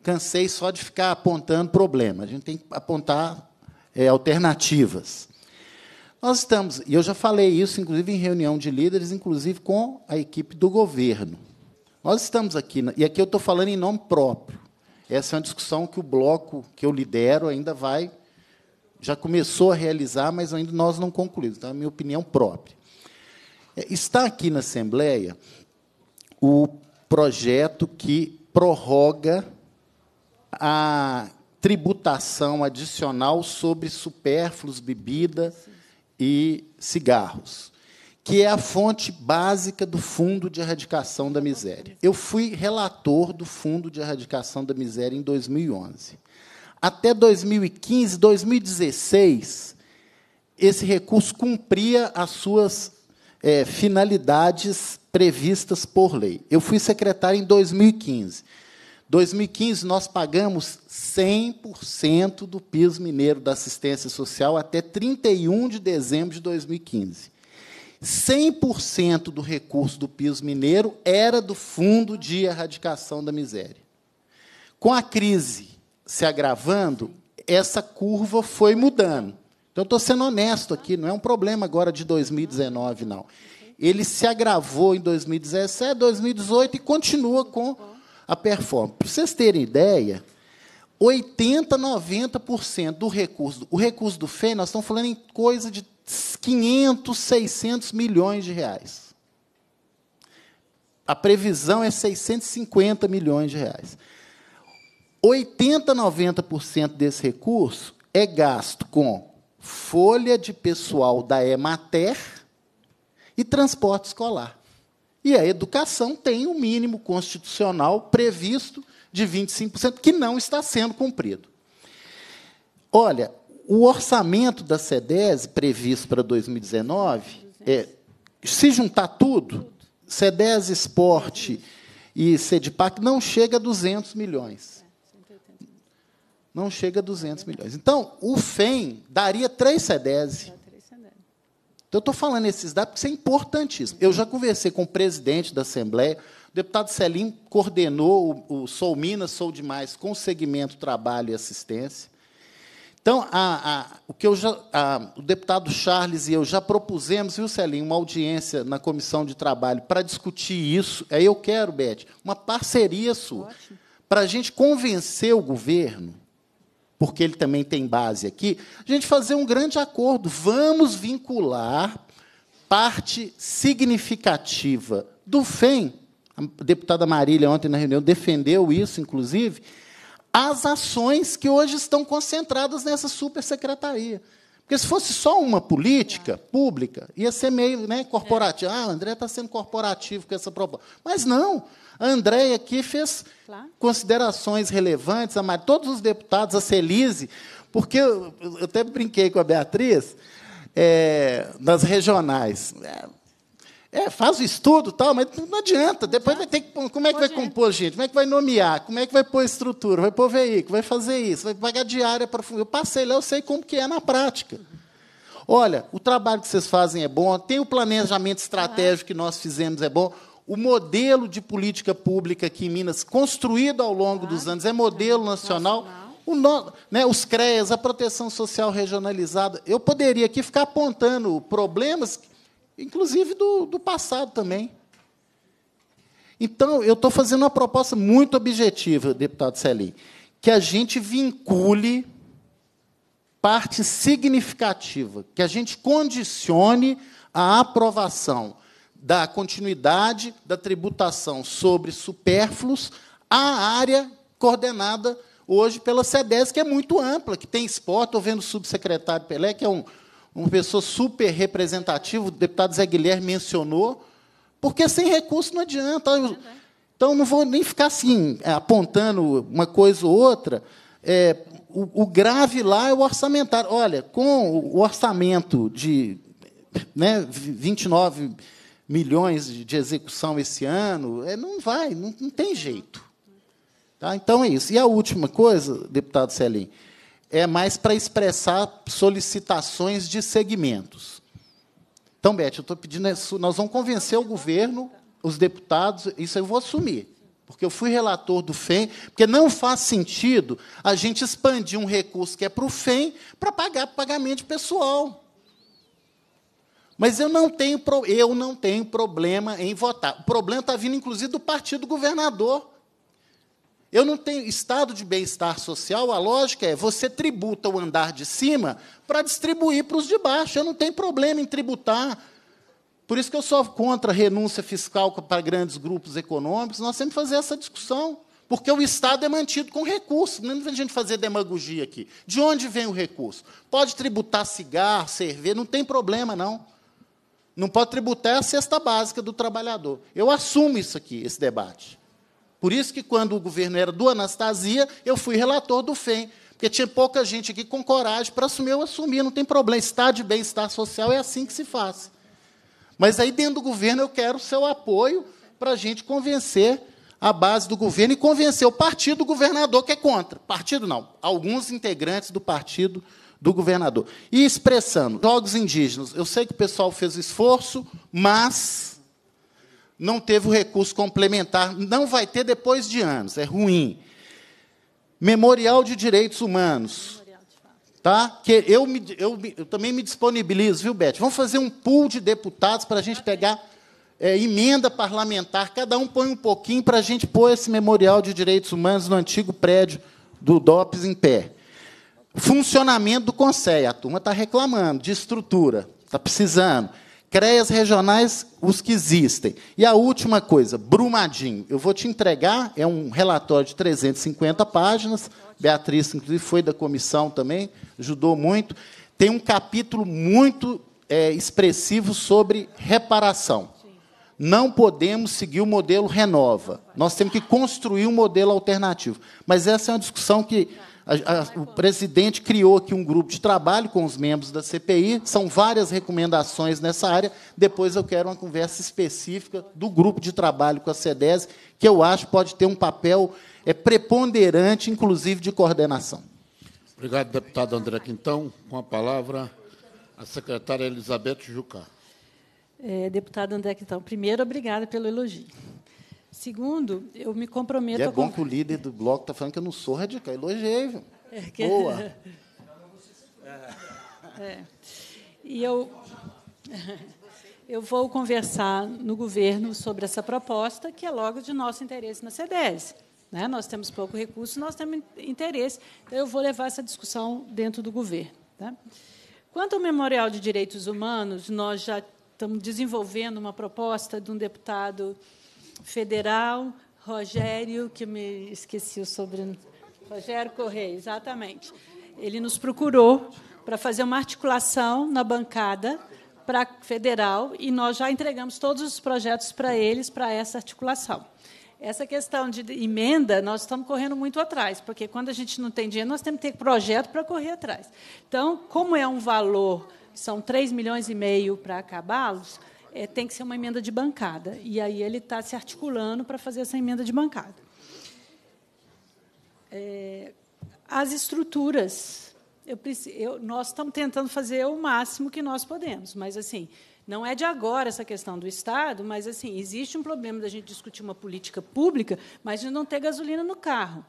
cansei só de ficar apontando problema. A gente tem que apontar é, alternativas. Nós estamos, e eu já falei isso, inclusive, em reunião de líderes, inclusive com a equipe do governo. Nós estamos aqui, e aqui eu estou falando em nome próprio. Essa é uma discussão que o bloco que eu lidero ainda vai, já começou a realizar, mas ainda nós não concluímos. Então, é a minha opinião própria. É, está aqui na Assembleia o projeto que prorroga a tributação adicional sobre supérfluos, bebida e cigarros, que é a fonte básica do Fundo de Erradicação da Miséria. Eu fui relator do Fundo de Erradicação da Miséria em 2011. Até 2015, 2016, esse recurso cumpria as suas é, finalidades previstas por lei. Eu fui secretário em 2015. 2015 nós pagamos 100% do piso mineiro da assistência social até 31 de dezembro de 2015. 100% do recurso do piso mineiro era do Fundo de Erradicação da Miséria. Com a crise se agravando, essa curva foi mudando. Então, estou sendo honesto aqui, não é um problema agora de 2019, não. Ele se agravou em 2017, 2018 e continua com a performance. Para vocês terem ideia, 80, 90% do recurso, o recurso do FEI, nós estamos falando em coisa de 500, 600 milhões de reais. A previsão é 650 milhões de reais. 80, 90% desse recurso é gasto com folha de pessoal da EMATER e transporte escolar. E a educação tem o um mínimo constitucional previsto de 25%, que não está sendo cumprido. Olha, o orçamento da SEDES, previsto para 2019, é, se juntar tudo, SEDES Esporte e Park não chega a 200 milhões não chega a 200 milhões. Então, o FEM daria 3 SEDESI. Então, eu estou falando esses dados porque isso é importantíssimo. Eu já conversei com o presidente da Assembleia, o deputado Celim coordenou o, o Sou Minas, Sou Demais, com o segmento Trabalho e Assistência. Então, a, a, o que eu já, a, o deputado Charles e eu já propusemos, viu, Celim, uma audiência na Comissão de Trabalho para discutir isso. Aí é, eu quero, Beth, uma parceria sua, para a gente convencer o governo porque ele também tem base aqui, a gente fazer um grande acordo. Vamos vincular parte significativa do FEM, a deputada Marília, ontem na reunião, defendeu isso, inclusive, as ações que hoje estão concentradas nessa supersecretaria. Porque se fosse só uma política pública, ia ser meio né, corporativo. É. Ah, o André está sendo corporativo com essa proposta. Mas não. A Andréia aqui fez claro. considerações relevantes, a Mar... todos os deputados, a Celise, porque eu, eu até brinquei com a Beatriz, é, nas regionais. É, é, faz o estudo tal, mas não adianta. Depois vai ter que. Como é que vai compor, gente? Como é que vai nomear? Como é que vai pôr estrutura? Vai pôr veículo, vai fazer isso, vai pagar diária para Eu passei lá, eu sei como que é na prática. Olha, o trabalho que vocês fazem é bom, tem o planejamento estratégico que nós fizemos é bom. O modelo de política pública aqui em Minas, construído ao longo dos anos, é modelo nacional. No, né, os CREAS, a proteção social regionalizada. Eu poderia aqui ficar apontando problemas, inclusive do, do passado também. Então, eu estou fazendo uma proposta muito objetiva, deputado Celim, que a gente vincule parte significativa, que a gente condicione a aprovação da continuidade da tributação sobre supérfluos à área coordenada hoje pela CEDES, que é muito ampla, que tem esporte. Estou vendo o subsecretário Pelé, que é um, uma pessoa super representativa, o deputado Zé Guilherme mencionou, porque sem recurso não adianta. Então, não vou nem ficar assim, eh, apontando uma coisa ou outra. É, o, o, grave lá é o orçamentário. Olha, com o orçamento de né, 29 milhões de execução esse ano, é, não vai, não, não tem jeito. Tá? Então é isso. E a última coisa, deputado Celim, é mais para expressar solicitações de segmentos. Então, Beth, eu estou pedindo, é nós vamos convencer o governo, os deputados, isso eu vou assumir, porque eu fui relator do FEM, porque não faz sentido a gente expandir um recurso que é para o FEM para pagar pagamento pessoal. Mas eu não tenho, pro, eu não tenho problema em votar. O problema está vindo, inclusive, do partido governador. Eu não tenho estado de bem-estar social, a lógica é você tributa o andar de cima para distribuir para os de baixo. Eu não tenho problema em tributar. Por isso que eu sou contra a renúncia fiscal para grandes grupos econômicos. Nós temos que fazer essa discussão, porque o Estado é mantido com recursos. Não tem gente fazer demagogia aqui. De onde vem o recurso? Pode tributar cigarro, cerveja, não tem problema, não. Não pode tributar a cesta básica do trabalhador. Eu assumo isso aqui, esse debate. Por isso que, quando o governo era do Anastasia, eu fui relator do FEM, porque tinha pouca gente aqui com coragem para assumir. Eu assumi, não tem problema. Estado de bem-estar social é assim que se faz. Mas aí, dentro do governo, eu quero o seu apoio para a gente convencer a base do governo e convencer o partido do governador que é contra. Partido não, alguns integrantes do partido do governador. E expressando, jogos indígenas, eu sei que o pessoal fez esforço, mas não teve o recurso complementar, não vai ter depois de anos, é ruim. Memorial de Direitos Humanos. Tá? Que eu, me, eu, eu também me disponibilizo, viu, Beth? Vamos fazer um pool de deputados para a gente pegar é, emenda parlamentar, cada um põe um pouquinho para a gente pôr esse memorial de direitos humanos no antigo prédio do DOPS em pé. Funcionamento do Conselho. A turma está reclamando de estrutura, está precisando. CREAs regionais, os que existem. E a última coisa, Brumadinho. Eu vou te entregar, é um relatório de 350 páginas. Beatriz, inclusive, foi da comissão também, ajudou muito. Tem um capítulo muito é, expressivo sobre reparação. Não podemos seguir o modelo renova. Nós temos que construir um modelo alternativo. Mas essa é uma discussão que a, a, o presidente criou aqui um grupo de trabalho com os membros da CPI, são várias recomendações nessa área. Depois eu quero uma conversa específica do grupo de trabalho com a CEDES, que eu acho pode ter um papel é, preponderante, inclusive de coordenação. Obrigado, deputado André Quintão. Com a palavra, a secretária Elizabeth Jucá. É, deputado André Quintão, primeiro, obrigada pelo elogio. Segundo, eu me comprometo... E é bom que o líder do bloco está falando que eu não sou radical. Elogiei, viu? É que... Boa. É. E eu... Eu vou conversar no governo sobre essa proposta, que é logo de nosso interesse na CDES. Né? Nós temos pouco recurso, nós temos interesse. Então, eu vou levar essa discussão dentro do governo. Tá? Quanto ao Memorial de Direitos Humanos, nós já estamos desenvolvendo uma proposta de um deputado federal, Rogério, que me esqueci o sobrenome. Rogério Correia, exatamente. Ele nos procurou para fazer uma articulação na bancada para federal e nós já entregamos todos os projetos para eles para essa articulação. Essa questão de emenda, nós estamos correndo muito atrás, porque quando a gente não tem dinheiro, nós temos que ter projeto para correr atrás. Então, como é um valor, são 3 milhões e meio para acabá-los, é, tem que ser uma emenda de bancada. E aí ele está se articulando para fazer essa emenda de bancada. É, as estruturas. Eu, eu, nós estamos tentando fazer o máximo que nós podemos, mas assim não é de agora essa questão do Estado, mas assim existe um problema da gente discutir uma política pública, mas de não ter gasolina no carro,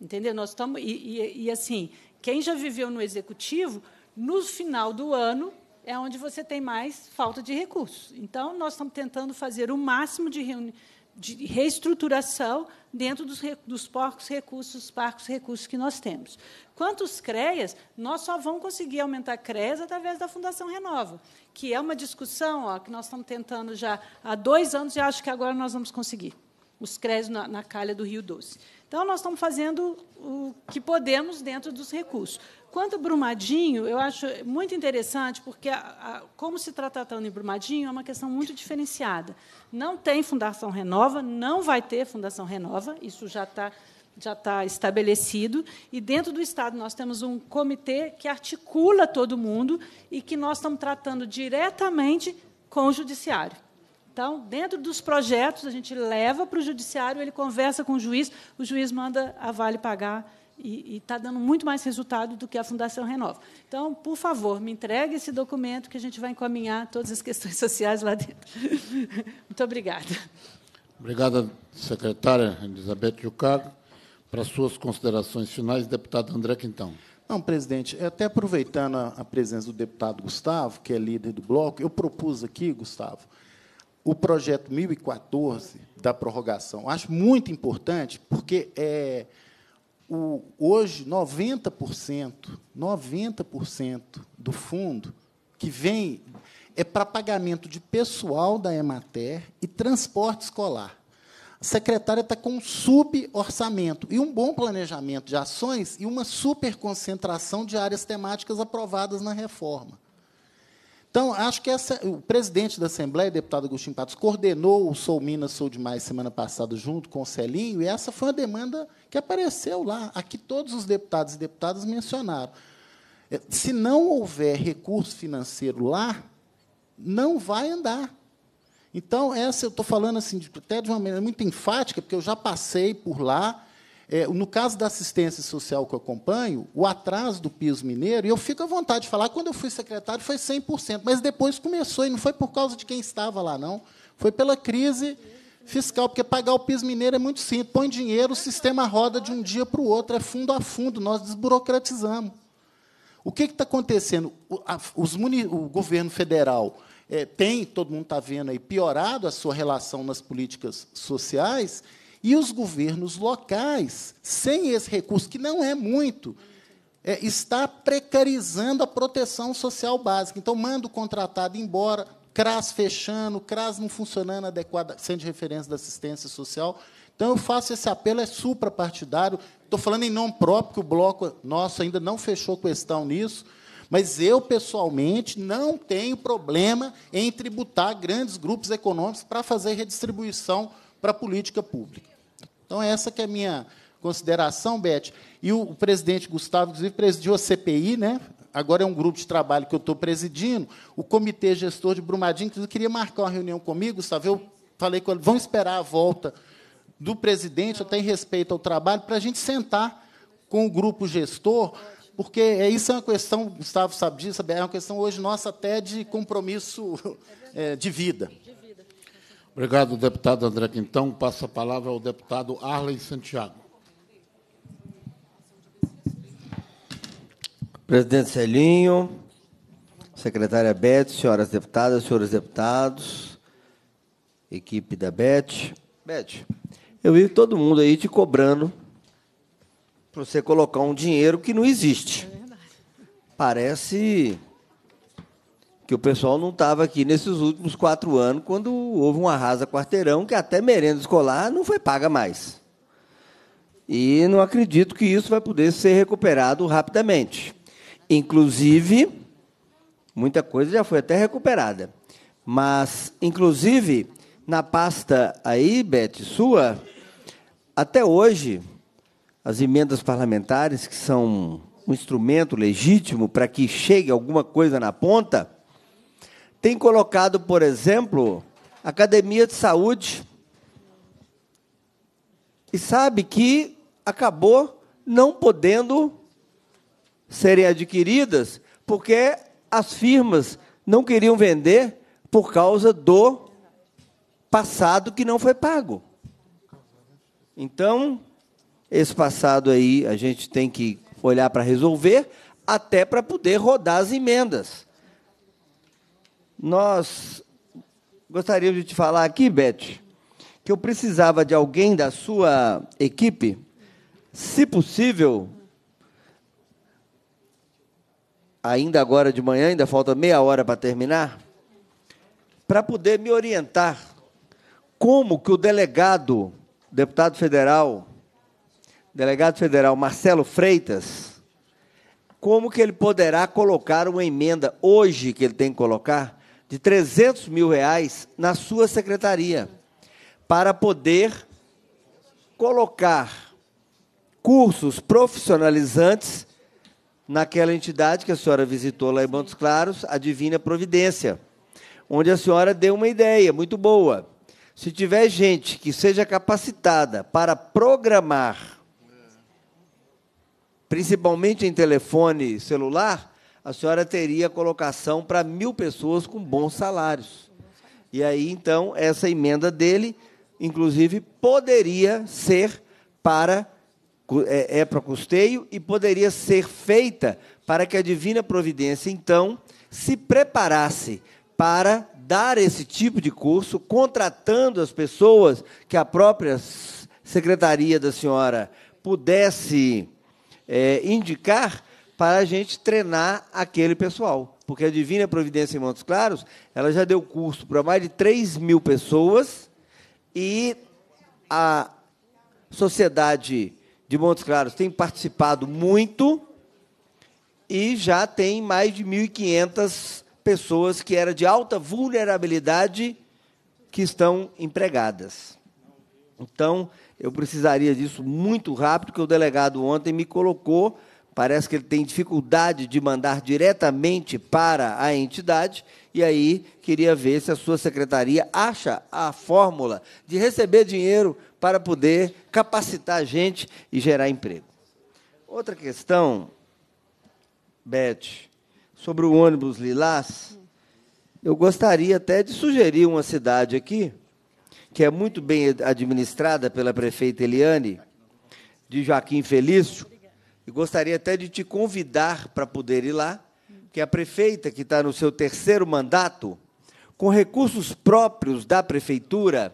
entendeu? Nós estamos e, e, e assim quem já viveu no executivo, no final do ano é onde você tem mais falta de recursos. Então, nós estamos tentando fazer o máximo de, reuni de reestruturação dentro dos, dos recursos, dos parcos recursos que nós temos. Quanto aos CREAs, nós só vamos conseguir aumentar CREAs através da Fundação Renova, que é uma discussão ó, que nós estamos tentando já há dois anos e acho que agora nós vamos conseguir os CREAs na, na calha do Rio Doce. Então, nós estamos fazendo o que podemos dentro dos recursos. Quanto ao Brumadinho, eu acho muito interessante, porque, a, a, como se está tratando em Brumadinho, é uma questão muito diferenciada. Não tem Fundação Renova, não vai ter Fundação Renova, isso já está já está estabelecido, e dentro do Estado nós temos um comitê que articula todo mundo e que nós estamos tratando diretamente com o Judiciário. Então, dentro dos projetos, a gente leva para o judiciário, ele conversa com o juiz, o juiz manda a Vale pagar e está dando muito mais resultado do que a Fundação Renova. Então, por favor, me entregue esse documento que a gente vai encaminhar todas as questões sociais lá dentro. muito obrigada. Obrigada, secretária Elizabeth Jucá. Para suas considerações finais, deputado André Quintão. Não, presidente, é até aproveitando a presença do deputado Gustavo, que é líder do bloco, eu propus aqui, Gustavo, o projeto 1014 da prorrogação. Acho muito importante, porque é, o, hoje 90%, 90% do fundo que vem é para pagamento de pessoal da Emater e transporte escolar. A secretária está com um suborçamento e um bom planejamento de ações e uma superconcentração de áreas temáticas aprovadas na reforma. Então, acho que essa, o presidente da Assembleia, deputado Agostinho Patos, coordenou o Sou Minas, Sou Demais semana passada, junto com o Celinho, e essa foi uma demanda que apareceu lá, a que todos os deputados e deputadas mencionaram. É, se não houver recurso financeiro lá, não vai andar. Então, essa eu estou falando assim, até de uma maneira muito enfática, porque eu já passei por lá, é, no caso da assistência social que eu acompanho, o atraso do piso mineiro, e eu fico à vontade de falar, quando eu fui secretário foi 100%, mas depois começou, e não foi por causa de quem estava lá, não. Foi pela crise fiscal, porque pagar o piso mineiro é muito simples. Põe dinheiro, o sistema roda de um dia para o outro, é fundo a fundo, nós desburocratizamos. O que está acontecendo? O, o governo federal é, tem, todo mundo está vendo aí, piorado a sua relação nas políticas sociais, e os governos locais, sem esse recurso, que não é muito, é, está precarizando a proteção social básica. Então, manda o contratado embora, CRAS fechando, CRAS não funcionando adequadamente, sendo de referência da assistência social. Então, eu faço esse apelo, é suprapartidário. Estou falando em nome próprio, que o bloco nosso ainda não fechou questão nisso. Mas eu, pessoalmente, não tenho problema em tributar grandes grupos econômicos para fazer redistribuição para a política pública. Então, essa que é a minha consideração, Beth. E o presidente Gustavo, inclusive, presidiu a CPI, né? agora é um grupo de trabalho que eu estou presidindo, o Comitê Gestor de Brumadinho, que queria marcar uma reunião comigo, Gustavo, eu falei com ele, vão esperar a volta do presidente, até em respeito ao trabalho, para a gente sentar com o grupo gestor, porque é, isso é uma questão, Gustavo sabe disso, é uma questão hoje nossa até de compromisso é, de vida. Obrigado, deputado André Quintão. Passa a palavra ao deputado Arley Santiago. Presidente Celinho, secretária Bete, senhoras deputadas, senhores deputados, equipe da Bete. Bete, eu vi todo mundo aí te cobrando para você colocar um dinheiro que não existe. Parece que o pessoal não estava aqui nesses últimos quatro anos, quando houve um arrasa quarteirão, que até merenda escolar não foi paga mais. E não acredito que isso vai poder ser recuperado rapidamente. Inclusive, muita coisa já foi até recuperada. Mas, inclusive, na pasta aí, Beth, sua, até hoje, as emendas parlamentares, que são um instrumento legítimo para que chegue alguma coisa na ponta, tem colocado, por exemplo, academia de saúde. E sabe que acabou não podendo serem adquiridas, porque as firmas não queriam vender por causa do passado que não foi pago. Então, esse passado aí a gente tem que olhar para resolver, até para poder rodar as emendas. Nós gostaríamos de te falar aqui, Beth, que eu precisava de alguém da sua equipe, se possível, ainda agora de manhã, ainda falta meia hora para terminar, para poder me orientar como que o delegado, deputado federal, delegado federal Marcelo Freitas, como que ele poderá colocar uma emenda hoje que ele tem que colocar de 300 mil reais na sua secretaria, para poder colocar cursos profissionalizantes naquela entidade que a senhora visitou lá em Montes Claros, a Divina Providência, onde a senhora deu uma ideia muito boa. Se tiver gente que seja capacitada para programar, principalmente em telefone celular, a senhora teria colocação para mil pessoas com bons salários. E aí, então, essa emenda dele, inclusive, poderia ser para é, é para custeio e poderia ser feita para que a divina providência, então, se preparasse para dar esse tipo de curso, contratando as pessoas que a própria secretaria da senhora pudesse é, indicar para a gente treinar aquele pessoal. Porque a Divina Providência em Montes Claros, ela já deu curso para mais de 3 mil pessoas e a sociedade de Montes Claros tem participado muito e já tem mais de 1.500 pessoas que era de alta vulnerabilidade que estão empregadas. Então, eu precisaria disso muito rápido, que o delegado ontem me colocou Parece que ele tem dificuldade de mandar diretamente para a entidade, e aí queria ver se a sua secretaria acha a fórmula de receber dinheiro para poder capacitar a gente e gerar emprego. Outra questão, Beth, sobre o ônibus Lilás, eu gostaria até de sugerir uma cidade aqui, que é muito bem administrada pela prefeita Eliane, de Joaquim Felício, e gostaria até de te convidar para poder ir lá, que a prefeita, que está no seu terceiro mandato, com recursos próprios da prefeitura,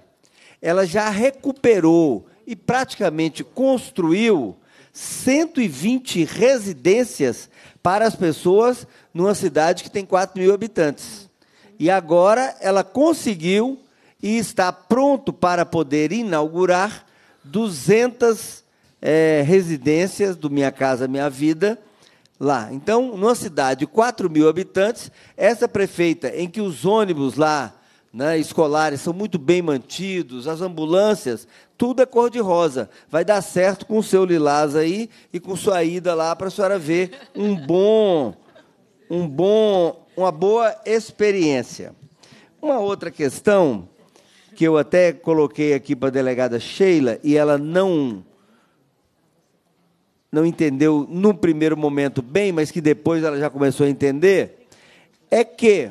ela já recuperou e praticamente construiu 120 residências para as pessoas numa cidade que tem 4 mil habitantes. E agora ela conseguiu e está pronto para poder inaugurar 200 é, residências do Minha Casa Minha Vida lá. Então, numa cidade de 4 mil habitantes, essa prefeita, em que os ônibus lá né, escolares são muito bem mantidos, as ambulâncias, tudo é cor-de-rosa. Vai dar certo com o seu lilás aí e com sua ida lá para a senhora ver um bom, um bom, uma boa experiência. Uma outra questão que eu até coloquei aqui para a delegada Sheila e ela não não entendeu no primeiro momento bem, mas que depois ela já começou a entender, é que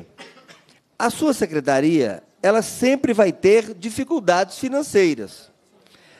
a sua secretaria, ela sempre vai ter dificuldades financeiras.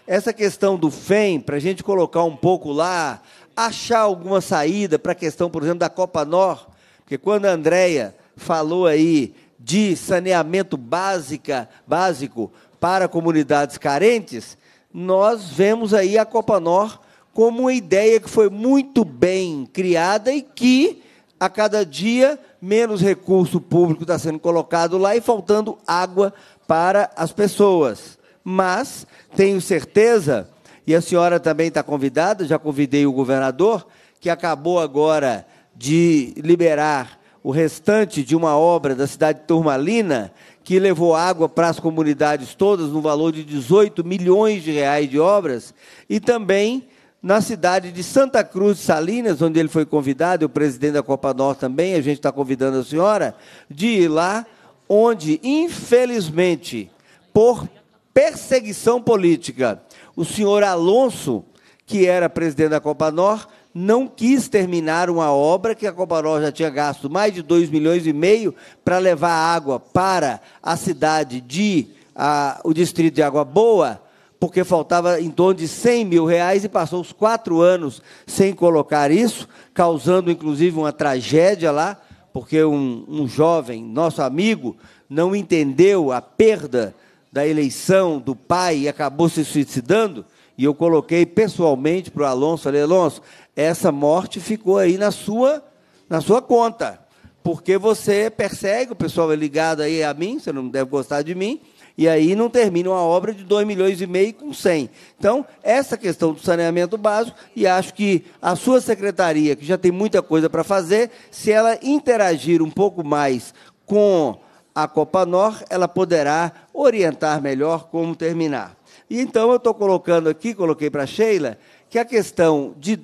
Essa questão do FEM, para a gente colocar um pouco lá, achar alguma saída para a questão, por exemplo, da Copa Nor, porque quando a Andrea falou aí de saneamento básica, básico para comunidades carentes, nós vemos aí a Copa Nor como uma ideia que foi muito bem criada e que, a cada dia, menos recurso público está sendo colocado lá e faltando água para as pessoas. Mas tenho certeza, e a senhora também está convidada, já convidei o governador, que acabou agora de liberar o restante de uma obra da cidade de Turmalina, que levou água para as comunidades todas, no valor de 18 milhões de reais de obras, e também na cidade de Santa Cruz Salinas, onde ele foi convidado, e o presidente da Copa Norte também, a gente está convidando a senhora, de ir lá, onde, infelizmente, por perseguição política, o senhor Alonso, que era presidente da Copa Norte, não quis terminar uma obra que a Copa Norte já tinha gasto mais de 2 milhões e meio para levar água para a cidade de a, o distrito de Água Boa, porque faltava em torno de 100 mil reais e passou os quatro anos sem colocar isso, causando inclusive uma tragédia lá, porque um, um jovem, nosso amigo, não entendeu a perda da eleição do pai e acabou se suicidando. E eu coloquei pessoalmente para o Alonso, falei, Alonso, essa morte ficou aí na sua, na sua conta, porque você persegue, o pessoal é ligado aí a mim, você não deve gostar de mim, e aí não termina uma obra de 2 milhões e meio com 100. Então, essa questão do saneamento básico, e acho que a sua secretaria, que já tem muita coisa para fazer, se ela interagir um pouco mais com a Copanor, ela poderá orientar melhor como terminar. E então eu estou colocando aqui, coloquei para a Sheila, que a questão de,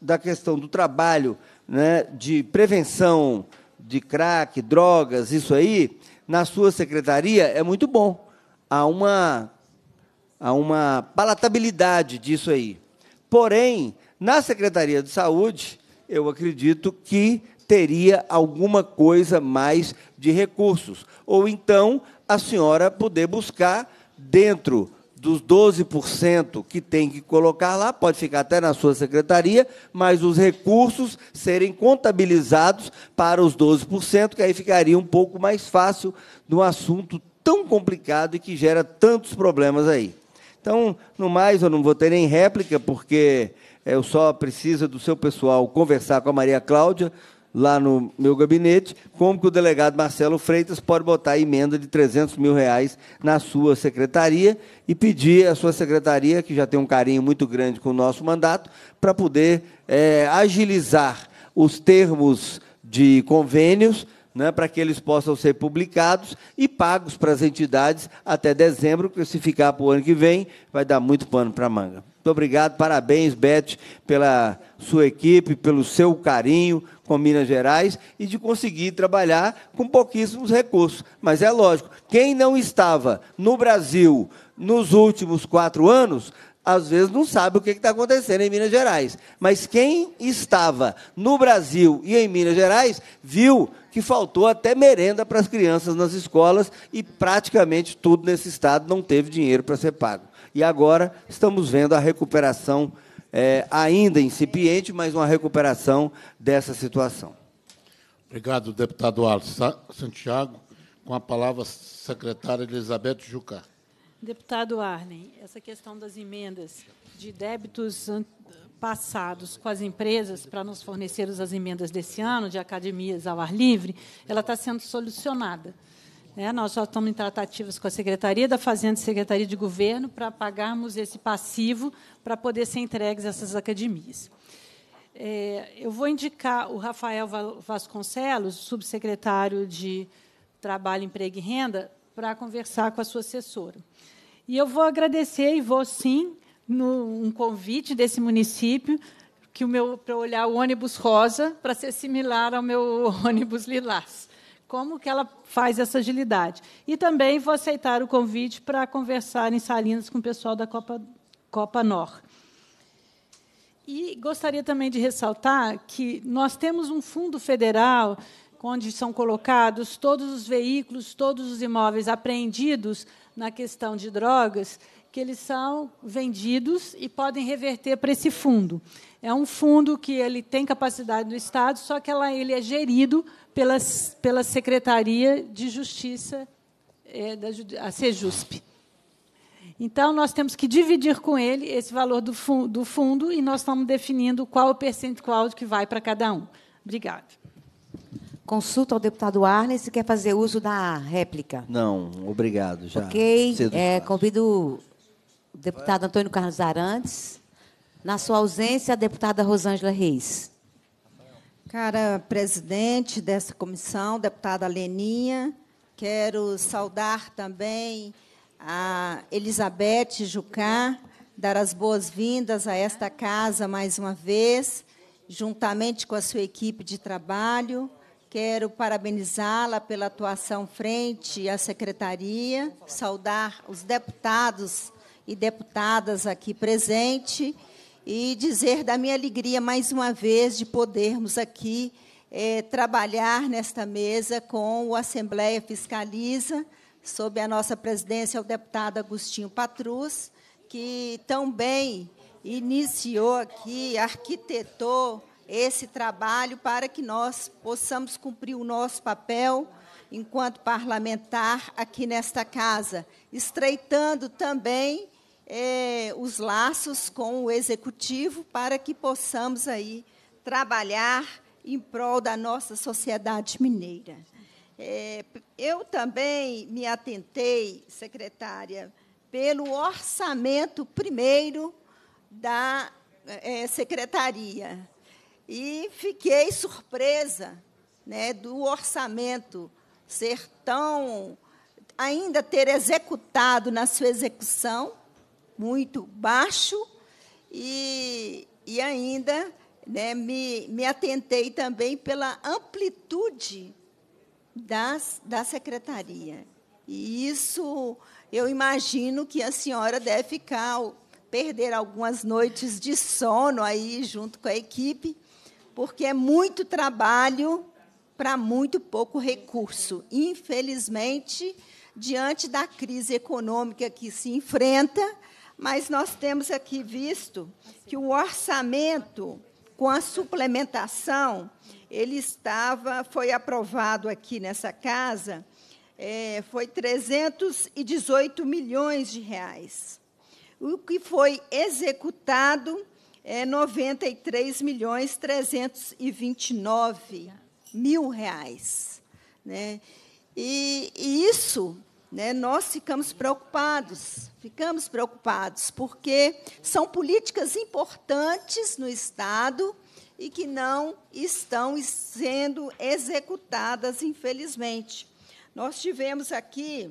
da questão do trabalho né, de prevenção de crack, drogas, isso aí, na sua secretaria é muito bom. Há uma, há uma palatabilidade disso aí. Porém, na Secretaria de Saúde, eu acredito que teria alguma coisa mais de recursos. Ou então a senhora poder buscar dentro dos 12% que tem que colocar lá, pode ficar até na sua secretaria, mas os recursos serem contabilizados para os 12%, que aí ficaria um pouco mais fácil num assunto tão complicado e que gera tantos problemas aí. Então, no mais, eu não vou ter nem réplica, porque eu só preciso do seu pessoal conversar com a Maria Cláudia lá no meu gabinete, como que o delegado Marcelo Freitas pode botar a emenda de 300 mil reais na sua secretaria e pedir à sua secretaria, que já tem um carinho muito grande com o nosso mandato, para poder é, agilizar os termos de convênios né, para que eles possam ser publicados e pagos para as entidades até dezembro, porque se ficar para o ano que vem, vai dar muito pano para a manga. Muito obrigado, parabéns, Beth, pela sua equipe, pelo seu carinho com Minas Gerais e de conseguir trabalhar com pouquíssimos recursos. Mas é lógico, quem não estava no Brasil nos últimos quatro anos às vezes não sabe o que está acontecendo em Minas Gerais. Mas quem estava no Brasil e em Minas Gerais viu que faltou até merenda para as crianças nas escolas e praticamente tudo nesse estado não teve dinheiro para ser pago. E agora estamos vendo a recuperação, é, ainda incipiente, mas uma recuperação dessa situação. Obrigado, deputado Alves Santiago. Com a palavra, secretária Elizabeth Jucá. Deputado Arlen, essa questão das emendas de débitos passados com as empresas para nos fornecer as emendas desse ano, de academias ao ar livre, ela está sendo solucionada. É, nós já estamos em tratativas com a Secretaria da Fazenda e Secretaria de Governo para pagarmos esse passivo para poder ser entregues essas academias. É, eu vou indicar o Rafael Vasconcelos, subsecretário de Trabalho, Emprego e Renda, para conversar com a sua assessora. E eu vou agradecer e vou sim no, um convite desse município que o meu para olhar o ônibus rosa para ser similar ao meu ônibus lilás. Como que ela faz essa agilidade? E também vou aceitar o convite para conversar em Salinas com o pessoal da Copa Copa Nor. E gostaria também de ressaltar que nós temos um fundo federal onde são colocados todos os veículos, todos os imóveis apreendidos na questão de drogas, que eles são vendidos e podem reverter para esse fundo. É um fundo que ele tem capacidade do Estado, só que ela, ele é gerido pela, pela Secretaria de Justiça, é, da, a Sejusp. Então, nós temos que dividir com ele esse valor do, fundo, do fundo e nós estamos definindo qual o percentual que vai para cada um. Obrigada. Consulta ao deputado Arne se quer fazer uso da réplica. Não, obrigado, já. Ok, é, convido o deputado Antônio Carlos Arantes. Na sua ausência, a deputada Rosângela Reis. Cara presidente dessa comissão, deputada Leninha, quero saudar também a Elizabeth Jucá, dar as boas-vindas a esta casa mais uma vez, juntamente com a sua equipe de trabalho. Quero parabenizá-la pela atuação frente à secretaria, saudar os deputados e deputadas aqui presentes e dizer da minha alegria mais uma vez de podermos aqui eh, trabalhar nesta mesa com o Assembleia Fiscaliza, sob a nossa presidência, o deputado Agostinho Patrus, que tão bem iniciou aqui, arquitetou esse trabalho para que nós possamos cumprir o nosso papel enquanto parlamentar aqui nesta casa, estreitando também eh, os laços com o executivo para que possamos aí trabalhar em prol da nossa sociedade mineira. Eh, eu também me atentei, secretária, pelo orçamento primeiro da eh, secretaria e fiquei surpresa né, do orçamento ser tão. ainda ter executado na sua execução, muito baixo, e, e ainda né, me, me atentei também pela amplitude das, da secretaria. E isso, eu imagino que a senhora deve ficar, perder algumas noites de sono aí junto com a equipe, porque é muito trabalho para muito pouco recurso. Infelizmente, diante da crise econômica que se enfrenta, mas nós temos aqui visto que o orçamento com a suplementação ele estava foi aprovado aqui nessa casa é, foi 318 milhões de reais o que foi executado é 93 milhões 329 mil reais. Né? E, e isso né, nós ficamos preocupados, ficamos preocupados, porque são políticas importantes no Estado e que não estão sendo executadas, infelizmente. Nós tivemos aqui,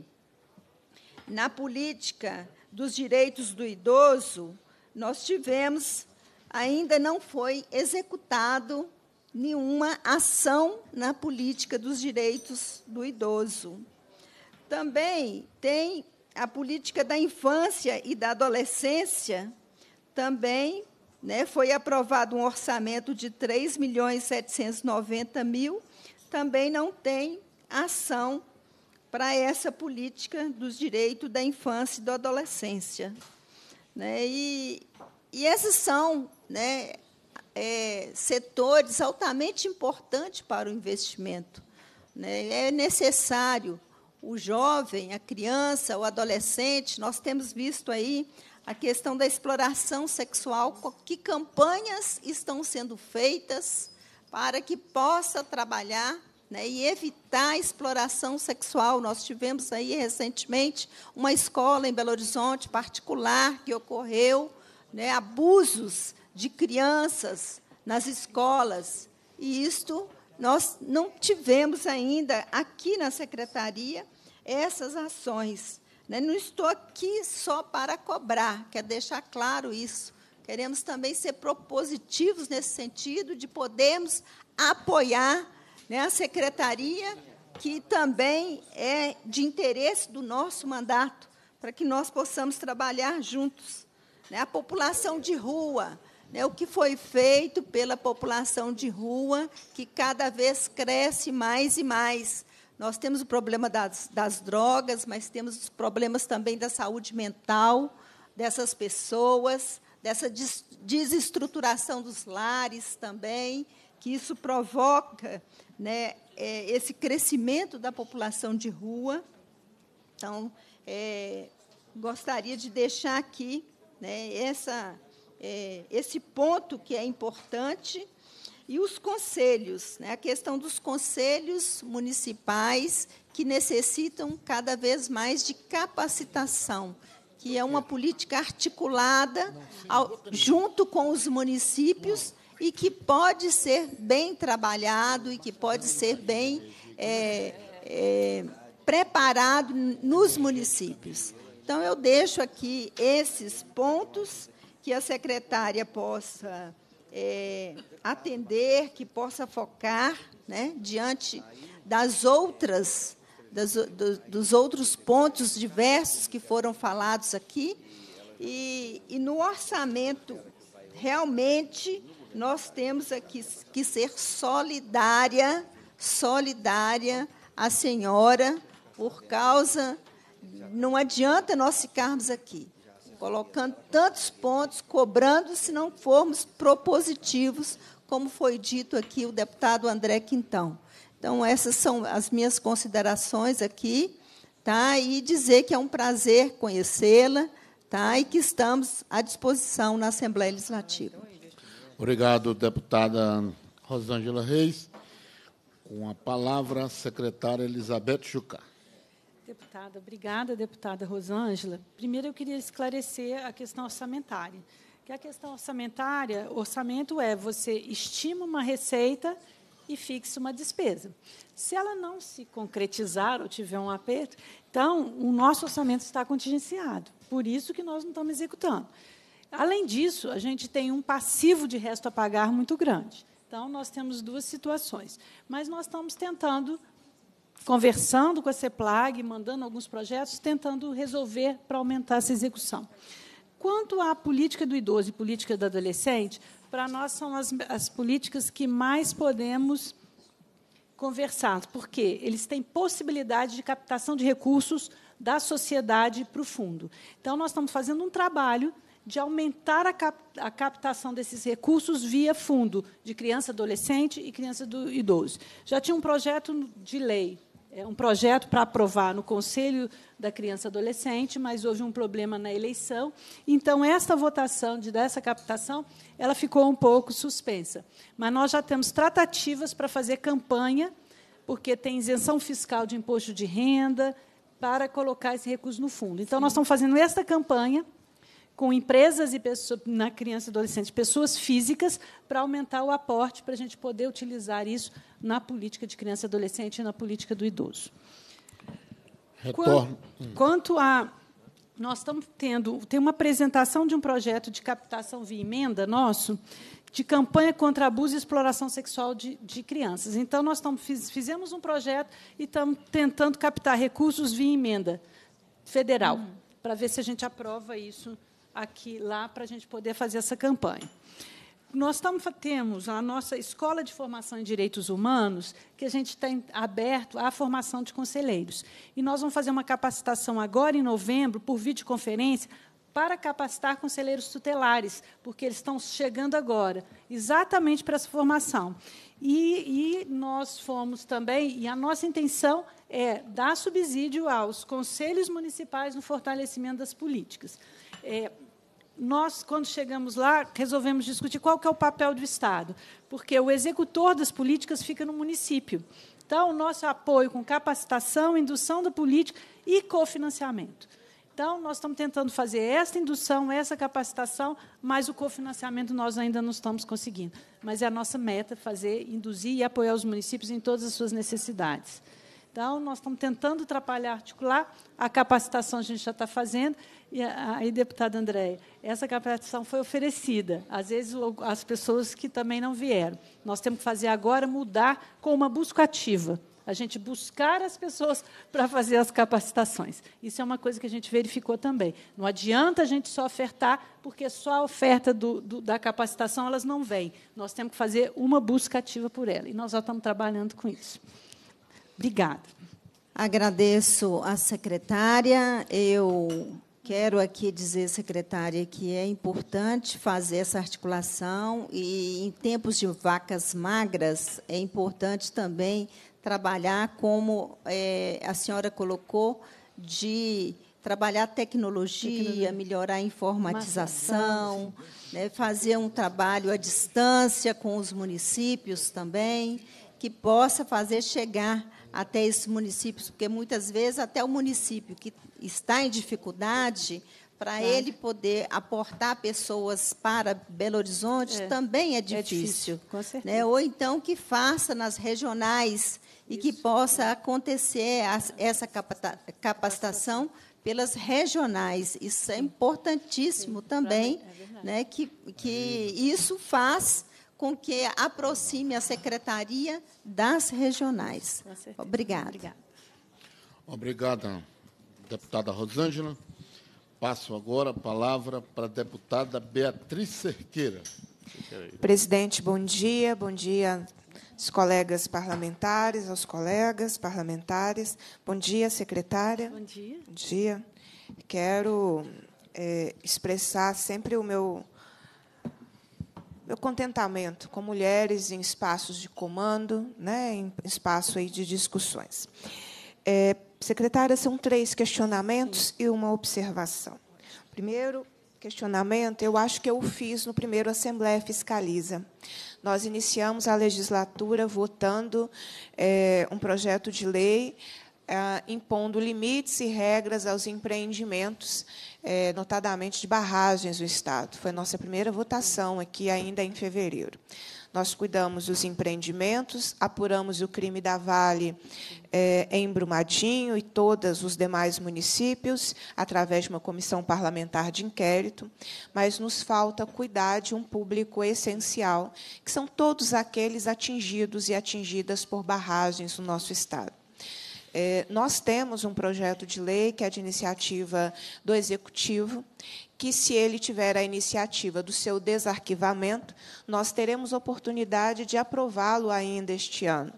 na política dos direitos do idoso, nós tivemos ainda não foi executado nenhuma ação na política dos direitos do idoso. Também tem a política da infância e da adolescência, também né, foi aprovado um orçamento de 3 milhões 790 mil, também não tem ação para essa política dos direitos da infância e da adolescência. Né? E, e essas são né, é, setores altamente importantes para o investimento. Né? É necessário o jovem, a criança, o adolescente, nós temos visto aí a questão da exploração sexual, que campanhas estão sendo feitas para que possa trabalhar né, e evitar a exploração sexual. Nós tivemos aí recentemente uma escola em Belo Horizonte particular que ocorreu né, abusos de crianças nas escolas. E isto nós não tivemos ainda aqui na secretaria essas ações. Né? Não estou aqui só para cobrar, quer deixar claro isso. Queremos também ser propositivos nesse sentido de podermos apoiar né, a secretaria, que também é de interesse do nosso mandato, para que nós possamos trabalhar juntos. Né, a população de rua, né, o que foi feito pela população de rua, que cada vez cresce mais e mais. Nós temos o problema das, das drogas, mas temos os problemas também da saúde mental dessas pessoas, dessa des, desestruturação dos lares também, que isso provoca né, é, esse crescimento da população de rua. Então, é, gostaria de deixar aqui né, essa é, esse ponto que é importante. E os conselhos, né, a questão dos conselhos municipais que necessitam cada vez mais de capacitação, que é uma política articulada ao, junto com os municípios e que pode ser bem trabalhado e que pode ser bem é, é, preparado nos municípios. Então, eu deixo aqui esses pontos que a secretária possa é, atender, que possa focar né, diante das outras, das, do, dos outros pontos diversos que foram falados aqui. E, e no orçamento, realmente, nós temos aqui que ser solidária, solidária à senhora, por causa. Não adianta nós ficarmos aqui colocando tantos pontos, cobrando se não formos propositivos, como foi dito aqui o deputado André Quintão. Então, essas são as minhas considerações aqui, tá? E dizer que é um prazer conhecê-la, tá? E que estamos à disposição na Assembleia Legislativa. Obrigado, deputada Rosângela Reis. Com a palavra, a secretária Elizabeth Chucar deputada. Obrigada, deputada Rosângela. Primeiro, eu queria esclarecer a questão orçamentária. Que a questão orçamentária, orçamento é você estima uma receita e fixa uma despesa. Se ela não se concretizar ou tiver um aperto, então o nosso orçamento está contingenciado. Por isso que nós não estamos executando. Além disso, a gente tem um passivo de resto a pagar muito grande. Então, nós temos duas situações. Mas nós estamos tentando conversando com a CEPLAG, mandando alguns projetos, tentando resolver para aumentar essa execução. Quanto à política do idoso e política do adolescente, para nós são as, as políticas que mais podemos conversar, porque eles têm possibilidade de captação de recursos da sociedade para o fundo. Então, nós estamos fazendo um trabalho de aumentar a, cap a, captação desses recursos via fundo de criança, adolescente e criança do idoso. Já tinha um projeto de lei é, um projeto para aprovar no Conselho da Criança e Adolescente, mas houve um problema na eleição. Então, esta votação de, dessa captação ela ficou um pouco suspensa. Mas nós já temos tratativas para fazer campanha, porque tem isenção fiscal de imposto de renda, para colocar esse recurso no fundo. Então, Sim. nós estamos fazendo esta campanha com empresas e pessoas, na criança e adolescente, pessoas físicas, para aumentar o aporte, para a gente poder utilizar isso na política de criança e adolescente e na política do idoso. Retorno. Quanto a. Nós estamos tendo. Tem uma apresentação de um projeto de captação via emenda nosso, de campanha contra abuso e exploração sexual de, de crianças. Então, nós estamos, fizemos um projeto e estamos tentando captar recursos via emenda federal, uhum. para ver se a gente aprova isso aqui lá para a gente poder fazer essa campanha. Nós estamos, temos a nossa escola de formação em direitos humanos, que a gente está aberto à formação de conselheiros. E nós vamos fazer uma capacitação agora em novembro, por videoconferência, para capacitar conselheiros tutelares, porque eles estão chegando agora, exatamente para essa formação. E, e, nós fomos também, e a nossa intenção é dar subsídio aos conselhos municipais no fortalecimento das políticas. É, nós, quando chegamos lá, resolvemos discutir qual que é o papel do Estado, porque o executor das políticas fica no município. Então, o nosso apoio com capacitação, indução da política e cofinanciamento. Então, nós estamos tentando fazer essa indução, essa capacitação, mas o cofinanciamento nós ainda não estamos conseguindo. Mas é a nossa meta fazer, induzir e apoiar os municípios em todas as suas necessidades. Então, nós estamos tentando trabalhar, articular. A capacitação a gente já está fazendo. E aí, deputada Andréia, essa capacitação foi oferecida. Às vezes, as pessoas que também não vieram. Nós temos que fazer agora mudar com uma busca ativa. A gente buscar as pessoas para fazer as capacitações. Isso é uma coisa que a gente verificou também. Não adianta a gente só ofertar, porque só a oferta do, do, da capacitação elas não vêm. Nós temos que fazer uma busca ativa por ela. E nós já estamos trabalhando com isso. Obrigada. Agradeço à secretária. Eu quero aqui dizer, secretária, que é importante fazer essa articulação e, em tempos de vacas magras, é importante também trabalhar, como é, a senhora colocou, de trabalhar tecnologia, tecnologia. melhorar a informatização, né, fazer um trabalho à distância com os municípios também, que possa fazer chegar até esses municípios, porque muitas vezes até o município que está em dificuldade, para claro. ele poder aportar pessoas para Belo Horizonte é. também é difícil. É difícil com né? certeza. Né? Ou então que faça nas regionais e Isso. que possa acontecer essa capacitação pelas regionais. Isso é importantíssimo Sim, também, é né? que, que isso faz com que aproxime a secretaria das regionais. Obrigada. Obrigada. Obrigada, deputada Rosângela. Passo agora a palavra para a deputada Beatriz Cerqueira. Presidente, bom dia. Bom dia aos colegas parlamentares, aos colegas parlamentares. Bom dia, secretária. Bom dia. Bom dia. Quero é, expressar sempre o meu meu contentamento com mulheres em espaços de comando, né, em espaço aí de discussões. É, secretária, são três questionamentos Sim. e uma observação. Primeiro questionamento, eu acho que eu fiz no primeiro Assembleia Fiscaliza. Nós iniciamos a legislatura votando é, um projeto de lei é, impondo limites e regras aos empreendimentos é, notadamente de barragens do Estado. Foi nossa primeira votação aqui, ainda em fevereiro. Nós cuidamos dos empreendimentos, apuramos o crime da Vale é, em Brumadinho e todos os demais municípios, através de uma comissão parlamentar de inquérito, mas nos falta cuidar de um público essencial, que são todos aqueles atingidos e atingidas por barragens no nosso Estado. É, nós temos um projeto de lei que é de iniciativa do Executivo, que se ele tiver a iniciativa do seu desarquivamento, nós teremos oportunidade de aprová-lo ainda este ano.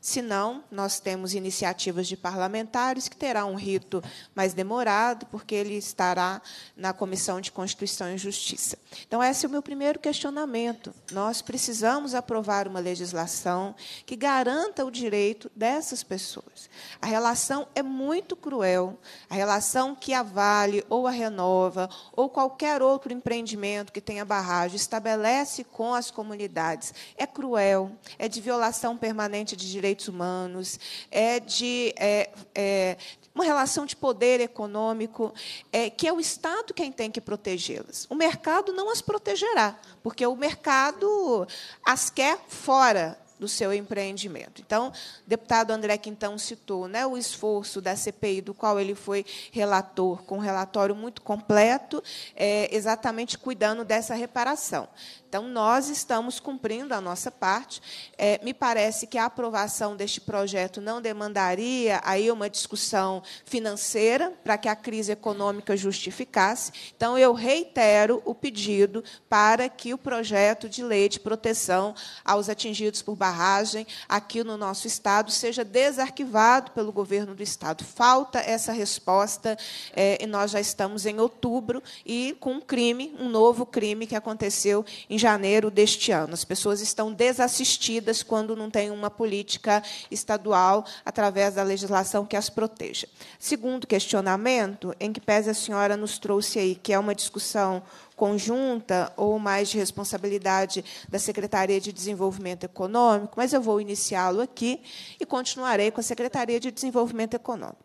Senão, nós temos iniciativas de parlamentares, que terá um rito mais demorado, porque ele estará na Comissão de Constituição e Justiça. Então, esse é o meu primeiro questionamento. Nós precisamos aprovar uma legislação que garanta o direito dessas pessoas. A relação é muito cruel. A relação que a Vale ou a Renova ou qualquer outro empreendimento que tenha barragem estabelece com as comunidades é cruel, é de violação permanente de direitos direitos humanos, é de é, é, uma relação de poder econômico, é, que é o Estado quem tem que protegê-las. O mercado não as protegerá, porque o mercado as quer fora do seu empreendimento. Então, o deputado André Quintão citou né, o esforço da CPI, do qual ele foi relator, com um relatório muito completo, é, exatamente cuidando dessa reparação. Então, nós estamos cumprindo a nossa parte. É, me parece que a aprovação deste projeto não demandaria aí uma discussão financeira para que a crise econômica justificasse. Então, eu reitero o pedido para que o projeto de lei de proteção aos atingidos por barragem aqui no nosso Estado seja desarquivado pelo governo do Estado. Falta essa resposta é, e nós já estamos em outubro e com um crime, um novo crime que aconteceu em em janeiro deste ano. As pessoas estão desassistidas quando não tem uma política estadual através da legislação que as proteja. Segundo questionamento, em que pese a senhora nos trouxe aí, que é uma discussão conjunta ou mais de responsabilidade da Secretaria de Desenvolvimento Econômico, mas eu vou iniciá-lo aqui e continuarei com a Secretaria de Desenvolvimento Econômico.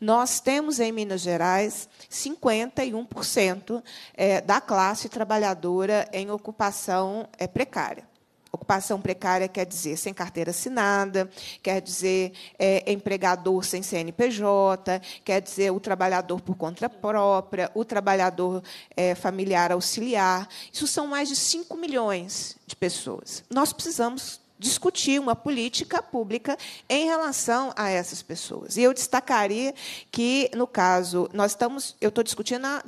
Nós temos em Minas Gerais 51% eh, da classe trabalhadora em ocupação eh, precária. Ocupação precária quer dizer sem carteira assinada, quer dizer é, empregador sem CNPJ, quer dizer o trabalhador por conta própria, o trabalhador é, familiar auxiliar. Isso são mais de 5 milhões de pessoas. Nós precisamos discutir uma política pública em relação a essas pessoas. E eu destacaria que, no caso, nós estamos, eu estou discutindo a,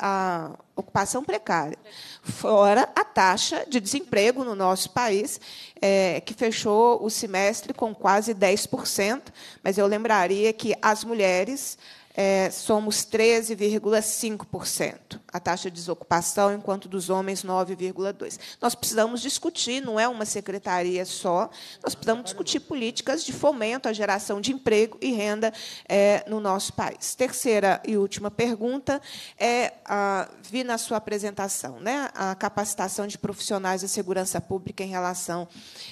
a ocupação precária, fora a taxa de desemprego no nosso país, é, que fechou o semestre com quase 10%, mas eu lembraria que as mulheres é, somos 13,5% a taxa de desocupação, enquanto dos homens 9,2. Nós precisamos discutir, não é uma secretaria só, nós precisamos discutir políticas de fomento à geração de emprego e renda é, no nosso país. Terceira e última pergunta é a, vi na sua apresentação, né, a capacitação de profissionais da segurança pública em relação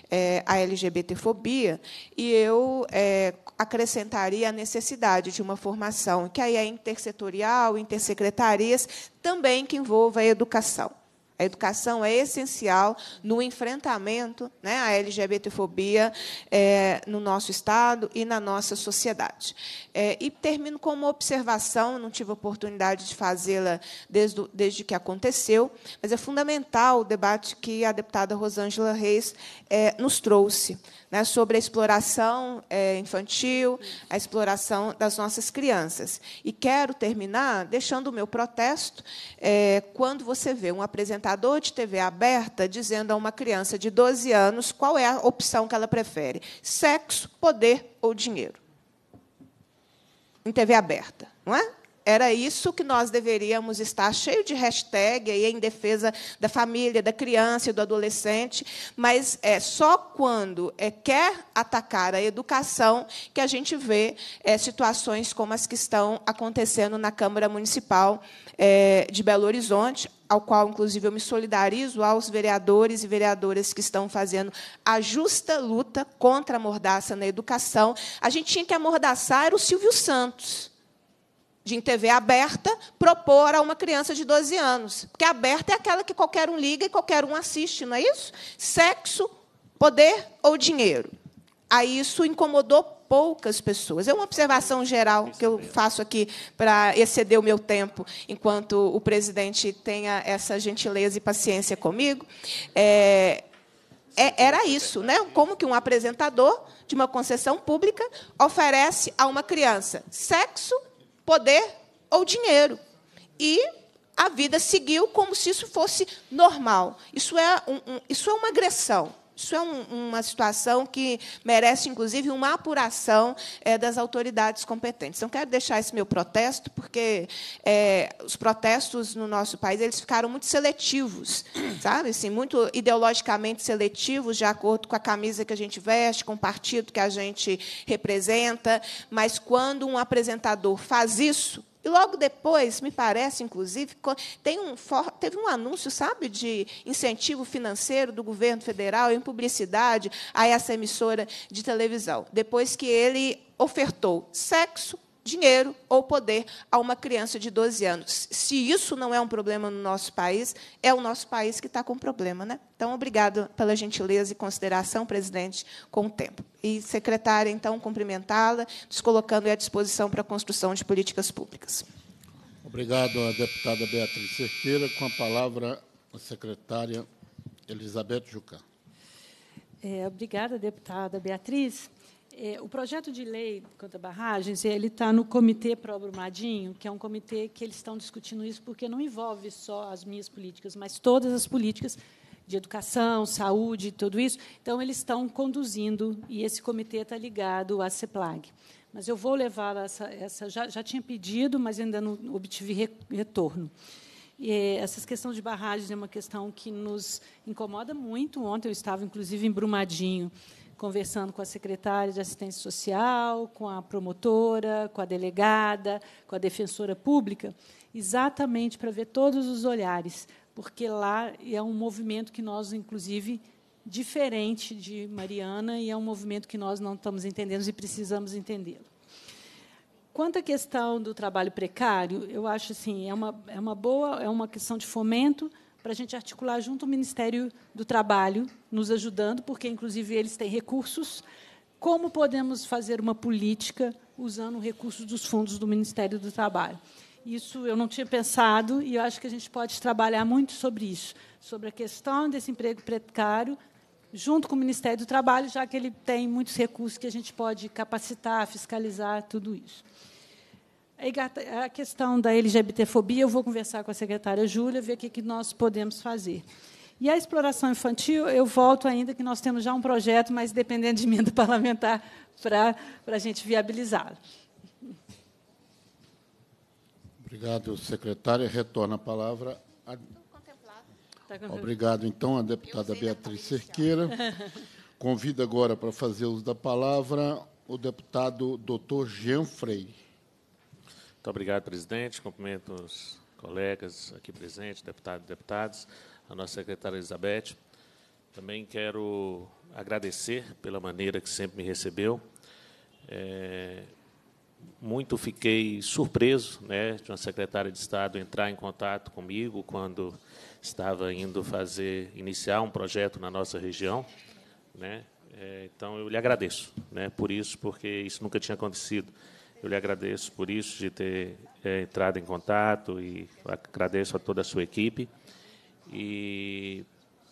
é, à LGBTfobia, e eu é, acrescentaria a necessidade de uma formação que aí é intersetorial, intersecretarias também que envolva a educação. A educação é essencial no enfrentamento né, à LGBTfobia é, no nosso Estado e na nossa sociedade. É, e termino com uma observação, não tive oportunidade de fazê-la desde, desde que aconteceu, mas é fundamental o debate que a deputada Rosângela Reis é, nos trouxe né, sobre a exploração é, infantil, a exploração das nossas crianças. E quero terminar deixando o meu protesto é, quando você vê um apresentador de TV aberta dizendo a uma criança de 12 anos qual é a opção que ela prefere: sexo, poder ou dinheiro. Em TV aberta, não é? Era isso que nós deveríamos estar, cheio de hashtag aí em defesa da família, da criança e do adolescente, mas é só quando é, quer atacar a educação que a gente vê é, situações como as que estão acontecendo na Câmara Municipal é, de Belo Horizonte, ao qual, inclusive, eu me solidarizo aos vereadores e vereadoras que estão fazendo a justa luta contra a mordaça na educação. A gente tinha que amordaçar o Silvio Santos de TV aberta propor a uma criança de 12 anos. Porque aberta é aquela que qualquer um liga e qualquer um assiste, não é isso? Sexo, poder ou dinheiro. Aí isso incomodou poucas pessoas. É uma observação geral que eu faço aqui para exceder o meu tempo, enquanto o presidente tenha essa gentileza e paciência comigo. É, é, era isso, né? Como que um apresentador de uma concessão pública oferece a uma criança sexo poder ou dinheiro. E a vida seguiu como se isso fosse normal. Isso é, um, um, isso é uma agressão. Isso é um, uma situação que merece, inclusive, uma apuração é, das autoridades competentes. Não quero deixar esse meu protesto, porque é, os protestos no nosso país eles ficaram muito seletivos, sabe? Assim, muito ideologicamente seletivos, de acordo com a camisa que a gente veste, com o partido que a gente representa. Mas, quando um apresentador faz isso, e logo depois, me parece, inclusive, tem um, teve um anúncio, sabe, de incentivo financeiro do governo federal em publicidade a essa emissora de televisão, depois que ele ofertou sexo, dinheiro ou poder a uma criança de 12 anos. Se isso não é um problema no nosso país, é o nosso país que está com problema. Né? Então, obrigado pela gentileza e consideração, presidente, com o tempo. E, secretária, então, cumprimentá-la, colocando à disposição para a construção de políticas públicas. Obrigado à deputada Beatriz Cerqueira. Com a palavra, a secretária Elizabeth Jucá. É, obrigada, deputada Beatriz. É, o projeto de lei quanto a barragens, ele está no comitê pró-Brumadinho, que é um comitê que eles estão discutindo isso porque não envolve só as minhas políticas, mas todas as políticas de educação, saúde, tudo isso. Então, eles estão conduzindo, e esse comitê está ligado à CEPLAG. Mas eu vou levar essa... essa já, já tinha pedido, mas ainda não obtive retorno. E é, essas questões de barragens é uma questão que nos incomoda muito. Ontem eu estava, inclusive, em Brumadinho, conversando com a secretária de assistência social, com a promotora, com a delegada, com a defensora pública, exatamente para ver todos os olhares, porque lá é um movimento que nós, inclusive, diferente de Mariana, e é um movimento que nós não estamos entendendo e precisamos entendê-lo. Quanto à questão do trabalho precário, eu acho assim é uma é uma boa é uma questão de fomento para a gente articular junto o Ministério do Trabalho, nos ajudando, porque, inclusive, eles têm recursos. Como podemos fazer uma política usando recursos dos fundos do Ministério do Trabalho? Isso eu não tinha pensado e eu acho que a gente pode trabalhar muito sobre isso, sobre a questão desse emprego precário, junto com o Ministério do Trabalho, já que ele tem muitos recursos que a gente pode capacitar, fiscalizar, tudo isso. A questão da LGBTfobia, eu vou conversar com a secretária Júlia, ver o que nós podemos fazer. E a exploração infantil, eu volto ainda que nós temos já um projeto, mas dependendo de emenda parlamentar, para, para a gente viabilizá-lo. Obrigado, secretária. Retorna a palavra. A... Tá Obrigado, então, a deputada Beatriz Cerqueira. Convido agora para fazer uso da palavra o deputado doutor Jean Freire. Muito obrigado, presidente. Cumprimento os colegas aqui presentes, deputados e deputadas, a nossa secretária Elizabeth. Também quero agradecer pela maneira que sempre me recebeu. É, muito fiquei surpreso né, de uma secretária de Estado entrar em contato comigo quando estava indo fazer, iniciar um projeto na nossa região. Né? É, então, eu lhe agradeço né, por isso, porque isso nunca tinha acontecido. Eu lhe agradeço por isso, de ter é, entrado em contato e agradeço a toda a sua equipe. E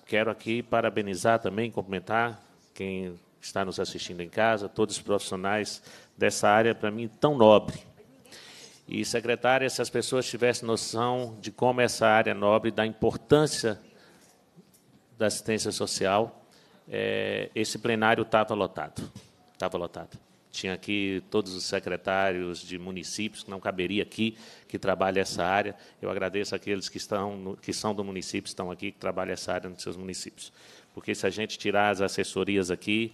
quero aqui parabenizar também, cumprimentar quem está nos assistindo em casa, todos os profissionais dessa área, para mim, tão nobre. E, secretária, se as pessoas tivessem noção de como essa área nobre, da importância da assistência social, é, esse plenário estava lotado. Estava lotado. Tinha aqui todos os secretários de municípios, que não caberia aqui, que trabalha essa área. Eu agradeço aqueles que, estão no, que são do município, estão aqui, que trabalham essa área nos seus municípios. Porque se a gente tirar as assessorias aqui,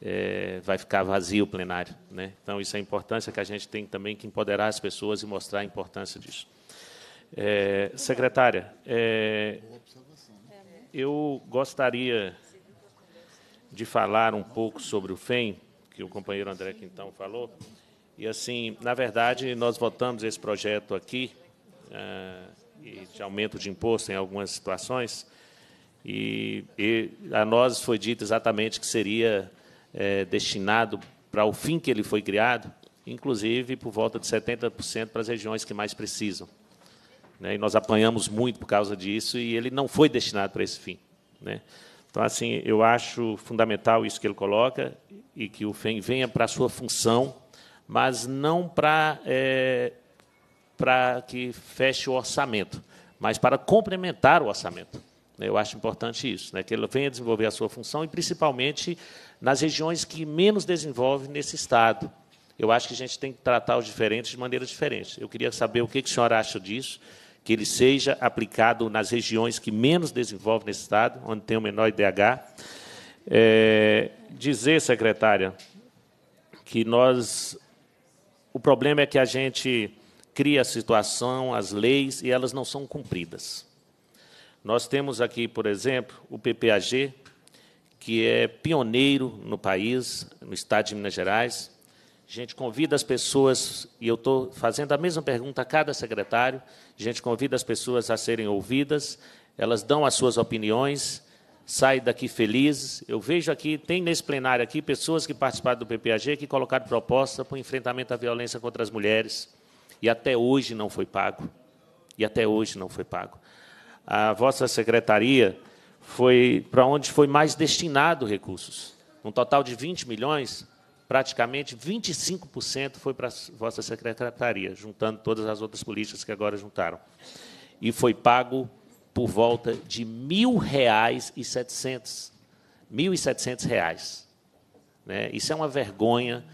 é, vai ficar vazio o plenário. Né? Então, isso é a importância que a gente tem também que empoderar as pessoas e mostrar a importância disso. É, secretária, é, eu gostaria de falar um pouco sobre o FEM, que o companheiro André Quintão falou. E, assim, na verdade, nós votamos esse projeto aqui, eh, de aumento de imposto em algumas situações, e, e a nós foi dito exatamente que seria é, destinado para o fim que ele foi criado, inclusive por volta de 70% para as regiões que mais precisam. Né? E nós apanhamos muito por causa disso, e ele não foi destinado para esse fim. Né? Então, assim, eu acho fundamental isso que ele coloca e que o FEM venha para a sua função, mas não para é, para que feche o orçamento, mas para complementar o orçamento. Eu acho importante isso, né, que ele venha desenvolver a sua função e, principalmente, nas regiões que menos desenvolve nesse Estado. Eu acho que a gente tem que tratar os diferentes de maneira diferente. Eu queria saber o que, que o senhor acha disso que ele seja aplicado nas regiões que menos desenvolvem nesse Estado, onde tem o menor IDH. É, dizer, secretária, que nós. O problema é que a gente cria a situação, as leis, e elas não são cumpridas. Nós temos aqui, por exemplo, o PPAG, que é pioneiro no país, no estado de Minas Gerais, a gente convida as pessoas, e eu estou fazendo a mesma pergunta a cada secretário, a gente convida as pessoas a serem ouvidas, elas dão as suas opiniões, saem daqui felizes. Eu vejo aqui, tem nesse plenário aqui, pessoas que participaram do PPAG que colocaram proposta para o enfrentamento à violência contra as mulheres, e até hoje não foi pago. E até hoje não foi pago. A vossa secretaria foi para onde foi mais destinado recursos, um total de 20 milhões, praticamente 25% foi para a vossa secretaria, juntando todas as outras políticas que agora juntaram. E foi pago por volta de R$ 1.700. R$ 1.700. Né? Isso é uma vergonha.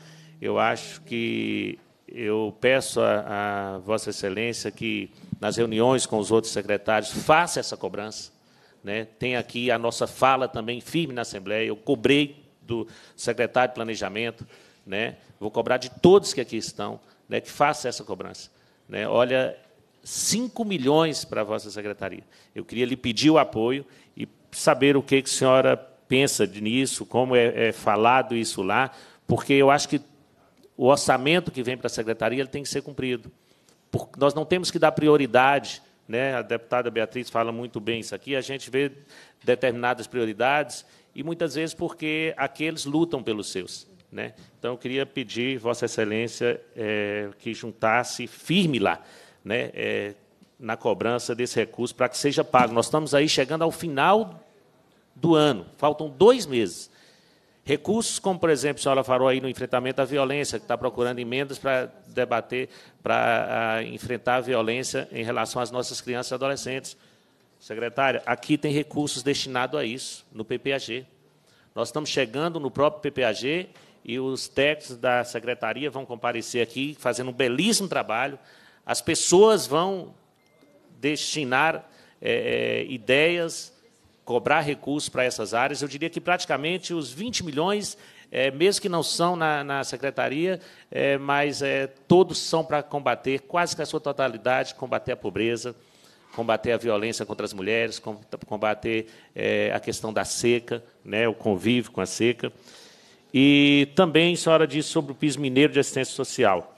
Eu acho que eu peço a, a, Vossa Excelência que, nas reuniões com os outros secretários, faça essa cobrança. Né? Tem aqui a nossa fala também firme na Assembleia. Eu cobrei do secretário de Planejamento, né? vou cobrar de todos que aqui estão, né, que façam essa cobrança. Né? Olha, 5 milhões para a vossa secretaria. Eu queria lhe pedir o apoio e saber o que, que a senhora pensa nisso, como é, é falado isso lá, porque eu acho que o orçamento que vem para a secretaria ele tem que ser cumprido. Porque nós não temos que dar prioridade né? A deputada Beatriz fala muito bem isso aqui. A gente vê determinadas prioridades e muitas vezes porque aqueles lutam pelos seus. Né? Então, eu queria pedir, Vossa Excelência, é, que juntasse firme lá, né, é, na cobrança desse recurso, para que seja pago. Nós estamos aí chegando ao final do ano, faltam dois meses. Recursos como, por exemplo, a senhora falou aí no enfrentamento à violência, que está procurando emendas para debater, para ah, enfrentar a violência em relação às nossas crianças e adolescentes. Secretária, aqui tem recursos destinados a isso, no PPAG. Nós estamos chegando no próprio PPAG e os técnicos da secretaria vão comparecer aqui, fazendo um belíssimo trabalho. As pessoas vão destinar é, ideias, cobrar recursos para essas áreas. Eu diria que praticamente os 20 milhões, é, mesmo que não são na, na secretaria, é, mas todos são para combater, quase que a sua totalidade, combater a pobreza combater a violência contra as mulheres, combater é, a questão da seca, né, o convívio com a seca. E também a senhora disse sobre o piso mineiro de assistência social.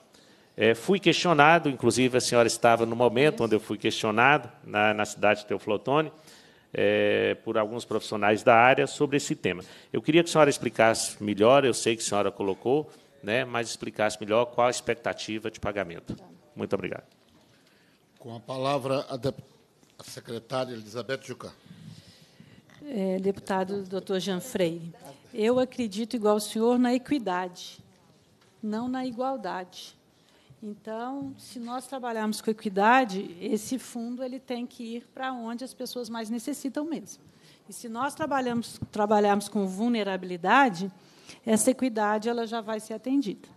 É, fui questionado, inclusive a senhora estava no momento onde eu fui questionado, na, na cidade de Teoflotone, é, por alguns profissionais da área, sobre esse tema. Eu queria que a senhora explicasse melhor, eu sei que a senhora colocou, né, mas explicasse melhor qual a expectativa de pagamento. Muito obrigado. Com a palavra a, de... a secretária Elizabeth Jucá. É, deputado doutor Jean Freire, eu acredito, igual o senhor, na equidade, não na igualdade. Então, se nós trabalharmos com equidade, esse fundo ele tem que ir para onde as pessoas mais necessitam mesmo. E se nós trabalhamos, trabalharmos com vulnerabilidade, essa equidade ela já vai ser atendida.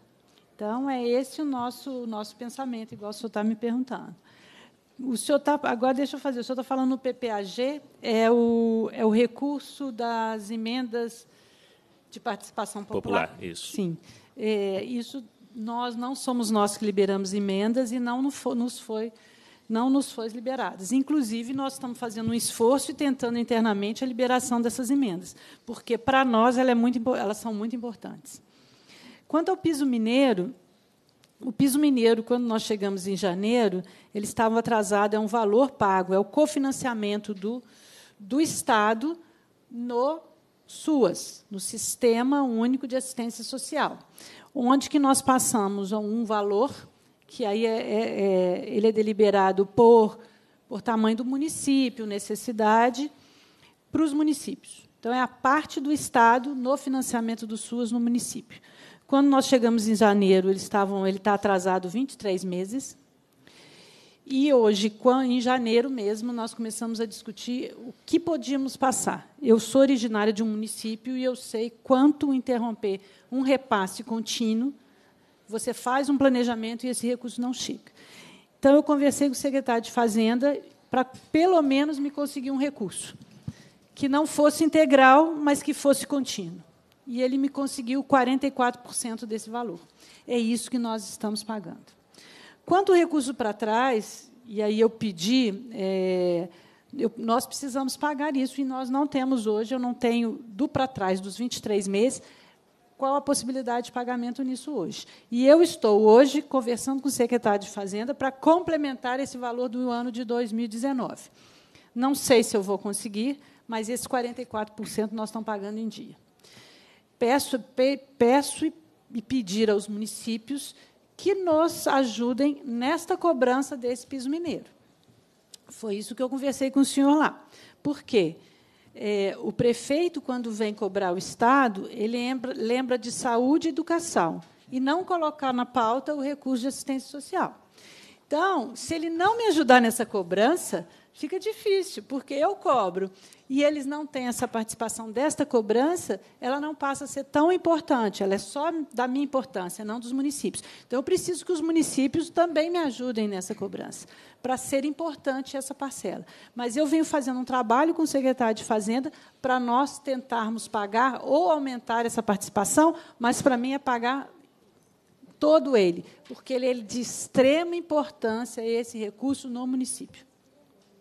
Então, é esse o nosso, o nosso pensamento, igual o senhor está me perguntando. O senhor está. Agora deixa eu fazer. O senhor está falando no PPAG, é o, é o recurso das emendas de participação popular. Popular, isso. Sim. É, isso nós não somos nós que liberamos emendas e não nos foi não nos foi liberadas. Inclusive, nós estamos fazendo um esforço e tentando internamente a liberação dessas emendas, porque para nós ela é muito, elas são muito importantes. Quanto ao piso mineiro, o piso mineiro, quando nós chegamos em janeiro, ele estava atrasado, é um valor pago, é o cofinanciamento do, do Estado no SUAS, no Sistema Único de Assistência Social, onde que nós passamos um valor que aí é, é, é, ele é deliberado por, por tamanho do município, necessidade, para os municípios. Então, é a parte do Estado no financiamento do SUAS no município. Quando nós chegamos em janeiro, eles estavam, ele está atrasado 23 meses. E hoje, em janeiro mesmo, nós começamos a discutir o que podíamos passar. Eu sou originária de um município e eu sei quanto interromper um repasse contínuo. Você faz um planejamento e esse recurso não chega. Então, eu conversei com o secretário de Fazenda para, pelo menos, me conseguir um recurso que não fosse integral, mas que fosse contínuo e ele me conseguiu 44% desse valor. É isso que nós estamos pagando. Quanto o recurso para trás, e aí eu pedi, é, eu, nós precisamos pagar isso, e nós não temos hoje, eu não tenho do para trás dos 23 meses, qual a possibilidade de pagamento nisso hoje. E eu estou hoje conversando com o secretário de Fazenda para complementar esse valor do ano de 2019. Não sei se eu vou conseguir, mas esses 44% nós estamos pagando em dia peço, pe, peço e, e pedir aos municípios que nos ajudem nesta cobrança desse piso mineiro. Foi isso que eu conversei com o senhor lá. Por quê? É, o prefeito, quando vem cobrar o Estado, ele lembra, lembra de saúde e educação, e não colocar na pauta o recurso de assistência social. Então, se ele não me ajudar nessa cobrança, fica difícil, porque eu cobro e eles não têm essa participação desta cobrança, ela não passa a ser tão importante, ela é só da minha importância, não dos municípios. Então, eu preciso que os municípios também me ajudem nessa cobrança, para ser importante essa parcela. Mas eu venho fazendo um trabalho com o secretário de Fazenda para nós tentarmos pagar ou aumentar essa participação, mas para mim é pagar todo ele, porque ele é de extrema importância esse recurso no município.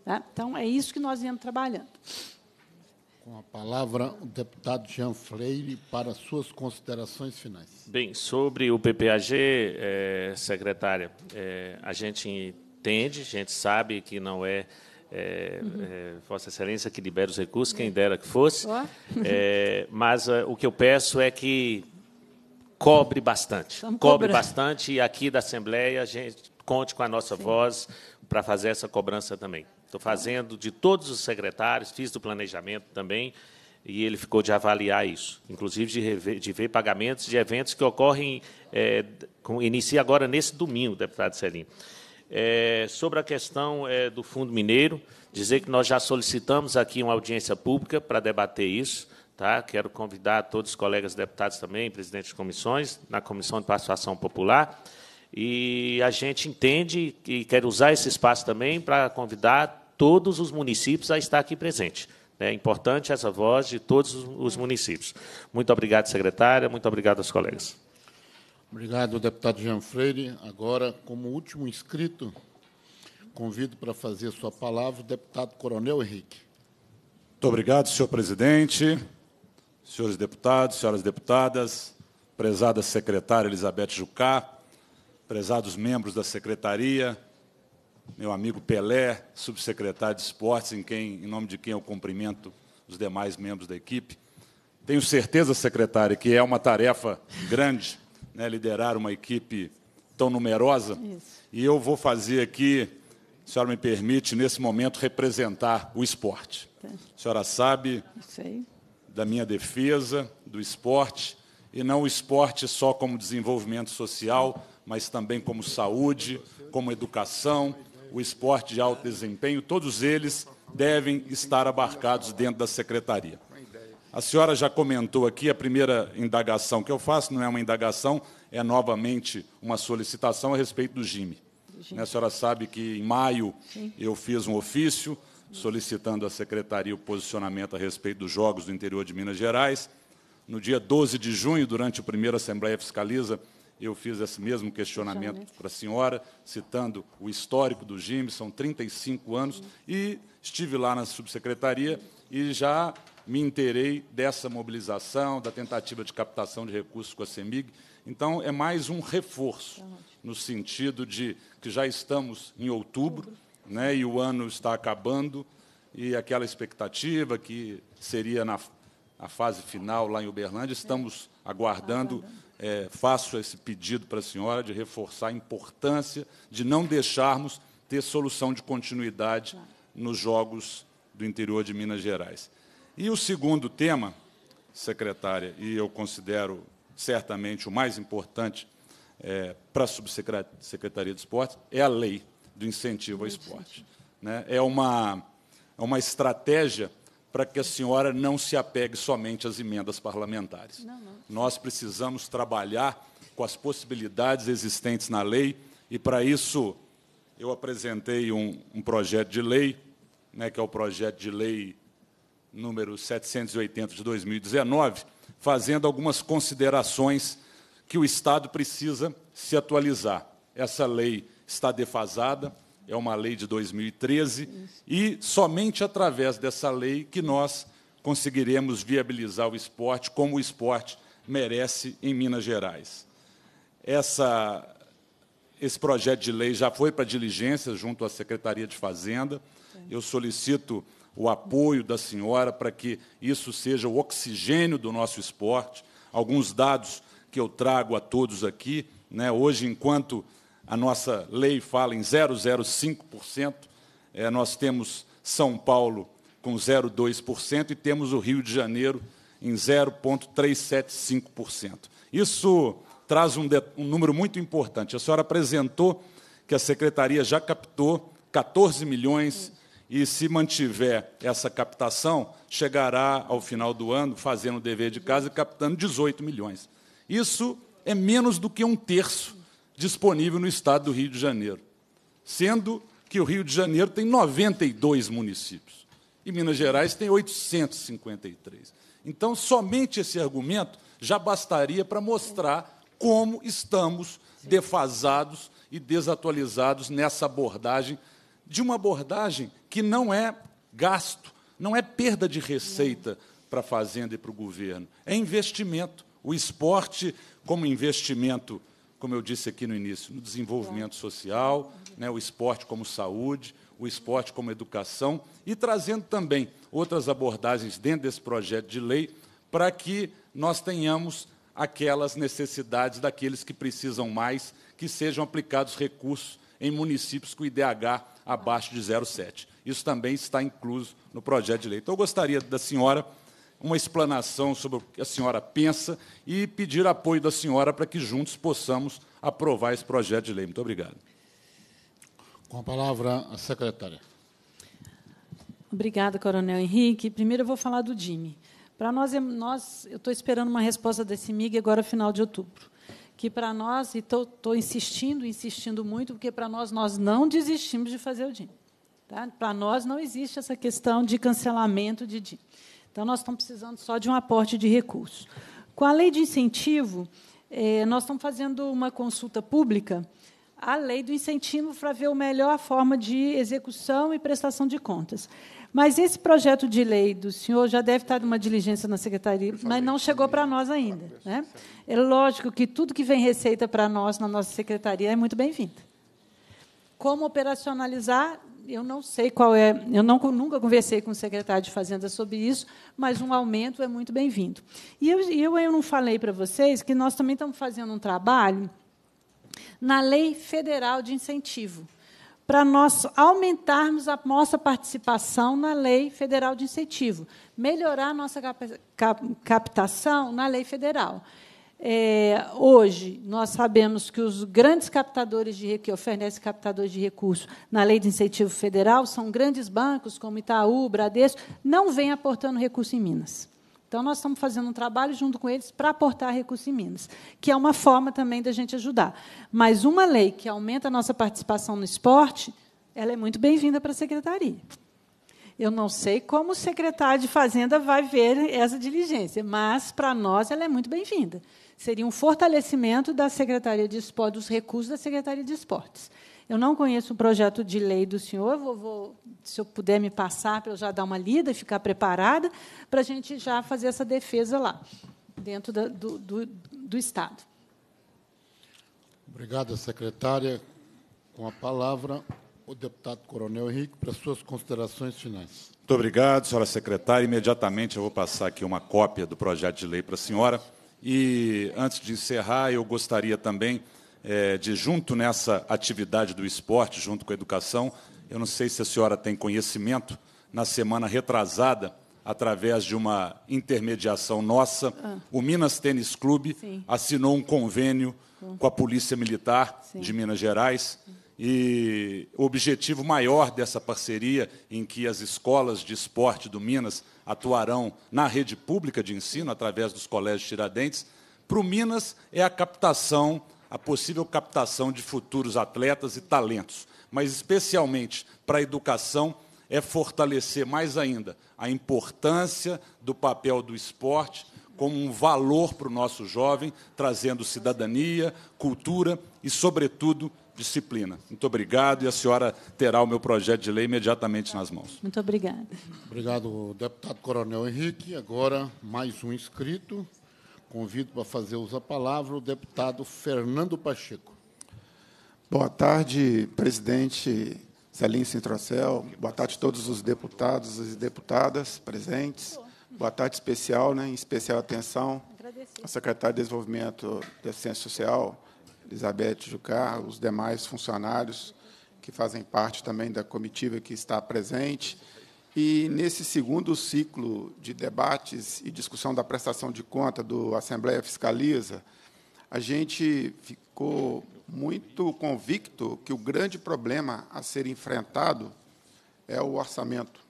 Tá? Então, é isso que nós viemos trabalhando. Com a palavra, o deputado Jean Freire, para suas considerações finais. Bem, sobre o PPAG, é, secretária, é, a gente entende, a gente sabe que não é é, uhum. é, Vossa Excelência que libera os recursos, quem dera que fosse. é, mas é, o que eu peço é que cobre bastante. Estamos cobre cobrando. bastante e aqui da Assembleia a gente conte com a nossa Sim. voz para fazer essa cobrança também. Estou fazendo de todos os secretários, fiz do planejamento também, e ele ficou de avaliar isso, inclusive de, rever, de ver pagamentos de eventos que ocorrem, é, com, inicia agora nesse domingo, deputado Celino. É, sobre a questão é, do Fundo Mineiro, dizer que nós já solicitamos aqui uma audiência pública para debater isso. Tá? Quero convidar todos os colegas deputados também, presidentes de comissões, na Comissão de Participação Popular. E a gente entende e quer usar esse espaço também para convidar todos os municípios a estar aqui presente. Né? É importante essa voz de todos os municípios. Muito obrigado, secretária. Muito obrigado aos colegas. Obrigado, deputado Jean Freire. Agora, como último inscrito, convido para fazer sua palavra o deputado Coronel Henrique. Muito obrigado, senhor presidente, senhores deputados, senhoras deputadas, prezada secretária Elizabeth Jucá, prezados membros da secretaria, meu amigo Pelé, subsecretário de Esportes, em, quem, em nome de quem eu cumprimento os demais membros da equipe. Tenho certeza, secretária, que é uma tarefa grande né, liderar uma equipe tão numerosa. Isso. E eu vou fazer aqui, a senhora me permite, nesse momento, representar o esporte. Tá. A senhora sabe da minha defesa do esporte, e não o esporte só como desenvolvimento social, mas também como saúde, como educação, o esporte de alto desempenho, todos eles devem estar abarcados dentro da secretaria. A senhora já comentou aqui a primeira indagação que eu faço, não é uma indagação, é novamente uma solicitação a respeito do GIME. Né, a senhora sabe que em maio Sim. eu fiz um ofício solicitando à secretaria o posicionamento a respeito dos Jogos do interior de Minas Gerais. No dia 12 de junho, durante a primeira Assembleia Fiscaliza, eu fiz esse mesmo questionamento para a senhora, citando o histórico do GIME, são 35 anos, e estive lá na subsecretaria e já me interei dessa mobilização, da tentativa de captação de recursos com a CEMIG. Então, é mais um reforço, tá no sentido de que já estamos em outubro, né, e o ano está acabando, e aquela expectativa que seria na a fase final lá em Uberlândia, estamos é. tá aguardando é, faço esse pedido para a senhora de reforçar a importância de não deixarmos ter solução de continuidade nos jogos do interior de Minas Gerais. E o segundo tema, secretária, e eu considero certamente o mais importante é, para a Subsecretaria de Esportes, é a lei do incentivo ao esporte. Né? É, uma, é uma estratégia para que a senhora não se apegue somente às emendas parlamentares. Não, não. Nós precisamos trabalhar com as possibilidades existentes na lei e, para isso, eu apresentei um, um projeto de lei, né, que é o projeto de lei número 780 de 2019, fazendo algumas considerações que o Estado precisa se atualizar. Essa lei está defasada, é uma lei de 2013, Isso. e somente através dessa lei que nós conseguiremos viabilizar o esporte como o esporte merece em Minas Gerais. Essa, esse projeto de lei já foi para diligência junto à Secretaria de Fazenda. Eu solicito o apoio da senhora para que isso seja o oxigênio do nosso esporte. Alguns dados que eu trago a todos aqui. Né? Hoje, enquanto a nossa lei fala em 0,05%, é, nós temos São Paulo com 0,2% e temos o Rio de Janeiro em 0,375%. Isso traz um, de, um número muito importante. A senhora apresentou que a secretaria já captou 14 milhões e, se mantiver essa captação, chegará ao final do ano, fazendo o dever de casa, e captando 18 milhões. Isso é menos do que um terço disponível no estado do Rio de Janeiro, sendo que o Rio de Janeiro tem 92 municípios e Minas Gerais tem 853. Então, somente esse argumento já bastaria para mostrar como estamos defasados e desatualizados nessa abordagem, de uma abordagem que não é gasto, não é perda de receita para a Fazenda e para o governo, é investimento. O esporte, como investimento como eu disse aqui no início, no desenvolvimento social, né, o esporte como saúde, o esporte como educação, e trazendo também outras abordagens dentro desse projeto de lei para que nós tenhamos aquelas necessidades daqueles que precisam mais, que sejam aplicados recursos em municípios com IDH abaixo de 0,7. Isso também está incluso no projeto de lei. Então, eu gostaria da senhora uma explanação sobre o que a senhora pensa e pedir apoio da senhora para que juntos possamos aprovar esse projeto de lei. Muito obrigado. Com a palavra, a secretária. Obrigada, Coronel Henrique. Primeiro eu vou falar do DIME. Para nós, é, nós eu estou esperando uma resposta desse MIG agora final de outubro. Que para nós, e estou insistindo, insistindo muito, porque para nós nós não desistimos de fazer o DIME. Tá? Para nós não existe essa questão de cancelamento de DIME. Então, nós estamos precisando só de um aporte de recursos. Com a lei de incentivo, é, nós estamos fazendo uma consulta pública à lei do incentivo para ver a melhor forma de execução e prestação de contas. Mas esse projeto de lei do senhor já deve estar numa diligência na secretaria, mas não chegou para nós ainda. Né? É lógico que tudo que vem receita para nós na nossa secretaria é muito bem-vindo. Como operacionalizar? eu não sei qual é, eu não, nunca conversei com o secretário de Fazenda sobre isso, mas um aumento é muito bem-vindo. E eu, eu, eu não falei para vocês que nós também estamos fazendo um trabalho na Lei Federal de Incentivo, para nós aumentarmos a nossa participação na Lei Federal de Incentivo, melhorar a nossa captação na Lei Federal. É, hoje, nós sabemos que os grandes captadores de que oferecem captadores de recursos na lei de incentivo federal são grandes bancos como Itaú, Bradesco, não vêm aportando recurso em Minas. Então, nós estamos fazendo um trabalho junto com eles para aportar recursos em Minas, que é uma forma também da gente ajudar. Mas uma lei que aumenta a nossa participação no esporte, ela é muito bem-vinda para a Secretaria. Eu não sei como o secretário de Fazenda vai ver essa diligência, mas para nós ela é muito bem-vinda. Seria um fortalecimento da Secretaria de Esportes, dos recursos da Secretaria de Esportes. Eu não conheço o projeto de lei do senhor, vou, vou, se eu puder me passar para eu já dar uma lida e ficar preparada, para a gente já fazer essa defesa lá, dentro da, do, do, do Estado. Obrigada, secretária. Com a palavra, o deputado Coronel Henrique para suas considerações finais. Muito obrigado, senhora secretária. Imediatamente eu vou passar aqui uma cópia do projeto de lei para a senhora. E, antes de encerrar, eu gostaria também é, de, junto nessa atividade do esporte, junto com a educação, eu não sei se a senhora tem conhecimento, na semana retrasada, através de uma intermediação nossa, ah. o Minas Tênis Clube Sim. assinou um convênio com a Polícia Militar Sim. de Minas Gerais. Sim e o objetivo maior dessa parceria, em que as escolas de esporte do Minas atuarão na rede pública de ensino, através dos colégios Tiradentes, para o Minas é a captação, a possível captação de futuros atletas e talentos, mas especialmente para a educação é fortalecer mais ainda a importância do papel do esporte como um valor para o nosso jovem, trazendo cidadania, cultura e, sobretudo, disciplina. Muito obrigado e a senhora terá o meu projeto de lei imediatamente nas mãos. Muito obrigada. Obrigado, deputado Coronel Henrique. Agora, mais um inscrito. Convido para fazer uso da palavra o deputado Fernando Pacheco. Boa tarde, presidente Celim Sintrocel. Boa tarde a todos os deputados e deputadas presentes. Boa tarde especial, né? em especial atenção à secretária de Desenvolvimento da Ciência Social, Elizabeth Jucar, os demais funcionários que fazem parte também da comitiva que está presente. E nesse segundo ciclo de debates e discussão da prestação de conta do Assembleia Fiscaliza, a gente ficou muito convicto que o grande problema a ser enfrentado é o orçamento.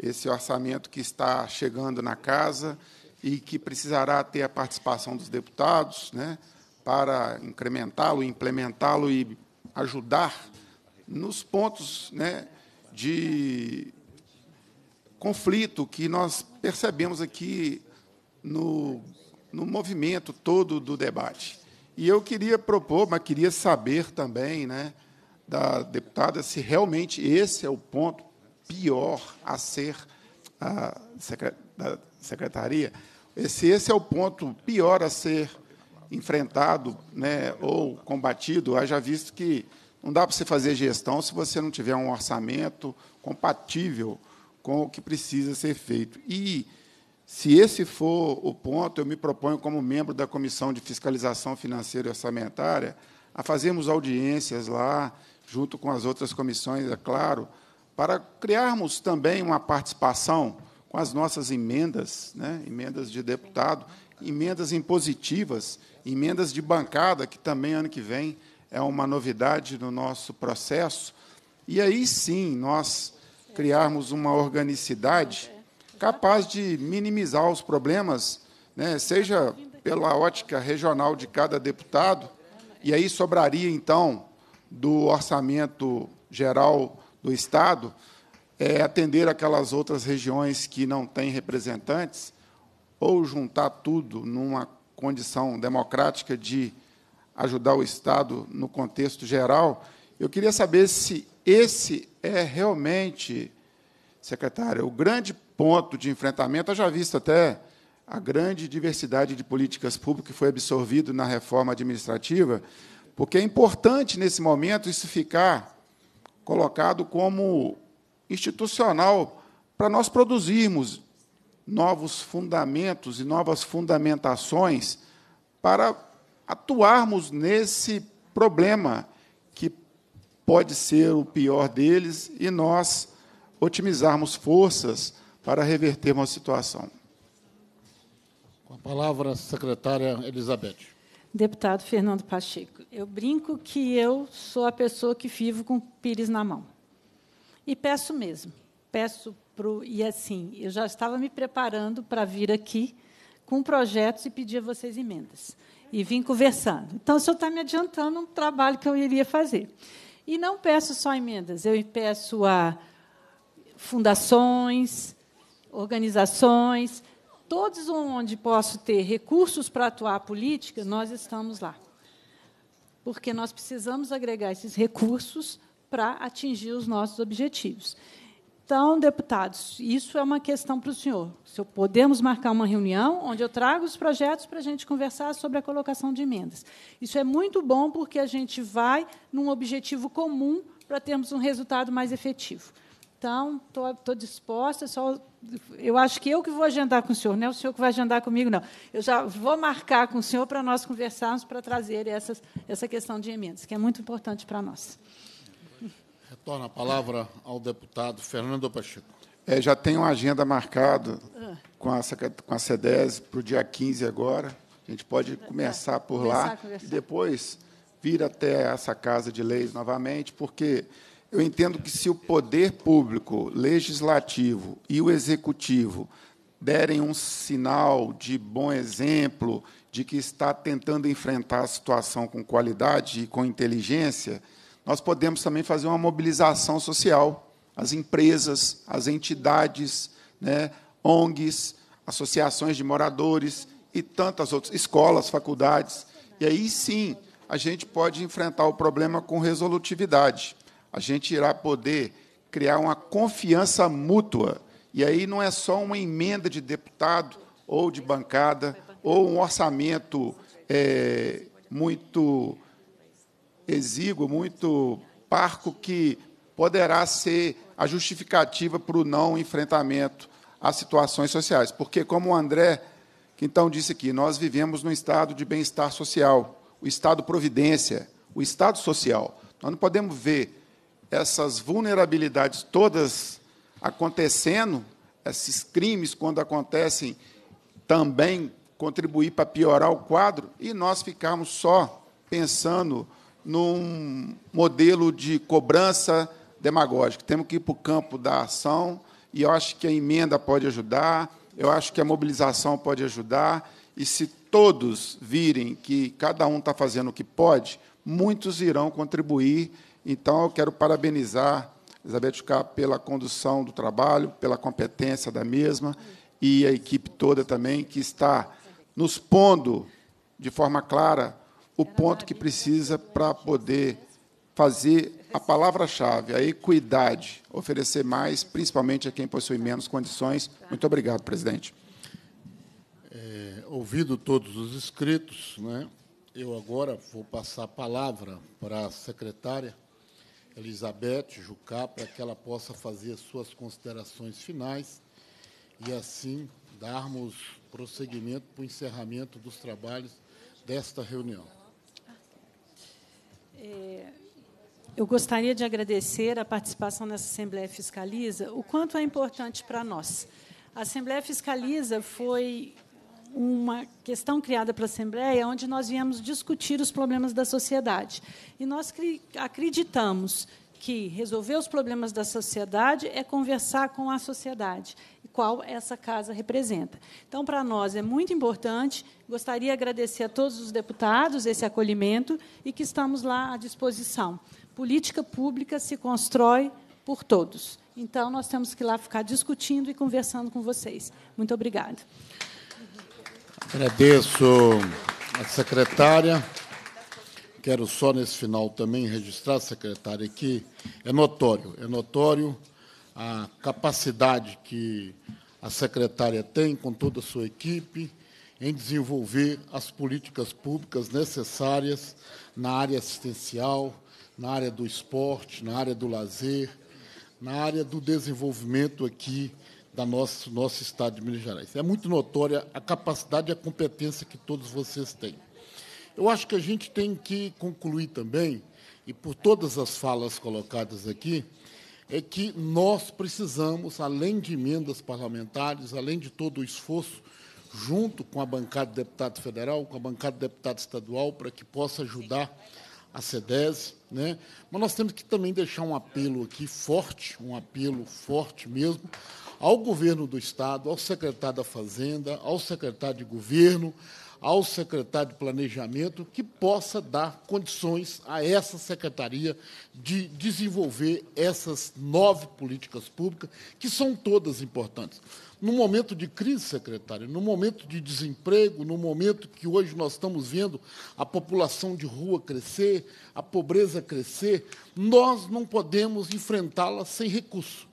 Esse orçamento que está chegando na casa e que precisará ter a participação dos deputados, né? para incrementá-lo, implementá-lo e ajudar nos pontos né, de conflito que nós percebemos aqui no, no movimento todo do debate. E eu queria propor, mas queria saber também né, da deputada se realmente esse é o ponto pior a ser a ah, da secretaria, se esse é o ponto pior a ser enfrentado né, ou combatido, haja visto que não dá para você fazer gestão se você não tiver um orçamento compatível com o que precisa ser feito. E, se esse for o ponto, eu me proponho, como membro da Comissão de Fiscalização Financeira e Orçamentária, a fazermos audiências lá, junto com as outras comissões, é claro, para criarmos também uma participação com as nossas emendas, né, emendas de deputado, emendas impositivas, emendas de bancada, que também ano que vem é uma novidade no nosso processo. E aí sim nós criarmos uma organicidade capaz de minimizar os problemas, né, seja pela ótica regional de cada deputado, e aí sobraria, então, do orçamento geral do Estado, é, atender aquelas outras regiões que não têm representantes, ou juntar tudo numa condição democrática de ajudar o Estado no contexto geral, eu queria saber se esse é realmente, secretário, o grande ponto de enfrentamento. Eu já visto até a grande diversidade de políticas públicas que foi absorvido na reforma administrativa, porque é importante, nesse momento, isso ficar colocado como institucional para nós produzirmos novos fundamentos e novas fundamentações para atuarmos nesse problema que pode ser o pior deles e nós otimizarmos forças para revertermos a situação. Com a palavra, a secretária Elizabeth. Deputado Fernando Pacheco, eu brinco que eu sou a pessoa que vivo com pires na mão. E peço mesmo, peço Pro, e assim, eu já estava me preparando para vir aqui com projetos e pedir a vocês emendas. E vim conversando. Então, o senhor está me adiantando um trabalho que eu iria fazer. E não peço só emendas, eu peço a fundações, organizações, todos onde posso ter recursos para atuar a política, nós estamos lá. Porque nós precisamos agregar esses recursos para atingir os nossos objetivos. Então, deputados, isso é uma questão para o senhor. Se podemos marcar uma reunião onde eu trago os projetos para a gente conversar sobre a colocação de emendas. Isso é muito bom porque a gente vai num objetivo comum para termos um resultado mais efetivo. Então, estou disposta, só eu acho que eu que vou agendar com o senhor, não é o senhor que vai agendar comigo, não. Eu já vou marcar com o senhor para nós conversarmos, para trazer essas, essa questão de emendas, que é muito importante para nós. Retorna a palavra ao deputado Fernando Pacheco. É, já tem uma agenda marcada ah. com a, com a CEDES para o dia 15 agora. A gente pode tá. começar por lá e depois vir até essa Casa de Leis novamente, porque eu entendo que se o poder público, legislativo e o executivo derem um sinal de bom exemplo de que está tentando enfrentar a situação com qualidade e com inteligência, nós podemos também fazer uma mobilização social. As empresas, as entidades, né, ONGs, associações de moradores e tantas outras, escolas, faculdades. E aí sim a gente pode enfrentar o problema com resolutividade. A gente irá poder criar uma confiança mútua. E aí não é só uma emenda de deputado ou de bancada ou um orçamento é, muito exíguo, muito parco, que poderá ser a justificativa para o não enfrentamento às situações sociais. Porque, como o André que então disse aqui, nós vivemos num estado de bem-estar social, o estado providência, o estado social. Nós não podemos ver essas vulnerabilidades todas acontecendo, esses crimes, quando acontecem, também contribuir para piorar o quadro e nós ficarmos só pensando num modelo de cobrança demagógica. Temos que ir para o campo da ação, e eu acho que a emenda pode ajudar, eu acho que a mobilização pode ajudar, e se todos virem que cada um está fazendo o que pode, muitos irão contribuir. Então, eu quero parabenizar Elizabeth K. pela condução do trabalho, pela competência da mesma, e a equipe toda também, que está nos pondo de forma clara o ponto que precisa para poder fazer a palavra-chave, a equidade, oferecer mais, principalmente a quem possui menos condições. Muito obrigado, presidente. É, ouvido todos os inscritos, né, eu agora vou passar a palavra para a secretária Elizabeth Jucá, para que ela possa fazer suas considerações finais e, assim, darmos prosseguimento para o encerramento dos trabalhos desta reunião. É, eu gostaria de agradecer a participação nessa Assembleia Fiscaliza, o quanto é importante para nós. A Assembleia Fiscaliza foi uma questão criada para a Assembleia, onde nós viemos discutir os problemas da sociedade. E nós acreditamos que resolver os problemas da sociedade é conversar com a sociedade, qual essa casa representa. Então, para nós é muito importante, gostaria de agradecer a todos os deputados esse acolhimento e que estamos lá à disposição. Política pública se constrói por todos. Então, nós temos que lá ficar discutindo e conversando com vocês. Muito obrigada. Agradeço a secretária. Quero só, nesse final, também registrar, secretária, que é notório, é notório a capacidade que a secretária tem, com toda a sua equipe, em desenvolver as políticas públicas necessárias na área assistencial, na área do esporte, na área do lazer, na área do desenvolvimento aqui da nosso nosso estado de Minas Gerais. É muito notória a capacidade e a competência que todos vocês têm. Eu acho que a gente tem que concluir também, e por todas as falas colocadas aqui, é que nós precisamos, além de emendas parlamentares, além de todo o esforço, junto com a bancada de deputado federal, com a bancada de deputado estadual, para que possa ajudar a SEDES. Né? Mas nós temos que também deixar um apelo aqui forte, um apelo forte mesmo, ao governo do Estado, ao secretário da Fazenda, ao secretário de Governo, ao secretário de Planejamento que possa dar condições a essa secretaria de desenvolver essas nove políticas públicas, que são todas importantes. No momento de crise, secretário, no momento de desemprego, no momento que hoje nós estamos vendo a população de rua crescer, a pobreza crescer, nós não podemos enfrentá-la sem recurso.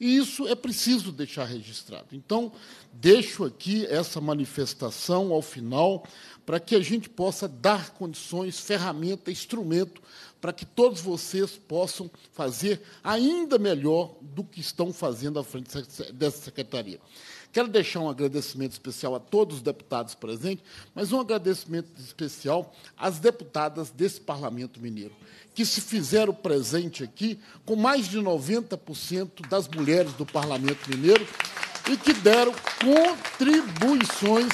E isso é preciso deixar registrado. Então, deixo aqui essa manifestação ao final para que a gente possa dar condições, ferramenta, instrumento para que todos vocês possam fazer ainda melhor do que estão fazendo à frente dessa secretaria. Quero deixar um agradecimento especial a todos os deputados presentes, mas um agradecimento especial às deputadas desse Parlamento Mineiro, que se fizeram presente aqui com mais de 90% das mulheres do Parlamento Mineiro e que deram contribuições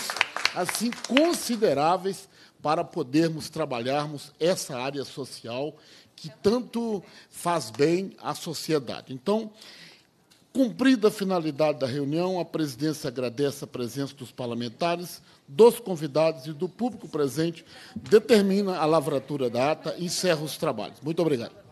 assim consideráveis para podermos trabalharmos essa área social que tanto faz bem à sociedade. Então, Cumprida a finalidade da reunião, a presidência agradece a presença dos parlamentares, dos convidados e do público presente, determina a lavratura da ata e encerra os trabalhos. Muito obrigado.